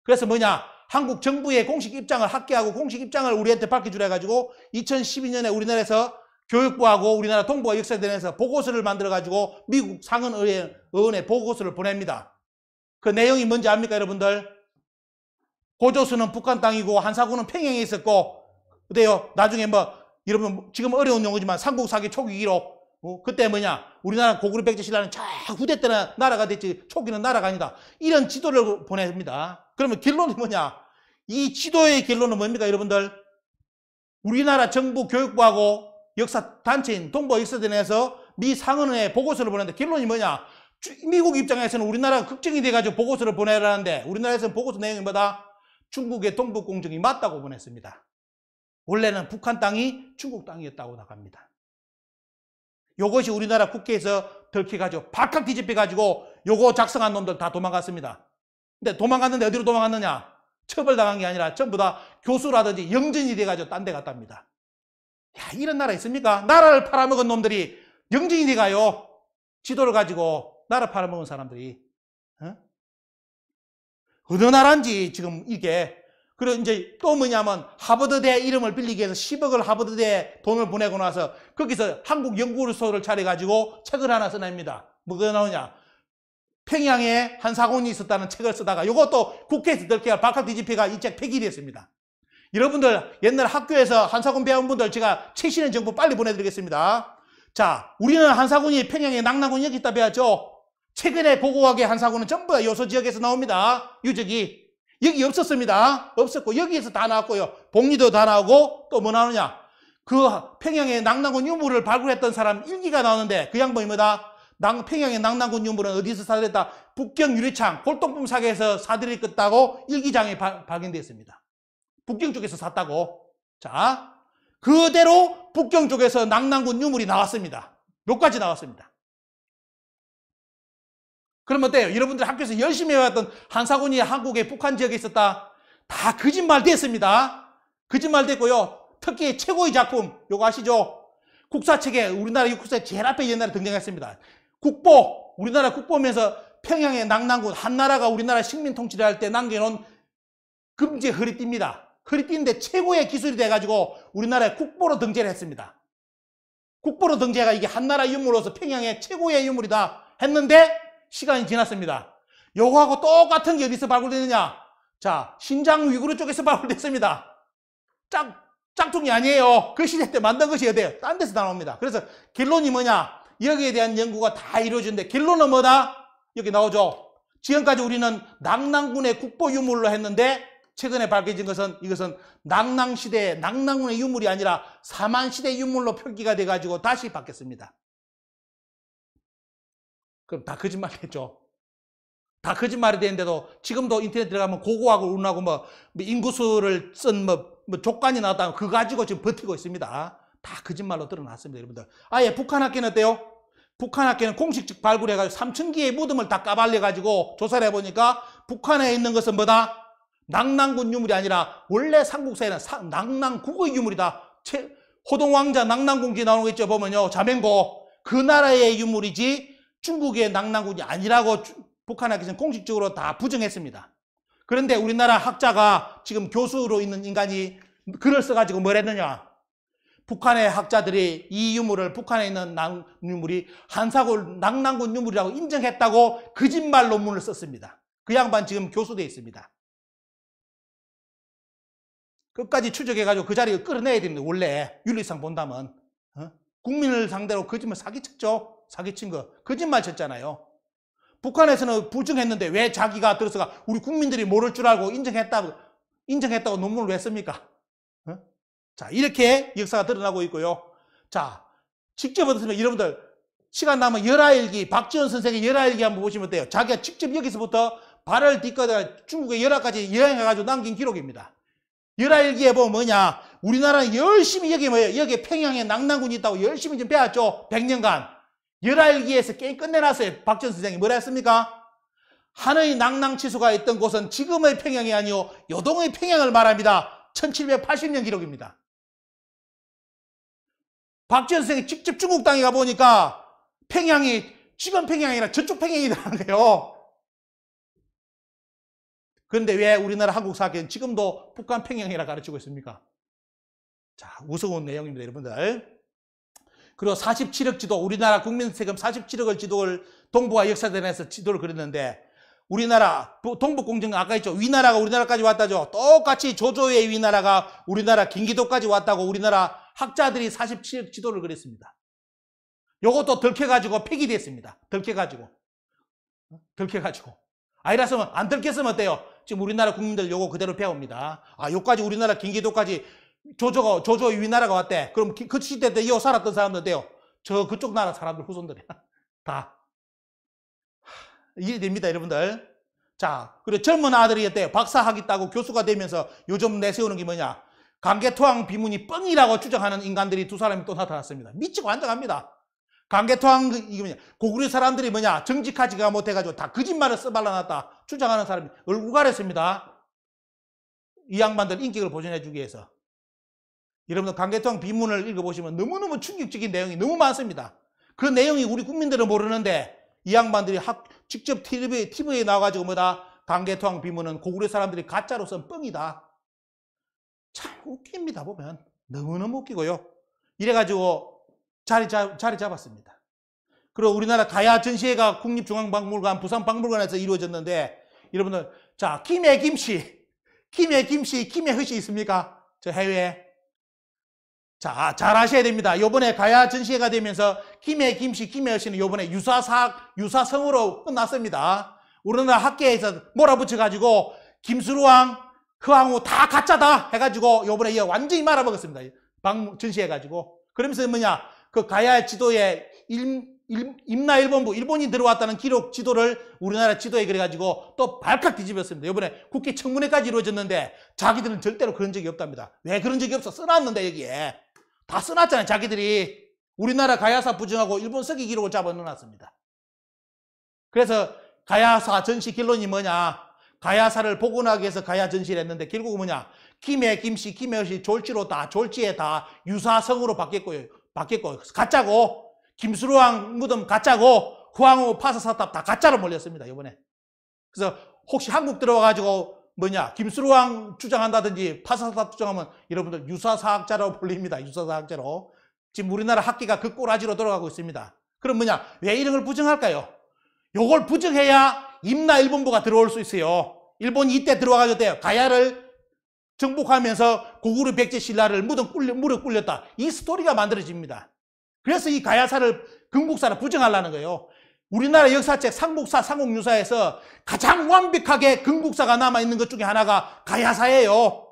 그래서 뭐냐? 한국 정부의 공식 입장을 학계하고 공식 입장을 우리한테 밝혀주라 해가지고 2012년에 우리나라에서 교육부하고 우리나라 동부와 역사대에서 보고서를 만들어가지고 미국 상원의원에 보고서를 보냅니다. 그 내용이 뭔지 압니까 여러분들? 고조선은 북한 땅이고 한사구는 평양에 있었고 그때요 나중에 뭐 여러분 지금 어려운 용어지만 삼국사기 초기 기록 어? 그때 뭐냐 우리나라 고구려 백제 신라는 쫙 후대 때는 나라가 됐지 초기는 나라가 아니다 이런 지도를 보냅니다. 그러면 결론이 뭐냐 이 지도의 결론은 뭡니까 여러분들? 우리나라 정부 교육부하고 역사 단체인 동부 역사전에서 미 상원에 보고서를 보냈는데 결론이 뭐냐? 미국 입장에서는 우리나라가 걱정이 돼가지고 보고서를 보내라는데 우리나라에서는 보고서 내용이 뭐다? 중국의 동북 공정이 맞다고 보냈습니다. 원래는 북한 땅이 중국 땅이었다고 나갑니다. 요것이 우리나라 국회에서 들켜가지고 바깥 뒤집혀가지고 요거 작성한 놈들 다 도망갔습니다. 근데 도망갔는데 어디로 도망갔느냐? 처벌당한 게 아니라 전부 다 교수라든지 영진이 돼가지고 딴 데 갔답니다. 야, 이런 나라 있습니까? 나라를 팔아먹은 놈들이 영진이 가요. 지도를 가지고 나라 팔아먹은 사람들이. 어? 어느 나라인지 지금 이게. 그리고 이제 또 뭐냐면 하버드대 이름을 빌리기 위해서 10억을 하버드대 돈을 보내고 나서 거기서 한국 연구소를 차려가지고 책을 하나 써냅니다. 뭐가 나오냐. 평양에 한사고이 있었다는 책을 쓰다가 이것도 국회에서 들게 할 바카 디지피가 이 책 폐기를 했습니다. 여러분들 옛날 학교에서 한사군 배운 분들 제가 최신의 정보 빨리 보내드리겠습니다. 자, 우리는 한사군이 평양의 낙랑군 역기 있다 배웠죠? 최근에 고고하게 한사군은 전부 다 요소 지역에서 나옵니다. 유적이. 여기 없었습니다. 없었고 여기에서 다 나왔고요. 복리도 다 나오고 또 뭐 나오냐? 그 평양의 낙랑군 유물을 발굴했던 사람 일기가 나오는데 그양반입니다 낭, 평양의 낙랑군 유물은 어디서 사들였다? 북경 유리창 골동품 사계에서 사들이끝다고 일기장에 발견되었습니다. 북경 쪽에서 샀다고. 자, 그대로 북경 쪽에서 낙랑군 유물이 나왔습니다. 몇 가지 나왔습니다. 그럼 어때요? 여러분들 학교에서 열심히 해왔던 한사군이 한국의 북한 지역에 있었다? 다 거짓말 됐습니다. 거짓말 됐고요. 특히 최고의 작품, 요거 아시죠? 국사책에 우리나라 국사에 제일 앞에 옛날에 등장했습니다. 국보, 우리나라 국보면서 평양의 낙랑군 한나라가 우리나라 식민 통치를 할 때 남겨놓은 금지 허리띠입니다. 흐리핀데 최고의 기술이 돼가지고 우리나라에 국보로 등재를 했습니다. 국보로 등재가 이게 한나라 유물로서 평양의 최고의 유물이다 했는데 시간이 지났습니다. 요거하고 똑같은 게 어디서 발굴됐느냐? 자, 신장 위구르 쪽에서 발굴됐습니다. 짝, 짝퉁이 아니에요. 그 시대 때 만든 것이어디 돼요. 딴 데서 나옵니다. 그래서 결론이 뭐냐? 여기에 대한 연구가 다 이루어지는데 결론은 뭐다? 여기 나오죠. 지금까지 우리는 낙랑군의 국보 유물로 했는데 최근에 밝혀진 것은 이것은 낙랑시대 낙랑문의 유물이 아니라 사만시대 유물로 표기가 돼가지고 다시 바뀌었습니다. 그럼 다 거짓말이겠죠. 다 거짓말이 되는데도 지금도 인터넷 들어가면 고고하고 운하고 뭐, 뭐 인구수를 쓴뭐 뭐 족간이 뭐 나왔다 그거 가지고 지금 버티고 있습니다. 다 거짓말로 드러났습니다, 여러분들. 아예 북한 학계는 어때요? 북한 학계는 공식적 발굴해가지고 삼천기의 무덤을 다 까발려가지고 조사를 해보니까 북한에 있는 것은 뭐다? 낙랑군 유물이 아니라 원래 삼국사에는 사, 낙랑국의 유물이다. 최, 호동왕자 낙랑군기 나오는 거 있죠. 보면요. 자맹고. 그 나라의 유물이지 중국의 낙랑군이 아니라고 북한학에서는 공식적으로 다 부정했습니다. 그런데 우리나라 학자가 지금 교수로 있는 인간이 글을 써가지고 뭘 했느냐. 북한의 학자들이 이 유물을 북한에 있는 낭, 유물이 한사골 낙랑군 유물이라고 인정했다고 거짓말 논문을 썼습니다. 그 양반 지금 교수돼 있습니다. 끝까지 추적해가지고 그 자리를 끌어내야 됩니다. 원래 윤리상 본다면 어? 국민을 상대로 거짓말 사기쳤죠. 사기친 거 거짓말 쳤잖아요. 북한에서는 부정했는데 왜 자기가 들어서가 우리 국민들이 모를 줄 알고 인정했다고 인정했다고 논문을 왜 씁니까? 어? 자 이렇게 역사가 드러나고 있고요. 자 직접 얻었으면 여러분들 시간 남은 열하일기 박지원 선생의 열하일기 한번 보시면 돼요. 자기가 직접 여기서부터 발을 딛거나 중국의 열하까지 여행해가지고 남긴 기록입니다. 열알기에 보면 뭐냐? 우리나라는 열심히 여기 뭐예요? 여기 평양에 낙랑군이 있다고 열심히 좀빼웠죠 100년간. 열알기에서 게임 끝내놨어요. 박전수 선생이 뭐라 했습니까? 하늘의 낙랑치수가 있던 곳은 지금의 평양이 아니요 요동의 평양을 말합니다. 1780년 기록입니다. 박지현 선생이 직접 중국 땅에 가보니까 평양이 지금 평양이 아니라 저쪽 평양이라는 거예요. 그런데 왜 우리나라 한국 사학계는 지금도 북한 평양이라 가르치고 있습니까? 자, 우스운 내용입니다, 여러분들. 그리고 47억 지도, 우리나라 국민 세금 47억을 지도를 동북아 역사대전에서 지도를 그렸는데 우리나라 동북공정 아까 했죠 위나라가 우리나라까지 왔다죠 똑같이 조조의 위나라가 우리나라 경기도까지 왔다고 우리나라 학자들이 47억 지도를 그렸습니다 요것도 들켜가지고 폐기됐습니다 들켜가지고들켜가지고 어? 아니라서안 들켰으면 어때요 지금 우리나라 국민들 요거 그대로 배웁니다. 아, 요까지 우리나라 경기도까지 조조가, 조조 위나라가 왔대. 그럼 그 시대 때 이어 살았던 사람들 돼요. 저, 그쪽 나라 사람들 후손들이야. 다. 이해 됩니다, 여러분들. 자, 그리고 젊은 아들이 어때요? 박사학위 따고 교수가 되면서 요즘 내세우는 게 뭐냐? 강개토항 비문이 뻥이라고 주장하는 인간들이 두 사람이 또 나타났습니다. 미치고 환장합니다. 강개토한 그 이게 뭐냐? 고구려 사람들이 뭐냐? 정직하지가 못해가지고 다 거짓말을 써발라놨다 주장하는 사람이 얼굴 가렸습니다. 이 양반들 인격을 보존해주기 위해서. 여러분들 강개토왕 비문을 읽어보시면 너무너무 충격적인 내용이 너무 많습니다. 그 내용이 우리 국민들은 모르는데 이 양반들이 학, 직접 TV에, TV에 나와가지고 뭐다 강개토왕 비문은 고구려 사람들이 가짜로 쓴 뻥이다. 참 웃깁니다 보면 너무너무 웃기고요. 이래가지고 자리, 자, 자리 잡았습니다. 그리고 우리나라 가야 전시회가 국립중앙박물관, 부산박물관에서 이루어졌는데 여러분들 자 김해 김씨, 김해 김씨, 김해 흑씨 있습니까? 저 해외에 자, 잘 아셔야 됩니다. 요번에 가야 전시회가 되면서 김해, 김씨, 김해 씨는 요번에 유사사, 유사성으로 끝났습니다. 우리나라 학계에서 몰아붙여가지고 김수루왕, 허황우 다 가짜다 해가지고 요번에 완전히 말아먹었습니다. 방, 전시해가지고. 그러면서 뭐냐, 그 가야 지도에 일, 일, 임나일본부 일본이 들어왔다는 기록 지도를 우리나라 지도에 그래가지고 또 발칵 뒤집었습니다. 이번에 국회 청문회까지 이루어졌는데 자기들은 절대로 그런 적이 없답니다. 왜 그런 적이 없어? 써놨는데 여기에 다 써놨잖아요. 자기들이 우리나라 가야사 부정하고 일본 서기 기록을 잡아 넣어놨습니다. 그래서 가야사 전시 결론이 뭐냐? 가야사를 복원하기 위해서 가야 전시를 했는데 결국은 뭐냐? 김해, 김씨, 김해씨 졸지로 다 졸지에 다 유사성으로 바뀌었고요. 바 받겠고 가짜고 김수로왕 무덤 가짜고 후왕후 파사사탑 다 가짜로 몰렸습니다 이번에 그래서 혹시 한국 들어와가지고 뭐냐 김수로왕 주장한다든지 파사사탑 주장하면 여러분들 유사사학자로 불립니다 유사사학자로 지금 우리나라 학계가 그 꼬라지로 들어가고 있습니다 그럼 뭐냐 왜 이런 걸 부정할까요? 요걸 부정해야 임나일본부가 들어올 수 있어요 일본이 이때 들어와가지고 돼요 가야를 정복하면서 고구려 백제 신라를 무덤 꿇려, 무릎 꿇렸다. 이 스토리가 만들어집니다. 그래서 이 가야사를 금국사를 부정하려는 거예요. 우리나라 역사책 삼국사, 삼국유사에서 가장 완벽하게 금국사가 남아있는 것 중에 하나가 가야사예요.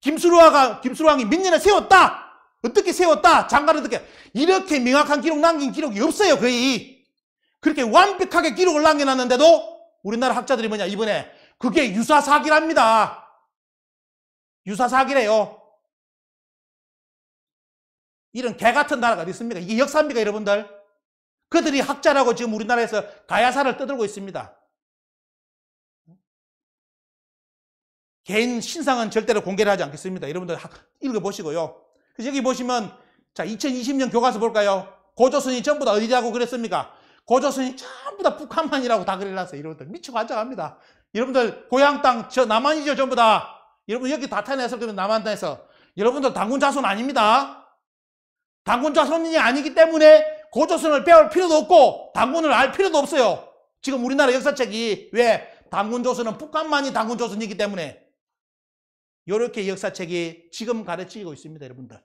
김수로왕이, 김수로왕이 몇 년을 세웠다! 어떻게 세웠다! 장관을 어떻게. 이렇게 명확한 기록 남긴 기록이 없어요, 거의. 그렇게 완벽하게 기록을 남겨놨는데도 우리나라 학자들이 뭐냐, 이번에. 그게 유사사기랍니다. 유사 사기래요. 이런 개 같은 나라가 어디 있습니까? 이게 역사입니까, 여러분들? 그들이 학자라고 지금 우리나라에서 가야사를 떠들고 있습니다. 개인 신상은 절대로 공개를 하지 않겠습니다. 여러분들 읽어보시고요. 그래서 여기 보시면 자 2020년 교과서 볼까요? 고조선이 전부 다 어디라고 그랬습니까? 고조선이 전부 다 북한만이라고 다 그래놨어요. 여러분들 미치고 앉아갑니다. 여러분들 고향 땅 저 남한이죠 전부 다. 여러분 여기 다 타내서 그러면 남한다에서 여러분들 당군 자손 아닙니다. 당군 자손이 아니기 때문에 고조선을 배울 필요도 없고 당군을 알 필요도 없어요. 지금 우리나라 역사책이 왜 당군 조선은 북한만이 당군 조선이기 때문에 이렇게 역사책이 지금 가르치고 있습니다, 여러분들.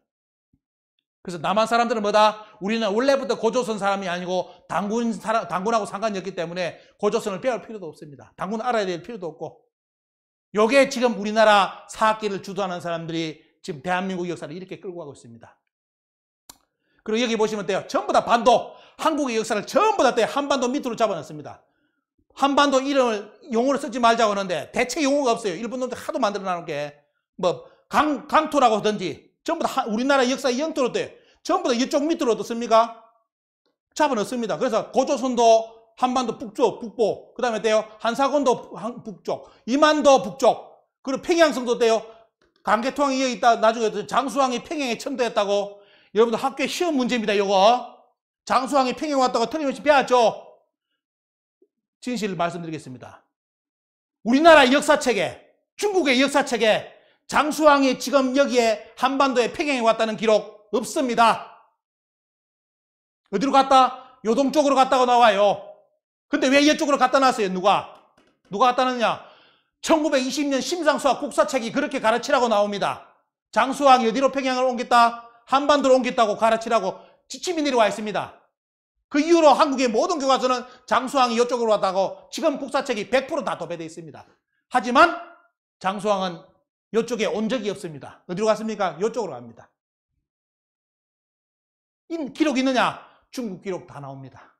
그래서 남한 사람들은 뭐다? 우리는 원래부터 고조선 사람이 아니고 당군 사람, 당군하고 상관이 없기 때문에 고조선을 배울 필요도 없습니다. 당군 알아야 될 필요도 없고 요게 지금 우리나라 사학기를 주도하는 사람들이 지금 대한민국 역사를 이렇게 끌고 가고 있습니다. 그리고 여기 보시면 돼요. 전부 다 반도, 한국의 역사를 전부 다 돼요. 한반도 밑으로 잡아놨습니다. 한반도 이름을 용어를 쓰지 말자고 하는데 대체 용어가 없어요. 일본 놈들 하도 만들어 놓은 게뭐 강, 강토라고 하든지 전부 다 우리나라 역사 영토로 돼요. 전부 다 이쪽 밑으로 어떻습니까? 잡아놓습니다 그래서 고조선도 한반도 북쪽, 북부, 그 다음에 어요 한사곤도 북쪽, 이만도 북쪽, 그리고 평양성도 어요강개통항 이에 있다. 나중에 장수왕이 평양에 첨도했다고 여러분들 학교 시험 문제입니다, 이거. 장수왕이 평양 왔다고 틀림없이 배웠죠? 진실을 말씀드리겠습니다. 우리나라 역사책에, 중국의 역사책에 장수왕이 지금 여기에 한반도에 평양에 왔다는 기록 없습니다. 어디로 갔다? 요동 쪽으로 갔다고 나와요. 근데 왜 이쪽으로 갖다 놨어요? 누가? 누가 갖다 놨냐? 1920년 심상수학 국사책이 그렇게 가르치라고 나옵니다. 장수왕이 어디로 평양을 옮겼다? 한반도로 옮겼다고 가르치라고 지침이 내려와 있습니다. 그 이후로 한국의 모든 교과서는 장수왕이 이쪽으로 왔다고 지금 국사책이 100%다 도배되어 있습니다. 하지만 장수왕은 이쪽에 온 적이 없습니다. 어디로 갔습니까? 이쪽으로 갑니다. 기록 있느냐? 중국 기록 다 나옵니다.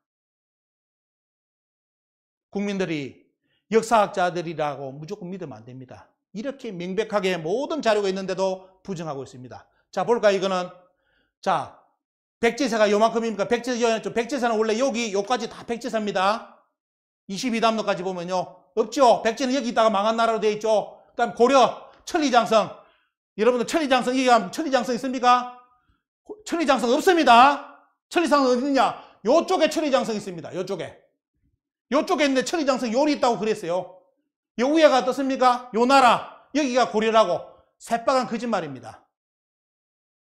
국민들이 역사학자들이라고 무조건 믿으면 안 됩니다. 이렇게 명백하게 모든 자료가 있는데도 부정하고 있습니다. 자, 볼까 이거는 자, 백제사가 요만큼입니까? 백제사였죠. 백제사는 원래 여기 요까지 다 백제사입니다. 22담로까지 보면요. 없죠. 백제는 여기 있다가 망한 나라로 돼 있죠. 그다음 고려, 천리장성. 여러분들 천리장성 이게 천리장성 있습니까? 천리장성 없습니다. 천리장성 어디냐? 있 요쪽에 천리장성 있습니다. 요쪽에. 이쪽에 있는데 천리장성 요리 있다고 그랬어요. 요 위에가 어떻습니까? 요 나라 여기가 고려라고 새빨간 거짓말입니다.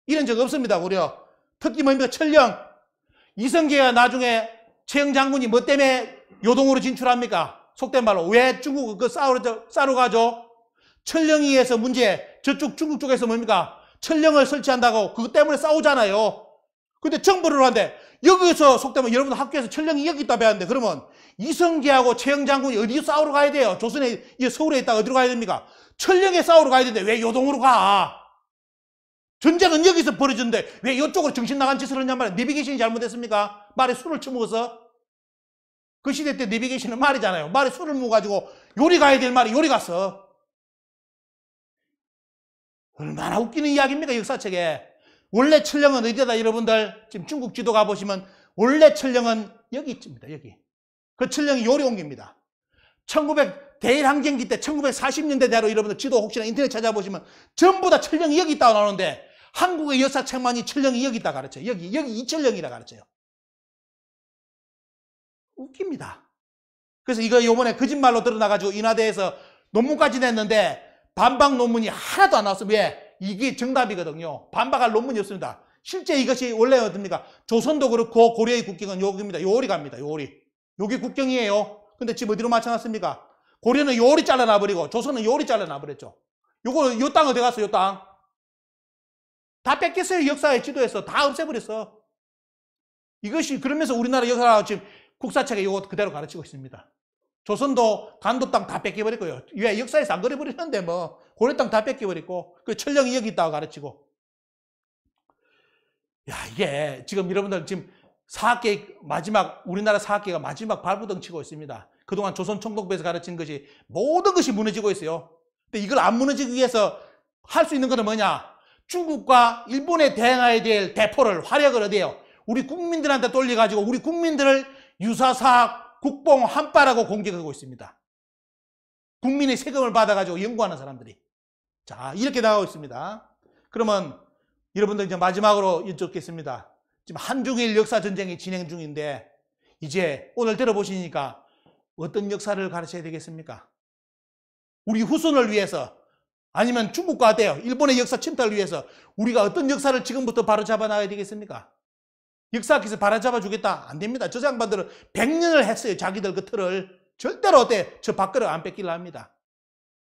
이런 적 없습니다. 고려. 특히 뭡니까? 천령. 이성계가 나중에 최영 장군이 뭐 때문에 요동으로 진출합니까? 속된 말로 왜 중국 그 싸우러 싸러 가죠? 천령이에서 문제 저쪽 중국 쪽에서 뭡니까? 천령을 설치한다고 그것 때문에 싸우잖아요. 근데 정부를 하는데 여기서 속되면 여러분 학교에서 천령이 여기 있다 배웠는데 그러면 이성계하고 최영 장군이 어디 싸우러 가야 돼요? 조선에 서울에 있다 가 어디로 가야 됩니까? 천령에 싸우러 가야 되는데 왜 요동으로 가? 전쟁은 여기서 벌어졌는데 왜 이쪽으로 정신 나간 짓을 하냐 말이야. 내비게이션이 잘못됐습니까? 말에 술을 처먹어서. 그 시대 때 내비게이션은 말이잖아요. 말에 술을 먹어가지고 요리 가야 될 말이 요리 갔어. 얼마나 웃기는 이야기입니까? 역사책에. 원래 천령은 어디다 여러분들? 지금 중국 지도 가보시면 원래 천령은 여기 있습니다. 여기. 그 칠령이 요리 옮깁니다. 1900 대일 항쟁기 때 1940년대 대로 여러분들 지도 혹시나 인터넷 찾아보시면 전부 다 칠령이 여기 있다고 나오는데 한국의 역사책만이 칠령이 여기 있다 가르쳐요. 여기 여기 이칠령이라 가르쳐요. 웃깁니다. 그래서 이거 요번에 거짓말로 드러나가지고 인하대에서 논문까지 냈는데 반박 논문이 하나도 안 나왔어요. 왜? 이게 정답이거든요. 반박할 논문이 없습니다. 실제 이것이 원래 어딥니까? 조선도 그렇고 고려의 국경은 여기입니다. 요리 갑니다. 요리. 여기 국경이에요. 근데 지금 어디로 맞춰놨습니까? 고려는 요리 잘라놔버리고 조선은 요리 잘라놔버렸죠. 요거 요 땅 어디 갔어 요 땅? 다 뺏겼어요 역사의 지도에서 다 없애버렸어. 이것이 그러면서 우리나라 역사가 지금 국사책에 요거 그대로 가르치고 있습니다. 조선도 간도 땅 다 뺏겨버렸고요. 왜 역사에서 안그려버렸는데뭐 고려 땅 다 뺏겨버렸고 그철령이 여기 있다고 가르치고 야 이게 지금 여러분들 지금 사학계 마지막 우리나라 사학계가 마지막 발부덩 치고 있습니다. 그동안 조선 총독부에서 가르친 것이 모든 것이 무너지고 있어요. 근데 이걸 안 무너지기 위해서 할 수 있는 것은 뭐냐? 중국과 일본에 대항해야 될 대포를 활약을 어디에요? 우리 국민들한테 돌려가지고 우리 국민들을 유사사학 국뽕 한빠라고 공격하고 있습니다. 국민의 세금을 받아가지고 연구하는 사람들이. 자, 이렇게 나가고 있습니다. 그러면 여러분들 이제 마지막으로 여쭙겠습니다. 지금 한중일 역사 전쟁이 진행 중인데 이제 오늘 들어보시니까 어떤 역사를 가르쳐야 되겠습니까? 우리 후손을 위해서 아니면 중국과 대요 일본의 역사 침탈을 위해서 우리가 어떤 역사를 지금부터 바로잡아 나가야 되겠습니까? 역사학에서 바로잡아 주겠다? 안 됩니다. 저 장반들은 100년을 했어요. 자기들 그 틀을. 절대로 어때? 저 밖으로 안 뺏기려 합니다.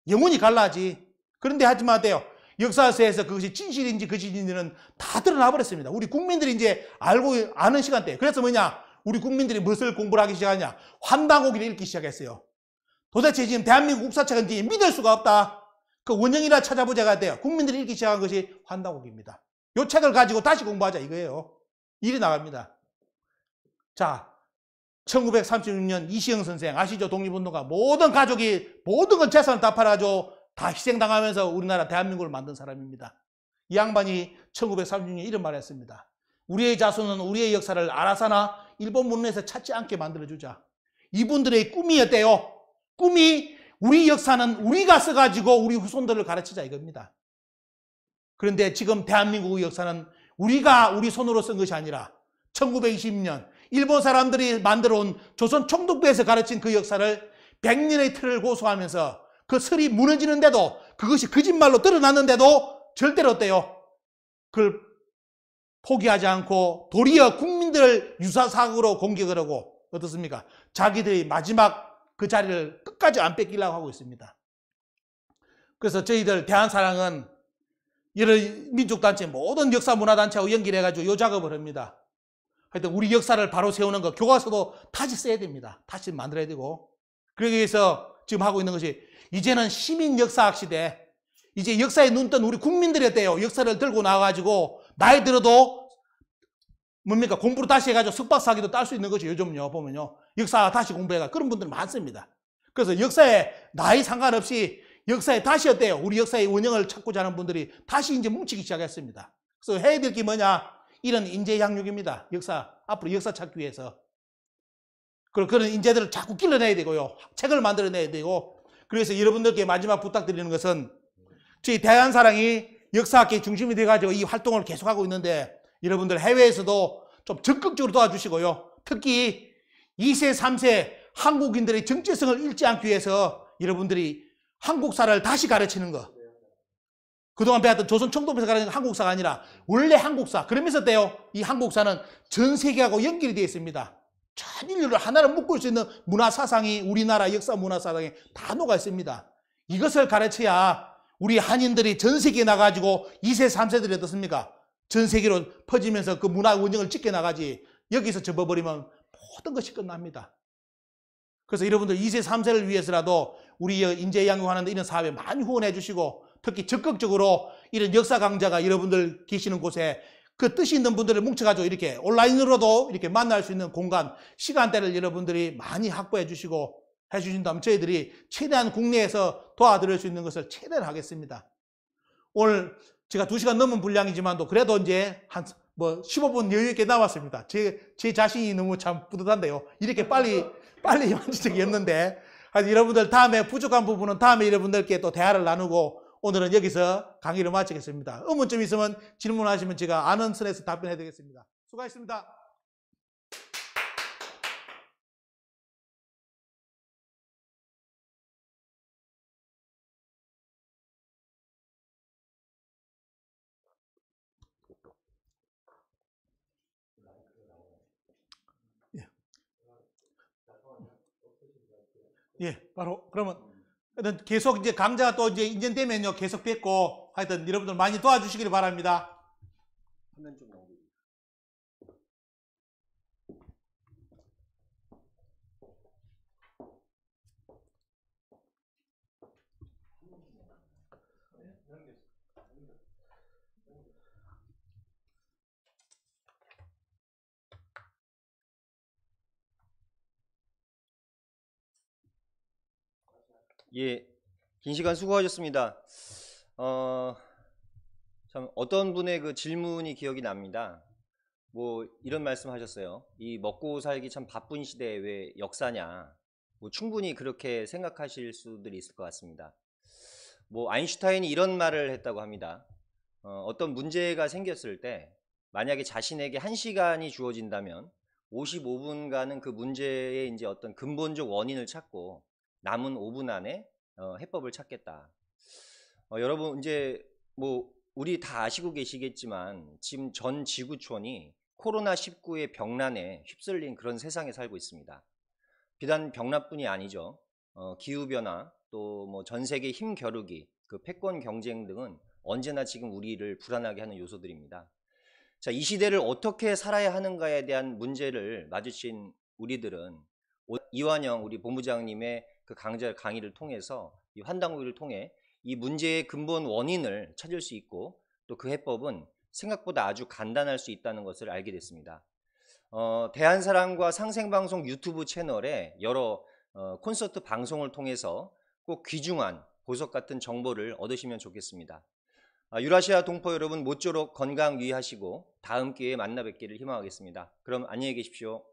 영혼이 갈라지. 그런데 하지 마세요. 역사서에서 그것이 진실인지 거짓인지는 다 드러나 버렸습니다. 우리 국민들이 이제 알고 아는 시간대. 그래서 뭐냐? 우리 국민들이 무엇을 공부를 하기 시작하냐? 환단곡기를 읽기 시작했어요. 도대체 지금 대한민국 국사책은 이제 믿을 수가 없다. 그 원형이라 찾아보자가 돼요. 국민들이 읽기 시작한 것이 환당곡입니다이 책을 가지고 다시 공부하자 이거예요. 일이 나갑니다. 자, 1936년 이시영 선생 아시죠? 독립운동가 모든 가족이 모든 건 재산을 다 팔아줘 다 희생당하면서 우리나라 대한민국을 만든 사람입니다. 이 양반이 1936년 에 이런 말을 했습니다. 우리의 자손은 우리의 역사를 알아서나 일본 문화에서 찾지 않게 만들어주자. 이분들의 꿈이었대요. 꿈이 우리 역사는 우리가 써가지고 우리 후손들을 가르치자 이겁니다. 그런데 지금 대한민국의 역사는 우리가 우리 손으로 쓴 것이 아니라 1920년 일본 사람들이 만들어 온 조선 총독부에서 가르친 그 역사를 100년의 틀을 고수하면서 그 설이 무너지는데도 그것이 거짓말로 드러났는데도 절대로 어때요? 그걸 포기하지 않고 도리어 국민들을 유사사고로 공격을 하고 어떻습니까? 자기들이 마지막 그 자리를 끝까지 안 뺏기려고 하고 있습니다. 그래서 저희들 대한사랑은 여러 민족단체 모든 역사문화단체하고 연결해가지고 이 작업을 합니다. 하여튼 우리 역사를 바로 세우는 거 교과서도 다시 써야 됩니다. 다시 만들어야 되고 그러기 위해서 지금 하고 있는 것이 이제는 시민 역사학 시대 이제 역사에 눈뜬 우리 국민들이 때요 역사를 들고 나와가지고 나이 들어도 뭡니까 공부를 다시 해가지고 석박사기도 딸 수 있는 거죠. 요즘요 보면요 역사 다시 공부해가 그런 분들 많습니다. 그래서 역사에 나이 상관없이 역사에 다시 어때요? 우리 역사의 운영을 찾고자 하는 분들이 다시 이제 뭉치기 시작했습니다. 그래서 해야 될 게 뭐냐? 이런 인재 양육입니다. 역사 앞으로 역사 찾기 위해서 그런 그런 인재들을 자꾸 길러내야 되고요. 책을 만들어내야 되고 그래서 여러분들께 마지막 부탁드리는 것은 저희 대한사랑이 역사학계 중심이 돼가지고 이 활동을 계속하고 있는데 여러분들 해외에서도 좀 적극적으로 도와주시고요. 특히 2세, 3세 한국인들의 정체성을 잃지 않기 위해서 여러분들이 한국사를 다시 가르치는 거. 그동안 배웠던 조선 청동에서 가르치는 한국사가 아니라 원래 한국사. 그러면서 때요. 이 한국사는 전 세계하고 연결이 되어 있습니다. 전 인류를 하나로 묶을 수 있는 문화사상이 우리나라 역사 문화사상에 다 녹아 있습니다. 이것을 가르쳐야 우리 한인들이 전 세계에 나가지고 2세, 3세들이 어떻습니까? 전 세계로 퍼지면서 그 문화 운영을 짓게 나가지 여기서 접어버리면 모든 것이 끝납니다. 그래서 여러분들 2세, 3세를 위해서라도 우리 인재 양육하는 이런 사업에 많이 후원해 주시고 특히 적극적으로 이런 역사 강좌가 여러분들 계시는 곳에 그 뜻이 있는 분들을 뭉쳐가지고 이렇게 온라인으로도 이렇게 만날 수 있는 공간, 시간대를 여러분들이 많이 확보해 주시고 해 주신다면 저희들이 최대한 국내에서 도와드릴 수 있는 것을 최대한 하겠습니다. 오늘 제가 2시간 넘은 분량이지만도 그래도 이제 한 뭐 15분 여유 있게 나왔습니다. 제, 제 자신이 너무 참 뿌듯한데요. 이렇게 빨리, 빨리 만지 적이 없는데. 여러분들 다음에 부족한 부분은 다음에 여러분들께 또 대화를 나누고 오늘은 여기서 강의를 마치겠습니다. 의문점 있으면 질문하시면 제가 아는 선에서 답변해 드리겠습니다. 수고하셨습니다. 예, 예 바로 그러면 그러니까 계속 이제 강좌가 또 이제 인정되면요. 계속 뵙고 하여튼 여러분들 많이 도와주시길 바랍니다. 화면 좀 예, 긴 시간 수고하셨습니다. 어, 참 어떤 분의 그 질문이 기억이 납니다. 뭐 이런 말씀하셨어요. 이 먹고 살기 참 바쁜 시대에 왜 역사냐? 뭐 충분히 그렇게 생각하실 수들 있을 것 같습니다. 뭐 아인슈타인이 이런 말을 했다고 합니다. 어, 어떤 문제가 생겼을 때 만약에 자신에게 한 시간이 주어진다면 55분간은 그 문제의 이제 어떤 근본적 원인을 찾고 남은 5분 안에 어, 해법을 찾겠다. 어, 여러분 이제 뭐 우리 다 아시고 계시겠지만 지금 전 지구촌이 코로나19의 병난에 휩쓸린 그런 세상에 살고 있습니다. 비단 병난뿐이 아니죠. 어, 기후변화 또 뭐 전 세계 힘겨루기 그 패권 경쟁 등은 언제나 지금 우리를 불안하게 하는 요소들입니다. 자, 이 시대를 어떻게 살아야 하는가에 대한 문제를 맞으신 우리들은 이완영 우리 본부장님의 그 강좌 강의를 통해서 이환당구위를 통해 이 문제의 근본 원인을 찾을 수 있고 또 그 해법은 생각보다 아주 간단할 수 있다는 것을 알게 됐습니다. 어, 대한사랑과 상생방송 유튜브 채널에 여러 어, 콘서트 방송을 통해서 꼭 귀중한 보석 같은 정보를 얻으시면 좋겠습니다. 아, 유라시아 동포 여러분 모쪼록 건강 유의하시고 다음 기회에 만나 뵙기를 희망하겠습니다. 그럼 안녕히 계십시오.